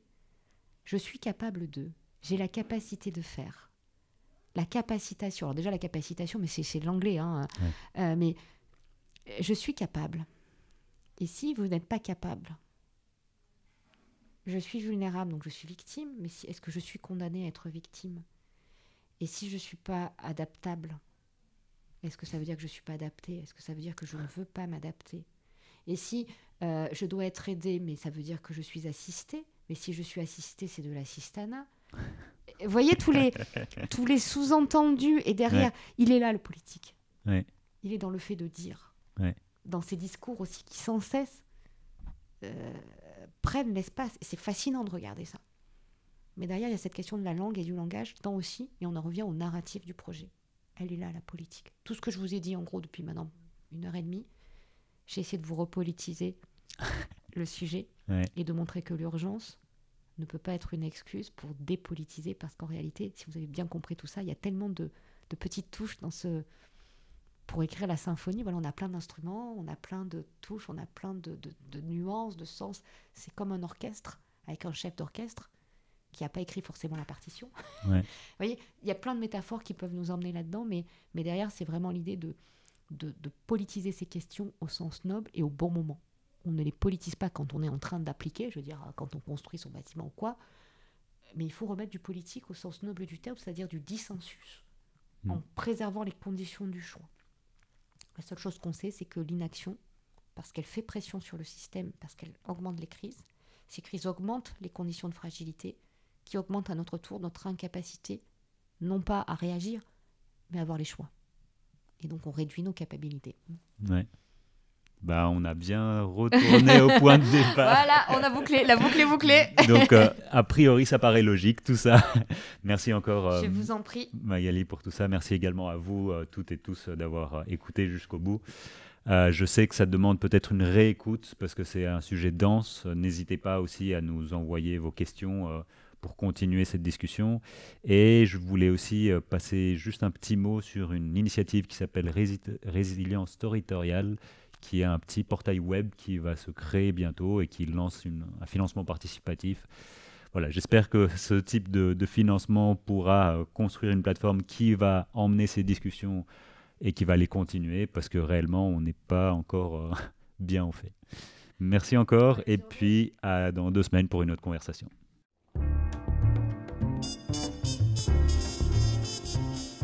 je suis capable de, j'ai la capacité de faire. La capacitation, alors déjà la capacitation, mais c'est l'anglais, hein, euh, euh, mais je suis capable. Et si vous n'êtes pas capable, je suis vulnérable, donc je suis victime, mais est-ce que je suis condamnée à être victime Et si je ne suis pas adaptable, est-ce que ça veut dire que je ne suis pas adapté Est-ce que ça veut dire que je ne veux pas m'adapter Et si euh, je dois être aidé, mais ça veut dire que je suis assisté mais si je suis assisté, c'est de l'assistana. Vous voyez tous les, [laughs] tous les sous-entendus, et derrière, il est là le politique. Il est dans le fait de dire, dans ses discours aussi qui sans cesse euh, prennent l'espace. Et C'est fascinant de regarder ça. Mais derrière, il y a cette question de la langue et du langage, tant aussi, et on en revient au narratif du projet elle est là, la politique. Tout ce que je vous ai dit, en gros, depuis maintenant une heure et demie, j'ai essayé de vous repolitiser [laughs] le sujet et de montrer que l'urgence ne peut pas être une excuse pour dépolitiser, parce qu'en réalité, si vous avez bien compris tout ça, il y a tellement de, petites touches dans ce... Pour écrire la symphonie, voilà, on a plein d'instruments, on a plein de touches, on a plein de nuances, de sens. C'est comme un orchestre, avec un chef d'orchestre qui n'a pas écrit forcément la partition. [laughs] Vous voyez, il y a plein de métaphores qui peuvent nous emmener là-dedans, mais, mais derrière, c'est vraiment l'idée de, de, politiser ces questions au sens noble et au bon moment. On ne les politise pas quand on est en train d'appliquer, je veux dire, quand on construit son bâtiment ou quoi, mais il faut remettre du politique au sens noble du terme, c'est-à-dire du dissensus, mm. en préservant les conditions du choix. La seule chose qu'on sait, c'est que l'inaction, parce qu'elle fait pression sur le système, parce qu'elle augmente les crises, ces crises augmentent les conditions de fragilité, qui augmente à notre tour notre incapacité, non pas à réagir, mais à avoir les choix. Et donc on réduit nos capacités. Ouais. Bah, on a bien retourné au point de [laughs] départ. Voilà, on a bouclé, la boucle est bouclée. Donc, euh, a priori, ça paraît logique, tout ça. Merci encore. Je euh, vous en prie. Magali, pour tout ça. Merci également à vous, euh, toutes et tous, d'avoir écouté jusqu'au bout. je sais que ça demande peut-être une réécoute parce que c'est un sujet dense. N'hésitez pas aussi à nous envoyer vos questions pour continuer cette discussion. Et je voulais aussi euh, passer juste un petit mot sur une initiative qui s'appelle Résilience Territoriale, qui est un petit portail web qui va se créer bientôt et qui lance un financement participatif. Voilà, j'espère que ce type de, financement pourra euh, construire une plateforme qui va emmener ces discussions et qui va les continuer parce que réellement, on n'est pas encore euh, [laughs] bien en fait. Merci encore et puis à dans deux semaines pour une autre conversation.